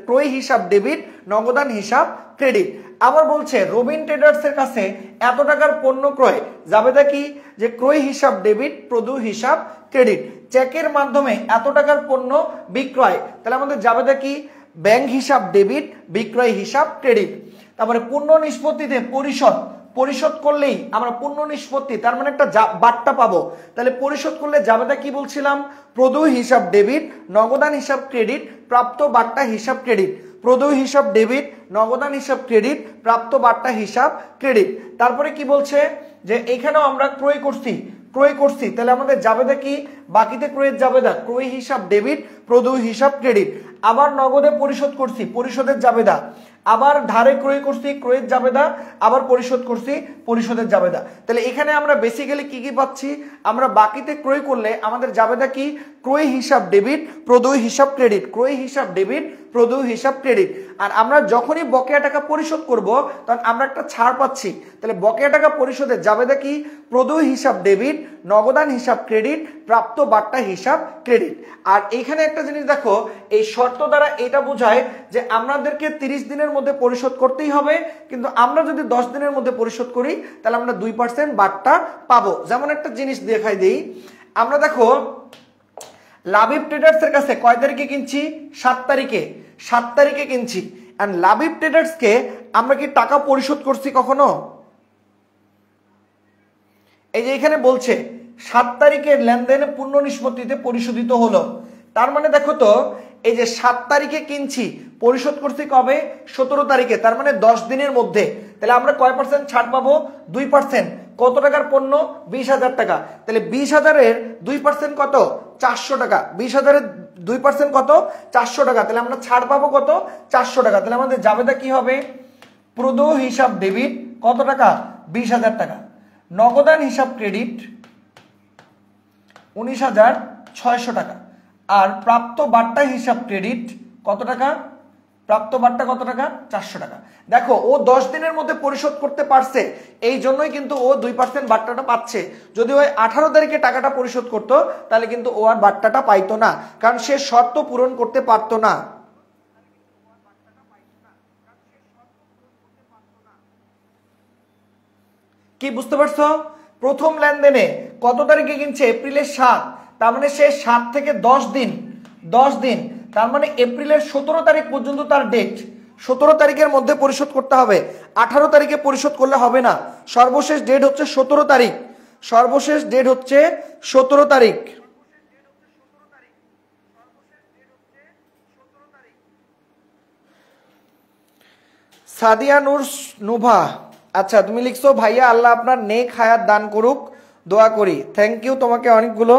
ক্রয় হিসাব ডেবিট নগদান হিসাব ক্রেডিট আবার বলছে রবিন ট্রেডার্সের কাছে এত টাকার পণ্য ক্রয় জাবেদা কি যে ক্রয় হিসাব ডেবিট প্রদু হিসাব ক্রেডিট চেকের মাধ্যমে এত টাকার পণ্য বিক্রয় তাহলে আমাদের জাবেদা কি ব্যাংক হিসাব ডেবিট বিক্রয় হিসাব ক্রেডিট তারপরে পণ্য নিষ্পত্তিতে পরিশোধ পরিশোধ করলেই আমরা পূর্ণ নিষ্পত্তি তার মানে একটা বার্তা পাবো তাহলে পরিশোধ করলে জাবেদা কি বলছিলাম প্রদয় হিসাব ডেবিট নগদান হিসাব ক্রেডিট প্রাপ্ত বার্তা হিসাব ক্রেডিট প্রদয় হিসাব ডেবিট নগদান হিসাব ক্রেডিট প্রাপ্ত বার্তা হিসাব ক্রেডিট তারপরে কি বলছে যে এখানেও আমরা ক্রয় করছি ক্রয় করছি তাহলে আমাদের জাবেদা কি বাকিতে ক্রয়ের জাবেদা ক্রয় হিসাব ডেবিট প্রদয় হিসাব ক্রেডিট আবার নগদে পরিশোধ করছি পরিশোধের জাবেদা আবার ধারে ক্রয় করছি ক্রয়ের জাবেদা আবার পরিশোধ করছি পরিশোধের জাবেদা তাহলে এখানে আমরা বেসিক্যালি কি কি পাচ্ছি আমরা বাকিতে ক্রয় করলে আমাদের জাবেদা কি ক্রয় হিসাব ডেবিট প্রদয় হিসাব ক্রেডিট ক্রয় হিসাব ডেবিট প্রদয় হিসাব ক্রেডিট আর আমরা যখনই বকেয়া টাকা পরিশোধ করব তখন আমরা একটা ছাড় পাচ্ছি তাহলে বকেয়া টাকা পরিশোধের যাবে কি প্রদয় হিসাব ডেবিট নগদান হিসাব ক্রেডিট প্রাপ্ত বার্তা হিসাব ক্রেডিট আর এখানে একটা জিনিস দেখো এই শর্ত দ্বারা এটা বোঝায় যে আমাদেরকে 30 দিনের মধ্যে পরিশোধ করতেই হবে কিন্তু আমরা যদি দশ দিনের মধ্যে পরিশোধ করি তাহলে আমরা দুই পার্সেন্ট বার্তা পাবো যেমন একটা জিনিস দেখাই দিই আমরা দেখো লাভিব ট্রেডার্সের কাছে কয় তারিখে কিনছি সাত তারিখে সাত তারিখে কিনছি অ্যান্ড লাভিব ট্রেডার্সকে আমরা কি টাকা পরিশোধ করছি কখনো এই যে এখানে বলছে সাত তারিখের লেনদেনে পূর্ণ নিষ্পত্তিতে পরিশোধিত হলো তার মানে দেখো তো এই যে সাত তারিখে কিনছি পরিশোধ করছি কবে সতেরো তারিখে তার মানে দশ দিনের মধ্যে তাহলে আমরা কয় পার্সেন্ট ছাড় পাবো দুই পার্সেন্ট কত টাকার পণ্য বিশ হাজার টাকা তাহলে বিশ হাজারের দুই পার্সেন্ট কত চারশো টাকা বিশ হাজারের দুই পার্সেন্ট কত চারশো টাকা তাহলে আমরা ছাড় পাবো কত চারশো টাকা তাহলে আমাদের জাবেদা কি হবে প্রদ হিসাব ডেবিট কত টাকা বিশ হাজার টাকা নগদান হিসাব ক্রেডিট উনিশ হাজার ছয়শো টাকা আর প্রাপ্ত বার্তা হিসাব ক্রেডিট কত টাকা প্রাপ্ত বার্তা কত টাকা চারশো টাকা দেখো ও দশ দিনের মধ্যে পরিশোধ করতে পারছে এই জন্যই কিন্তু ও দুই পার্সেন্ট বার্তাটা পাচ্ছে যদি ওই আঠারো তারিখে টাকাটা পরিশোধ করতো তাহলে কিন্তু ও আর বার্তাটা পাইতো না কারণ সে শর্ত পূরণ করতে পারতো না কি বুঝতে পারছো প্রথম লেনদেনে কত তারিখে কিনছে এপ্রিলের সাত তার মানে সে সাত থেকে দশ দিন দশ দিন তার মানে এপ্রিলের সতেরো তারিখ পর্যন্ত তার ডেট সতেরো তারিখের মধ্যে পরিশোধ করতে হবে আঠারো তারিখে পরিশোধ করলে হবে না সর্বশেষ ডেট হচ্ছে সতেরো তারিখ সর্বশেষ ডেট হচ্ছে সতেরো তারিখ সাদিয়া নূর নোভা আচ্ছা তুমি লিখছো ভাইয়া আল্লাহ আপনার নেক হায়াত দান করুক দোয়া করি থ্যাংক ইউ তোমাকে অনেকগুলো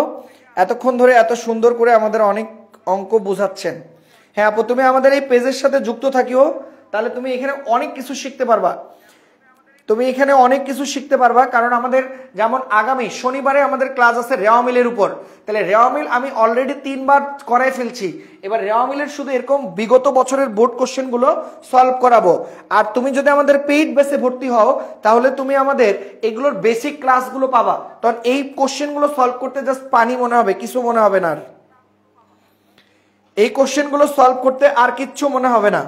এতক্ষণ ধরে এত সুন্দর করে আমাদের অনেক অঙ্ক বোঝাচ্ছেন হ্যাঁ আপু তুমি আমাদের এই পেজের সাথে যুক্ত থাকিও তাহলে তুমি এখানে অনেক কিছু শিখতে পারবা তুমি এখানে অনেক কিছু শিখতে পারবা কারণ আমাদের যেমন আগামী শনিবারে আমাদের ক্লাস আছে রেওয়া মিলের উপর তাহলে রেওয়া মিল আমি অলরেডি তিনবার করাই ফেলছি এবার রেওয়া মিলের শুধু এরকম বিগত বছরের বোর্ড কোশ্চেনগুলো সলভ করাবো আর তুমি যদি আমাদের পেইড বেসে ভর্তি হও তাহলে তুমি আমাদের এগুলোর বেসিক ক্লাসগুলো পাবা তখন এই কোশ্চেনগুলো সলভ করতে জাস্ট পানি মনে হবে কিছু মনে হবে না আর এই কোশ্চেনগুলো সলভ করতে আর কিচ্ছু মনে হবে না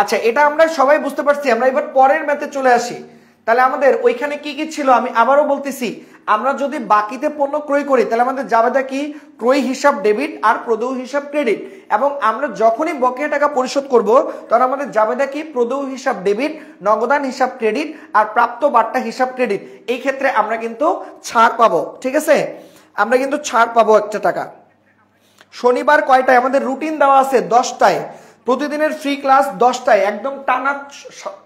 আচ্ছা এটা আমরা সবাই বুঝতে পারছি আমরা এবার পরের ম্যাথে চলে আসি তাহলে আমাদের ওইখানে কি কি ছিল আমি আবারও বলতেছি আমরা যদি বাকিতে পণ্য ক্রয় করি তাহলে আমাদের যাবেদা কি ক্রয় হিসাব ডেবিট আর প্রদৌ হিসাব ক্রেডিট এবং আমরা যখনই বকেয়া টাকা পরিশোধ করব তখন আমাদের যাবেদা কি প্রদৌ হিসাব ডেবিট নগদান হিসাব ক্রেডিট আর প্রাপ্ত বার্তা হিসাব ক্রেডিট এই ক্ষেত্রে আমরা কিন্তু ছাড় পাবো ঠিক আছে আমরা কিন্তু ছাড় পাবো একটা টাকা শনিবার কয়টায় আমাদের রুটিন দেওয়া আছে দশটায় প্রতিদিনের ফ্রি ক্লাস দশটায় একদম টানা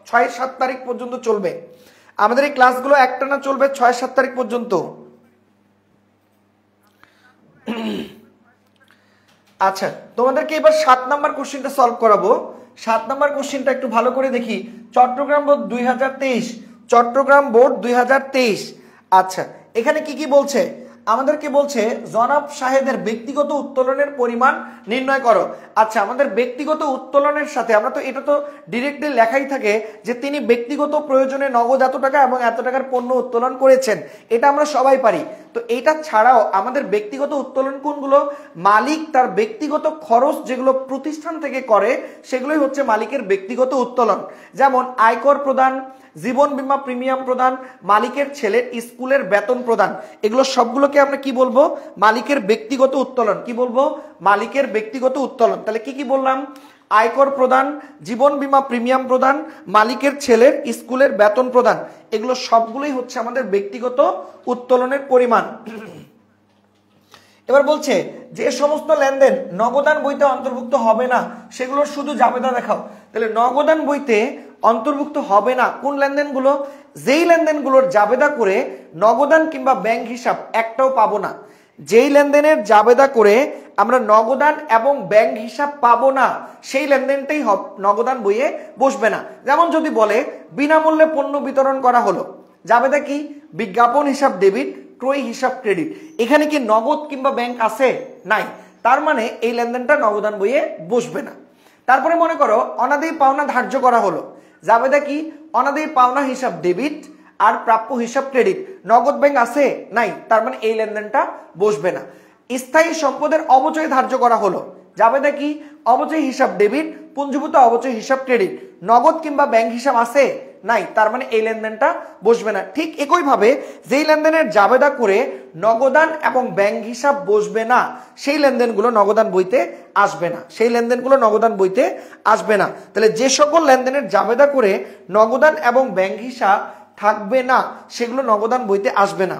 ছয় সাত তারিখ পর্যন্ত চলবে আমাদের এই ক্লাসগুলো একটানা চলবে ছয় সাত তারিখ পর্যন্ত আচ্ছা তোমাদেরকে এবার সাত নাম্বার কোশ্চিনটা সলভ করাবো সাত নাম্বার কোশ্চিনটা একটু ভালো করে দেখি চট্টগ্রাম বোর্ড দুই চট্টগ্রাম বোর্ড দুই আচ্ছা এখানে কি কি বলছে আমাদেরকে বলছে জনাব সাহেদের ব্যক্তিগত উত্তোলনের পরিমাণ নির্ণয় করো আচ্ছা আমাদের ব্যক্তিগত উত্তোলনের সাথে আমরা তো এটা তো ডিরেক্টলি লেখাই থাকে যে তিনি ব্যক্তিগত প্রয়োজনে নগদ এত টাকা এবং এত টাকার পণ্য উত্তোলন করেছেন এটা আমরা সবাই পারি তো এটা ছাড়াও আমাদের ব্যক্তিগত উত্তোলন কোনগুলো মালিক তার ব্যক্তিগত খরচ যেগুলো প্রতিষ্ঠান থেকে করে সেগুলোই হচ্ছে মালিকের ব্যক্তিগত উত্তোলন যেমন আয়কর প্রদান জীবন বিমা প্রিমিয়াম প্রদান মালিকের ছেলের স্কুলের বেতন প্রদান এগুলো সবগুলোকে আমরা কি বলবো মালিকের ব্যক্তিগত উত্তোলন কি বলবো মালিকের ব্যক্তিগত উত্তোলন তাহলে কি কি বললাম আয়কর প্রদান জীবন বিমা প্রিমিয়াম প্রদান মালিকের ছেলের স্কুলের বেতন প্রদান এগুলো সবগুলোই হচ্ছে আমাদের ব্যক্তিগত উত্তোলনের পরিমাণ এবার বলছে যে সমস্ত লেনদেন নগদান বইতে অন্তর্ভুক্ত হবে না সেগুলোর শুধু জাবেদা দেখাও তাহলে নগদান বইতে অন্তর্ভুক্ত হবে না কোন লেনদেনগুলো যেই লেনদেনগুলোর জাবেদা করে নগদান কিংবা ব্যাংক হিসাব একটাও পাবো না যেই লেনদেনের জাবেদা করে আমরা নগদান এবং ব্যাংক হিসাব পাবো না সেই লেনদেনটাই নগদান বইয়ে বসবে না যেমন যদি বলে বিনামূল্যে পণ্য বিতরণ করা হলো জাবেদা কি বিজ্ঞাপন হিসাব ডেবিট ক্রয় হিসাব ক্রেডিট এখানে কি নগদ কিংবা ব্যাংক আছে নাই তার মানে এই লেনদেনটা নগদান বইয়ে বসবে না তারপরে মনে করো অনাদি পাওনা ধার্য করা হলো জাবেদা কি অনাদায় পাওনা হিসাব ডেবিট আর প্রাপ্য হিসাব ক্রেডিট নগদ ব্যাংক আছে নাই তার মানে এই লেনদেনটা বসবে না স্থায়ী সম্পদের অবচয় ধার্য করা হলো যাবে নাকি অবচয় হিসাব ডেবিট পুঞ্জীভূত অবচয় হিসাব ক্রেডিট নগদ কিংবা ব্যাংক হিসাব আছে নাই তার মানে এই লেনদেনটা বসবে না ঠিক একইভাবে যেই লেনদেনের জাবেদা করে নগদান এবং ব্যাংক হিসাব বসবে না সেই লেনদেনগুলো নগদান বইতে আসবে না সেই লেনদেনগুলো নগদান বইতে আসবে না তাহলে যে সকল লেনদেনের জাবেদা করে নগদান এবং ব্যাংক হিসাব থাকবে না সেগুলো নগদান বইতে আসবে না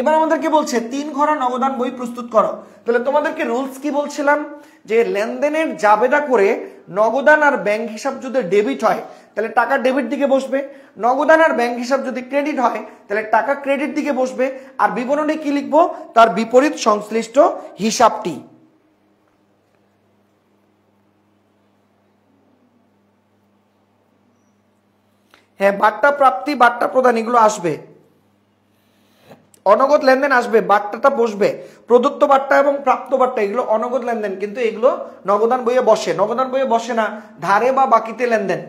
এবার আমাদেরকে বলছে তিন ঘরা নগদান বই প্রস্তুত করো তাহলে তোমাদেরকে রুলস কি বলছিলাম যে লেনদেনের জাবেদা করে নগদান আর ব্যাংক হিসাব যদি ডেবিট হয় তাহলে টাকা ডেবিট দিকে বসবে নগদান আর ব্যাংক হিসাব যদি ক্রেডিট হয় তাহলে টাকা ক্রেডিট দিকে বসবে আর বিবরণে কি লিখবো তার বিপরীত সংশ্লিষ্ট হিসাবটি হ্যাঁ বার্তা প্রাপ্তি বার্তা প্রদান এগুলো আসবে অনগদ লেনদেন আসবে বার্তাটা বসবে প্রদত্ত বার্তা এবং প্রাপ্ত বার্তা এগুলো অনগদ লেনদেন কিন্তু এগুলো নগদান বইয়ে বসে নগদান বইয়ে বসে না ধারে বা বাকিতে লেনদেন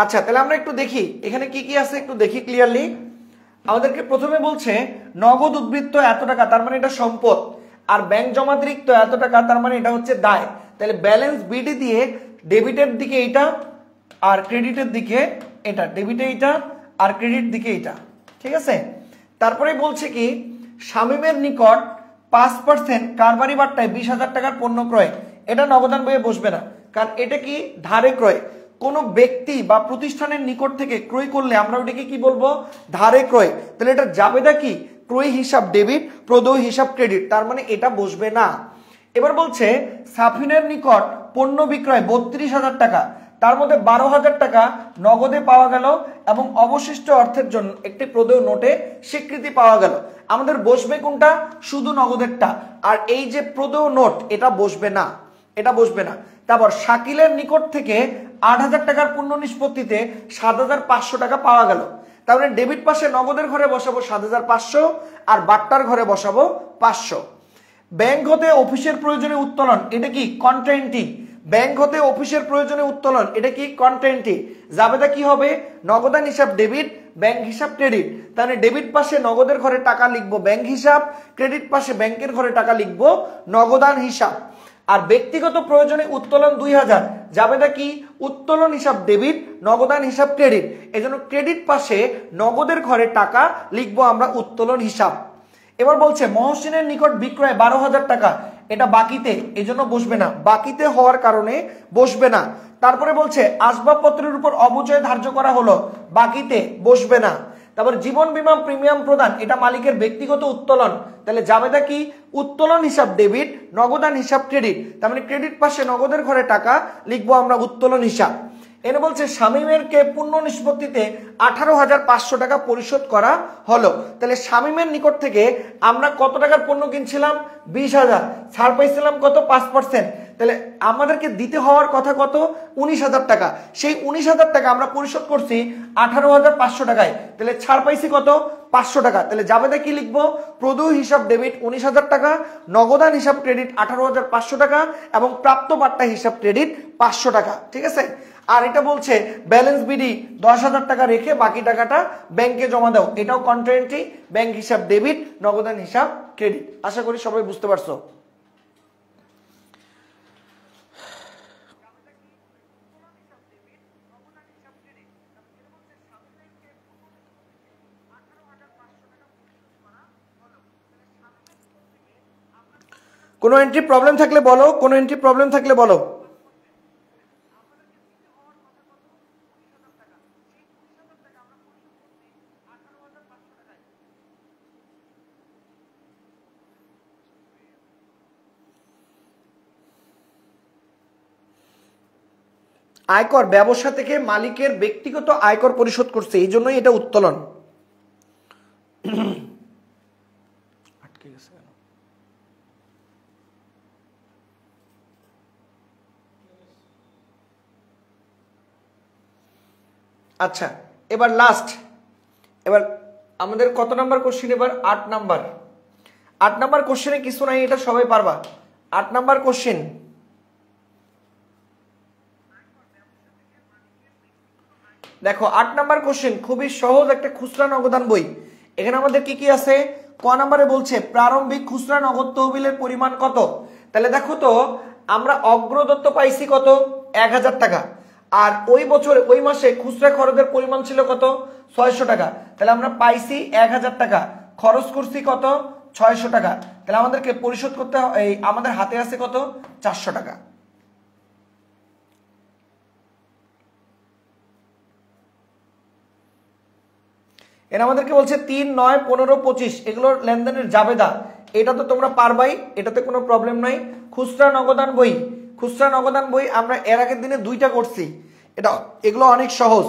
আচ্ছা তাহলে আমরা একটু দেখি এখানে কি কি আছে একটু দেখি ক্লিয়ারলি আমাদেরকে প্রথমে বলছে নগদ উদ্বৃত্ত এত টাকা তার মানে এটা সম্পদ আর ব্যাংক জমাতিরিক্ত এত টাকা তার মানে এটা হচ্ছে দায় তাহলে ব্যালেন্স বিডি দিয়ে ডেবিটের দিকে এটা আর ক্রেডিটের দিকে এটা ডেবিটে এটা আর ক্রেডিট দিকে এটা ঠিক আছে তারপরে বলছে কি শামিমের নিকট পাঁচ পার্সেন্ট কারবারি বার্তায় বিশ হাজার টাকার পণ্য ক্রয় এটা নগদান বইয়ে বসবে না কারণ এটা কি ধারে ক্রয় কোনো ব্যক্তি বা প্রতিষ্ঠানের নিকট থেকে ক্রয় করলে আমরা ওটাকে কি বলবো ধারে ক্রয় তাহলে এটা যাবেদা কি ক্রয় হিসাব ডেবিট প্রদেয় হিসাব ক্রেডিট তার মানে এটা বসবে না এবার বলছে সাফিনের নিকট পণ্য বিক্রয় বত্রিশ হাজার টাকা তার মধ্যে বারো হাজার টাকা নগদে পাওয়া গেল এবং অবশিষ্ট অর্থের জন্য একটি প্রদেয় নোটে স্বীকৃতি পাওয়া গেল আমাদের বসবে কোনটা শুধু নগদেরটা আর এই যে প্রদেয় নোট এটা বসবে না এটা বসবে না তারপর শাকিলের নিকট থেকে আট হাজার টাকার পূর্ণ নিষ্পত্তিতে সাত হাজার পাঁচশো টাকা পাওয়া গেল তারপরে ডেবিট পাশে নগদের ঘরে বসাবো সাত হাজার পাঁচশো আর বাট্টার ঘরে বসাবো পাঁচশো ব্যাংক হতে অফিসের প্রয়োজনে উত্তোলন এটা কি কন্টেন্টিং ব্যাংক হতে অফিসের প্রয়োজনে উত্তোলন এটা কি কন্টেন্টটি জাবেদা কি হবে নগদান হিসাব ডেবিট ব্যাংক হিসাব ক্রেডিট তাহলে ডেবিট পাশে নগদের ঘরে টাকা লিখব ব্যাংক হিসাব ক্রেডিট পাশে ব্যাংকের ঘরে টাকা লিখব নগদান হিসাব আর ব্যক্তিগত প্রয়োজনে উত্তোলন দুই হাজার জাবেদা কি উত্তোলন হিসাব ডেবিট নগদান হিসাব ক্রেডিট এজন্য ক্রেডিট পাশে নগদের ঘরে টাকা লিখব আমরা উত্তোলন হিসাব এবার বলছে মহসিনের নিকট বিক্রয় বারো হাজার টাকা এটা বাকিতে এই জন্য বসবে না বাকিতে হওয়ার কারণে বসবে না তারপরে বলছে আসবাবপত্রের উপর অবচয় ধার্য করা হলো বাকিতে বসবে না তারপর জীবন বিমা প্রিমিয়াম প্রদান এটা মালিকের ব্যক্তিগত উত্তোলন তাহলে জাবেদা কি উত্তোলন হিসাব ডেবিট নগদান হিসাব ক্রেডিট তার মানে ক্রেডিট পাশে নগদের ঘরে টাকা লিখবো আমরা উত্তোলন হিসাব এনে বলছে শামীমেরকে পূর্ণ নিষ্পত্তিতে আঠারো হাজার পাঁচশো টাকা পরিশোধ করা হলো তাহলে শামীমের নিকট থেকে আমরা কত টাকার পণ্য কিনছিলাম বিশ হাজার ছাড় পাইছিলাম কত পাঁচ পার্সেন্ট তাহলে আমাদেরকে দিতে হওয়ার কথা কত উনিশ হাজার টাকা সেই উনিশ হাজার টাকা আমরা পরিশোধ করছি আঠারো হাজার পাঁচশো টাকায় তাহলে ছাড় পাইছি কত পাঁচশো টাকা তাহলে জাবেদা কি লিখবো প্রদু হিসাব ডেবিট উনিশ হাজার টাকা নগদান হিসাব ক্রেডিট আঠারো হাজার পাঁচশো টাকা এবং প্রাপ্ত বার্তা হিসাব ক্রেডিট পাঁচশো টাকা ঠিক আছে আর এটা বলছে ব্যালেন্স বিডি দশ হাজার টাকা রেখে বাকি টাকাটা ব্যাংকে জমা দাও এটাও কন্ট্রেন্টি ব্যাংক হিসাব ডেবিট নগদান হিসাব ক্রেডিট আশা করি সবাই বুঝতে পারছো কোনো এন্ট্রি প্রবলেম থাকলে বলো কোনো এন্ট্রি প্রবলেম থাকলে বলো আয়কর ব্যবসা থেকে মালিকের ব্যক্তিগত আয়কর পরিশোধ করছে এই জন্যই এটা উত্তোলন আচ্ছা এবার লাস্ট এবার আমাদের কত নাম্বার কোশ্চেন এবার আট নাম্বার আট নাম্বার কোশ্চেনে কিছু নাই এটা সবাই পারবা আট নাম্বার কোশ্চেন দেখো আট নাম্বার কোশ্চেন খুবই সহজ একটা খুচরা নগদান বই এখানে আমাদের কি কি আছে ক নাম্বারে বলছে প্রারম্ভিক খুচরা নগদ তহবিলের পরিমাণ কত তাহলে দেখো তো আমরা অগ্রদত্ত পাইছি কত এক হাজার টাকা আর ওই বছরে ওই মাসে খুচরা খরচের পরিমাণ ছিল কত ছয়শো টাকা তাহলে আমরা পাইছি এক হাজার টাকা খরচ করছি কত ছয়শো টাকা তাহলে আমাদেরকে পরিশোধ করতে এই আমাদের হাতে আছে কত চারশো টাকা এর আমাদেরকে বলছে তিন নয় পনেরো পঁচিশ এগুলোর লেনদেনের জাবেদা এটা তো তোমরা পারবাই এটাতে কোনো প্রবলেম নাই খুচরা নগদান বই খুচরা নগদান বই আমরা এর আগের দিনে দুইটা করছি এটা এগুলো অনেক সহজ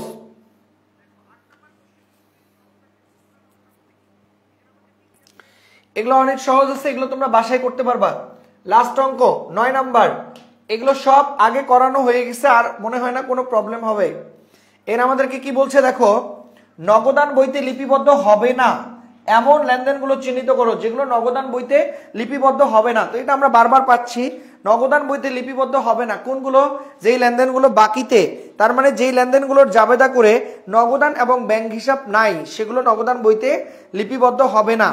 এগুলো অনেক সহজ আছে এগুলো তোমরা বাসায় করতে পারবা লাস্ট অঙ্ক নয় নাম্বার এগুলো সব আগে করানো হয়ে গেছে আর মনে হয় না কোনো প্রবলেম হবে এর আমাদেরকে কি বলছে দেখো নগদান বইতে লিপিবদ্ধ হবে না এমন লেনদেনগুলো চিহ্নিত করো যেগুলো নগদান বইতে লিপিবদ্ধ হবে না তো এটা আমরা বারবার পাচ্ছি নগদান বইতে লিপিবদ্ধ হবে না কোনগুলো যেই লেনদেনগুলো বাকিতে তার মানে যেই লেনদেনগুলোর জাবেদা করে নগদান এবং ব্যাংক হিসাব নাই সেগুলো নগদান বইতে লিপিবদ্ধ হবে না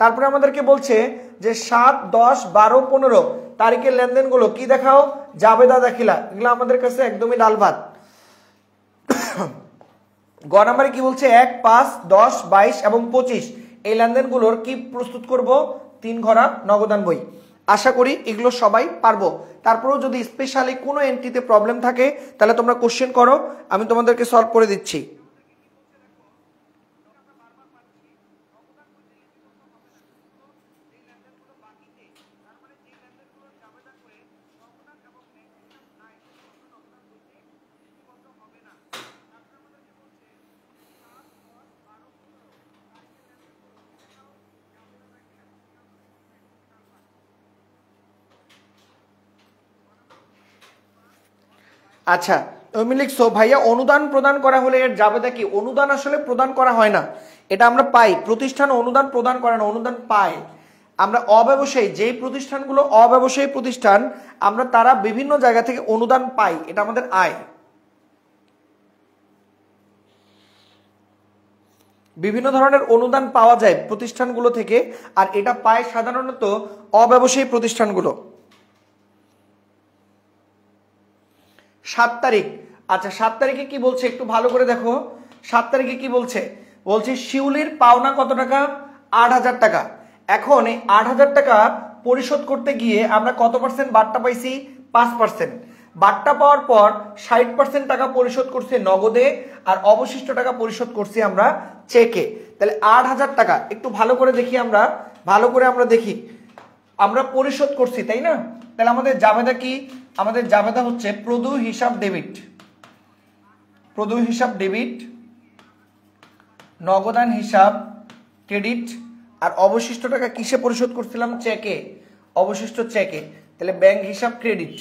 তারপরে আমাদেরকে বলছে যে সাত দশ বারো পনেরো তারিখের লেনদেনগুলো কি দেখাও জাবেদা দেখিলা এগুলো আমাদের কাছে একদমই ডালভাত গড় নাম্বারে কি বলছে এক পাঁচ দশ বাইশ এবং পঁচিশ এই লেনদেনগুলোর কি প্রস্তুত করব তিন ঘরা নগদান বই আশা করি এগুলো সবাই পারবো তারপরেও যদি স্পেশালি কোনো এন্ট্রিতে প্রবলেম থাকে তাহলে তোমরা কোশ্চেন করো আমি তোমাদেরকে সলভ করে দিচ্ছি আচ্ছা অমিলিক সো ভাইয়া অনুদান প্রদান করা হলে এর যাবেদা কি অনুদান আসলে প্রদান করা হয় না এটা আমরা পাই প্রতিষ্ঠান অনুদান প্রদান করে না অনুদান পায় আমরা অব্যবসায়ী যেই প্রতিষ্ঠানগুলো অব্যবসায়ী প্রতিষ্ঠান আমরা তারা বিভিন্ন জায়গা থেকে অনুদান পাই এটা আমাদের আয় বিভিন্ন ধরনের অনুদান পাওয়া যায় প্রতিষ্ঠানগুলো থেকে আর এটা পায় সাধারণত অব্যবসায়ী প্রতিষ্ঠানগুলো সাত তারিখ আচ্ছা সাত তারিখে কি বলছে একটু ভালো করে দেখো সাত তারিখে কি বলছে বলছে শিউলির পাওনা কত টাকা আট হাজার টাকা এখন এই আট হাজার টাকা পরিশোধ করতে গিয়ে আমরা কত পার্সেন্ট বার্তা পাইছি পাঁচ পার্সেন্ট বার্তা পাওয়ার পর ষাট পার্সেন্ট টাকা পরিশোধ করছে নগদে আর অবশিষ্ট টাকা পরিশোধ করছি আমরা চেকে তাহলে আট হাজার টাকা একটু ভালো করে দেখি আমরা ভালো করে আমরা দেখি আমরা পরিশোধ করছি তাই না তাহলে আমাদের জাবেদা কি আমাদের জাবেদা হচ্ছে প্রদু হিসাব ডেবিট প্রদু হিসাব ডেবিট নগদান হিসাব ক্রেডিট আর অবশিষ্ট টাকা কিসে পরিশোধ করছিলাম চেকে অবশিষ্ট চেকে তাহলে ব্যাংক হিসাব ক্রেডিট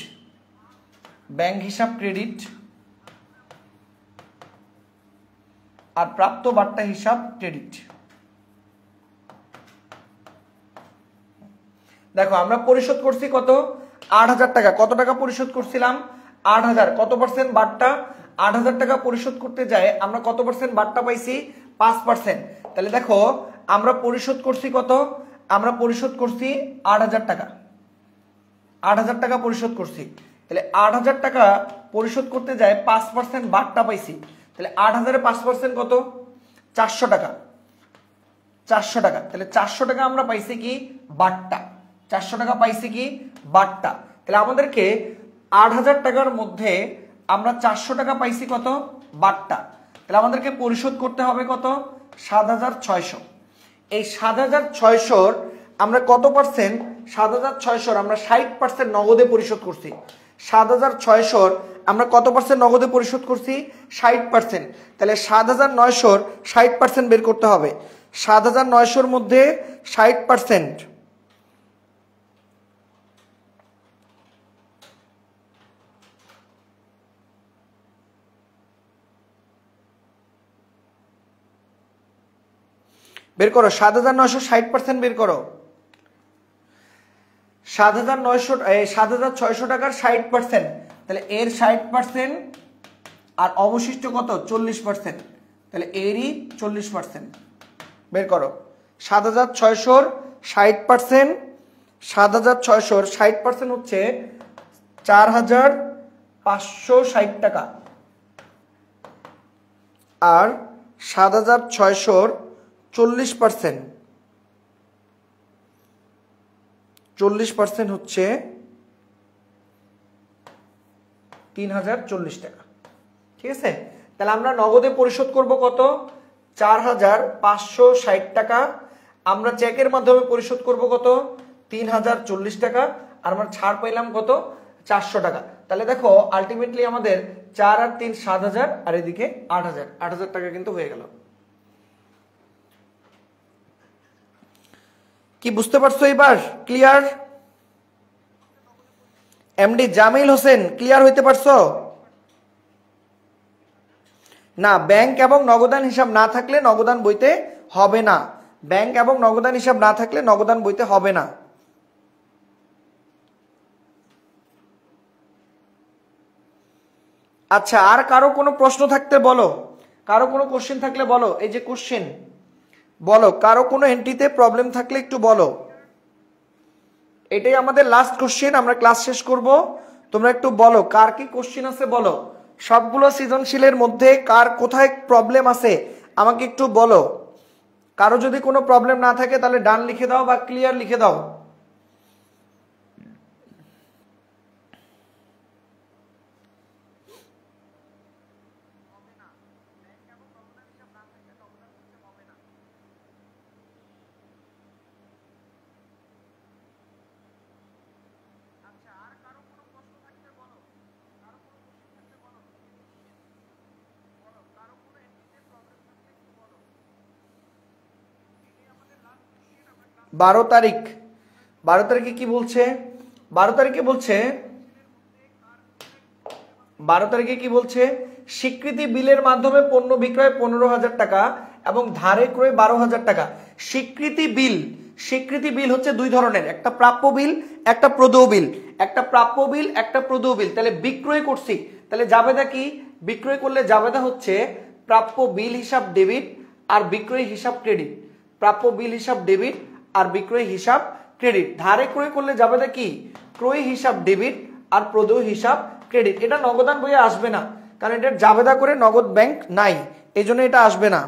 ব্যাংক হিসাব ক্রেডিট আর প্রাপ্ত বার্তা হিসাব ক্রেডিট দেখো আমরা পরিশোধ করছি কত আট হাজার টাকা কত টাকা পরিশোধ করছিলাম আট হাজার কত পার্সেন্ট বাট্টা আট হাজার টাকা পরিশোধ করতে যায় আমরা কত পার্সেন্ট বাট্টা পাইছি পাঁচ পার্সেন্ট তাহলে দেখো আমরা পরিশোধ করছি কত আমরা পরিশোধ করছি আট হাজার টাকা আট হাজার টাকা পরিশোধ করছি তাহলে আট হাজার টাকা পরিশোধ করতে যায় পাঁচ পার্সেন্ট বার্তা পাইছি তাহলে আট হাজারে পাঁচ পার্সেন্ট কত চারশো টাকা চারশো টাকা তাহলে চারশো টাকা আমরা পাইছি কি বাট্টা চারশো টাকা পাইছি কি বারটা তাহলে আমাদেরকে আট হাজার টাকার মধ্যে আমরা চারশো টাকা পাইছি কত বারটা তাহলে আমাদেরকে পরিশোধ করতে হবে কত সাত হাজার ছয়শো এই সাত হাজার ছয়শোর আমরা কত পার্সেন্ট সাত হাজার ছয়শোর আমরা ষাট পার্সেন্ট নগদে পরিশোধ করছি সাত হাজার ছয়শোর আমরা কত পার্সেন্ট নগদে পরিশোধ করছি ষাট পার্সেন্ট তাহলে সাত হাজার নয়শোর ষাট পার্সেন্ট বের করতে হবে সাত হাজার নয়শোর মধ্যে ষাট পার্সেন্ট বের করো সাত হাজার নয়শো ষাট পার্সেন্ট বের করো সাত হাজার নয়শো সাত হাজার ছয়শো টাকার ষাট পার্সেন্ট তাহলে এর ষাট পার্সেন্ট আর অবশিষ্ট কত চল্লিশ পার্সেন্ট তাহলে এরই চল্লিশ পার্সেন্ট বের করো সাত হাজার ছয়শোর ষাট পার্সেন্ট সাত হাজার ছয়শোর ষাট পার্সেন্ট হচ্ছে চার হাজার পাঁচশো ষাট টাকা আর সাত হাজার ছয়শোর চল্লিশ পার্সেন্ট চল্লিশ পার্সেন্ট হচ্ছে তিন হাজার চল্লিশ টাকা ঠিক আছে তাহলে আমরা নগদে পরিশোধ করব কত চার হাজার পাঁচশো ষাট টাকা আমরা চেকের মাধ্যমে পরিশোধ করব কত তিন হাজার চল্লিশ টাকা আর আমরা ছাড় পাইলাম কত চারশো টাকা তাহলে দেখো আলটিমেটলি আমাদের চার আর তিন সাত হাজার আর এদিকে আট হাজার আট হাজার টাকা কিন্তু হয়ে গেল কি বুঝতে পারছো এবার clear MD Jamil Hossain clear হইতে পারছো না ব্যাংক এবং নগদান হিসাব না থাকলে নগদান বইতে হবে না ব্যাংক এবং নগদান হিসাব না থাকলে নগদান বইতে হবে না আচ্ছা আর কারো কোনো প্রশ্ন থাকতে বলো কারো কোনো কোশ্চেন থাকলে বলো এই যে কোশ্চেন বলো কারো কোনো এন্ট্রিতে প্রবলেম থাকলে একটু বলো এটাই আমাদের লাস্ট কোশ্চেন আমরা ক্লাস শেষ করব তোমরা একটু বলো কার কি কোশ্চেন আছে বলো সবগুলো সৃজনশীলের মধ্যে কার কোথায় প্রবলেম আছে আমাকে একটু বলো কারো যদি কোনো প্রবলেম না থাকে তাহলে ডান লিখে দাও বা ক্লিয়ার লিখে দাও বারো তারিখ বারো তারিখে কি বলছে বারো তারিখে বলছে বারো তারিখে কি বলছে স্বীকৃতি বিলের মাধ্যমে পণ্য বিক্রয় পনেরো হাজার টাকা এবং ধারে ক্রয় বারো হাজার টাকা স্বীকৃতি বিল স্বীকৃতি বিল হচ্ছে দুই ধরনের একটা প্রাপ্য বিল একটা প্রদেয় বিল একটা প্রাপ্য বিল একটা প্রদেয় বিল তাহলে বিক্রয় করছি তাহলে জাবেদা কি বিক্রয় করলে জাবেদা হচ্ছে প্রাপ্য বিল হিসাব ডেবিট আর বিক্রয় হিসাব ক্রেডিট প্রাপ্য বিল হিসাব ডেবিট আর বিক্রয় হিসাব ক্রেডিট ধারে ক্রয় করলে যাবে কি ক্রয় হিসাব ডেবিট আর প্রদেয় হিসাব ক্রেডিট এটা নগদান বইয়ে আসবে না কারণ এটা জাবেদা করে নগদ ব্যাংক নাই এই জন্য এটা আসবে না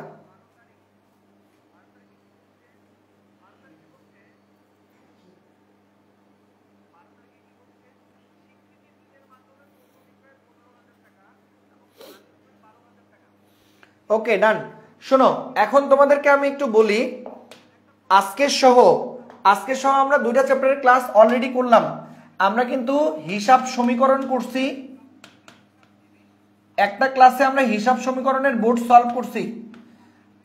ওকে ডান শোনো এখন তোমাদেরকে আমি একটু বলি আজকের সহ আজকের সহ আমরা দুইটা চ্যাপ্টারের ক্লাস অলরেডি করলাম আমরা কিন্তু হিসাব সমীকরণ করছি একটা ক্লাসে আমরা হিসাব সমীকরণের বোর্ড সলভ করছি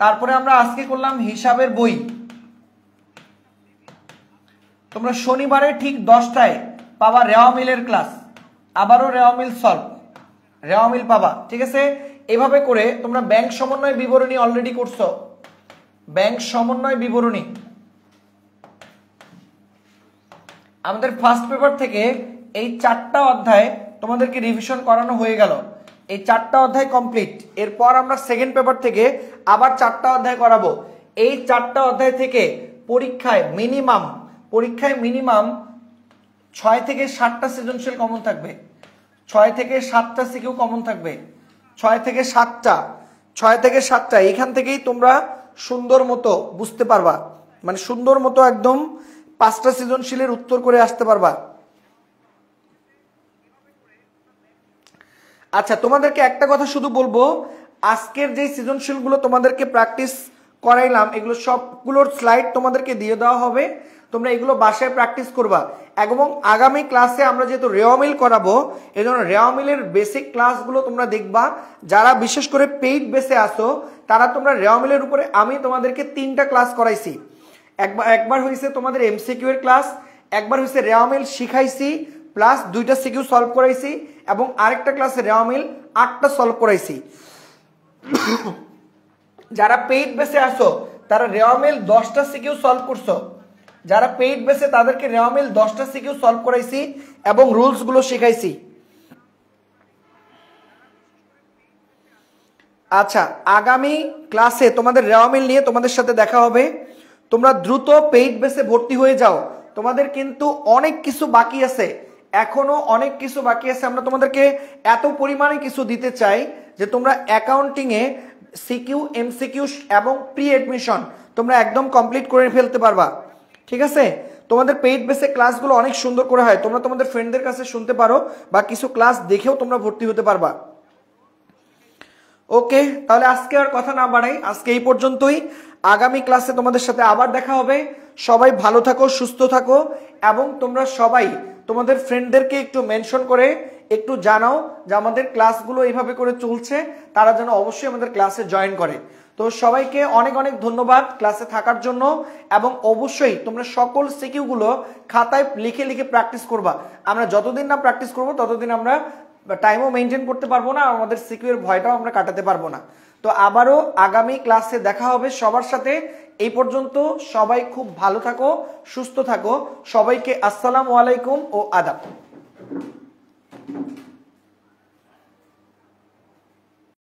তারপরে আমরা আজকে করলাম হিসাবের বই তোমরা শনিবারে ঠিক দশটায় পাবা রেওয়া মিলের ক্লাস আবারও রেওয়া মিল সলভ রেওয়া মিল পাবা ঠিক আছে এভাবে করে তোমরা ব্যাংক সমন্বয় বিবরণী অলরেডি করছো ব্যাংক সমন্বয় বিবরণী আমাদের ফার্স্ট পেপার থেকে এই চারটা অধ্যায় তোমাদেরকে রিভিশন করানো হয়ে গেল এই চারটা অধ্যায় কমপ্লিট এরপর আমরা সেকেন্ড পেপার থেকে আবার চারটা অধ্যায় করাবো এই চারটা অধ্যায় থেকে পরীক্ষায় মিনিমাম পরীক্ষায় মিনিমাম ছয় থেকে সাতটা সৃজনশীল কমন থাকবে ছয় থেকে সাতটা সিকেও কমন থাকবে ছয় থেকে সাতটা ছয় থেকে সাতটা এখান থেকেই তোমরা সুন্দর মতো বুঝতে পারবা মানে সুন্দর মতো একদম পাঁচটা সৃজনশীলের উত্তর করে আসতে পারবা আচ্ছা তোমাদেরকে একটা কথা শুধু বলবো আজকের যে সৃজনশীলগুলো তোমাদেরকে প্র্যাকটিস করাইলাম এগুলো সবগুলোর স্লাইড তোমাদেরকে দিয়ে দেওয়া হবে তোমরা এগুলো বাসায় প্র্যাকটিস করবা এবং আগামী ক্লাসে আমরা যেহেতু রেওয়ামিল করাবো এই জন্য রেওয়ামিলের বেসিক ক্লাসগুলো তোমরা দেখবা যারা বিশেষ করে পেইড বেসে আসো তারা তোমরা রেওয়ামিলের উপরে আমি তোমাদেরকে তিনটা ক্লাস করাইছি একবার একবার হয়েছে তোমাদের এমসিকিউ এর ক্লাস একবার হয়েছে রেওয়ামিল শিখাইছি প্লাস দুইটা সিকিউ সলভ করাইছি এবং আরেকটা ক্লাসে রেওয়ামিল আটটা সলভ করাইছি যারা পেইড বেসে আসো তারা রেওয়ামিল দশটা সিকিউ সলভ করছো যারা পেইড বেসে তাদেরকে রেওয়ামিল দশটা সিকিউ সলভ করাইছি এবং রুলসগুলো শিখাইছি আচ্ছা আগামী ক্লাসে তোমাদের রেওয়ামিল নিয়ে তোমাদের সাথে দেখা হবে তোমরা দ্রুত পেইড বেসে ভর্তি হয়ে যাও তোমাদের কিন্তু অনেক কিছু বাকি আছে এখনো অনেক কিছু বাকি আছে আমরা তোমাদেরকে এত পরিমাণে কিছু দিতে চাই যে তোমরা অ্যাকাউন্টিংয়ে সিকিউ এমসিকিউ এবং প্রি অ্যাডমিশন তোমরা একদম কমপ্লিট করে ফেলতে পারবা ঠিক আছে তোমাদের পেইড বেসে ক্লাসগুলো অনেক সুন্দর করে হয় তোমরা তোমাদের ফ্রেন্ডদের কাছে শুনতে পারো বা কিছু ক্লাস দেখেও তোমরা ভর্তি হতে পারবা ওকে তাহলে আজকে আর কথা না বাড়াই আজকে এই পর্যন্তই আগামী ক্লাসে তোমাদের সাথে আবার দেখা হবে সবাই ভালো থাকো সুস্থ থাকো এবং তোমরা সবাই তোমাদের ফ্রেন্ডদেরকে একটু মেনশন করে একটু জানাও যে আমাদের ক্লাসগুলো এইভাবে করে চলছে তারা যেন অবশ্যই আমাদের ক্লাসে জয়েন করে তো সবাইকে অনেক অনেক ধন্যবাদ ক্লাসে থাকার জন্য এবং অবশ্যই তোমরা সকল সিকিউগুলো খাতায় লিখে লিখে প্র্যাকটিস করবা আমরা যতদিন না প্র্যাকটিস করবো ততদিন আমরা টাইমও মেনটেন করতে পারবো না আমাদের সিকিউর ভয়টাও আমরা কাটাতে পারবো না তো আবারও আগামী ক্লাসে দেখা হবে সবার সাথে এই পর্যন্ত সবাই খুব ভালো থাকো সুস্থ থাকো সবাইকে আসসালামু আলাইকুম ও আদাব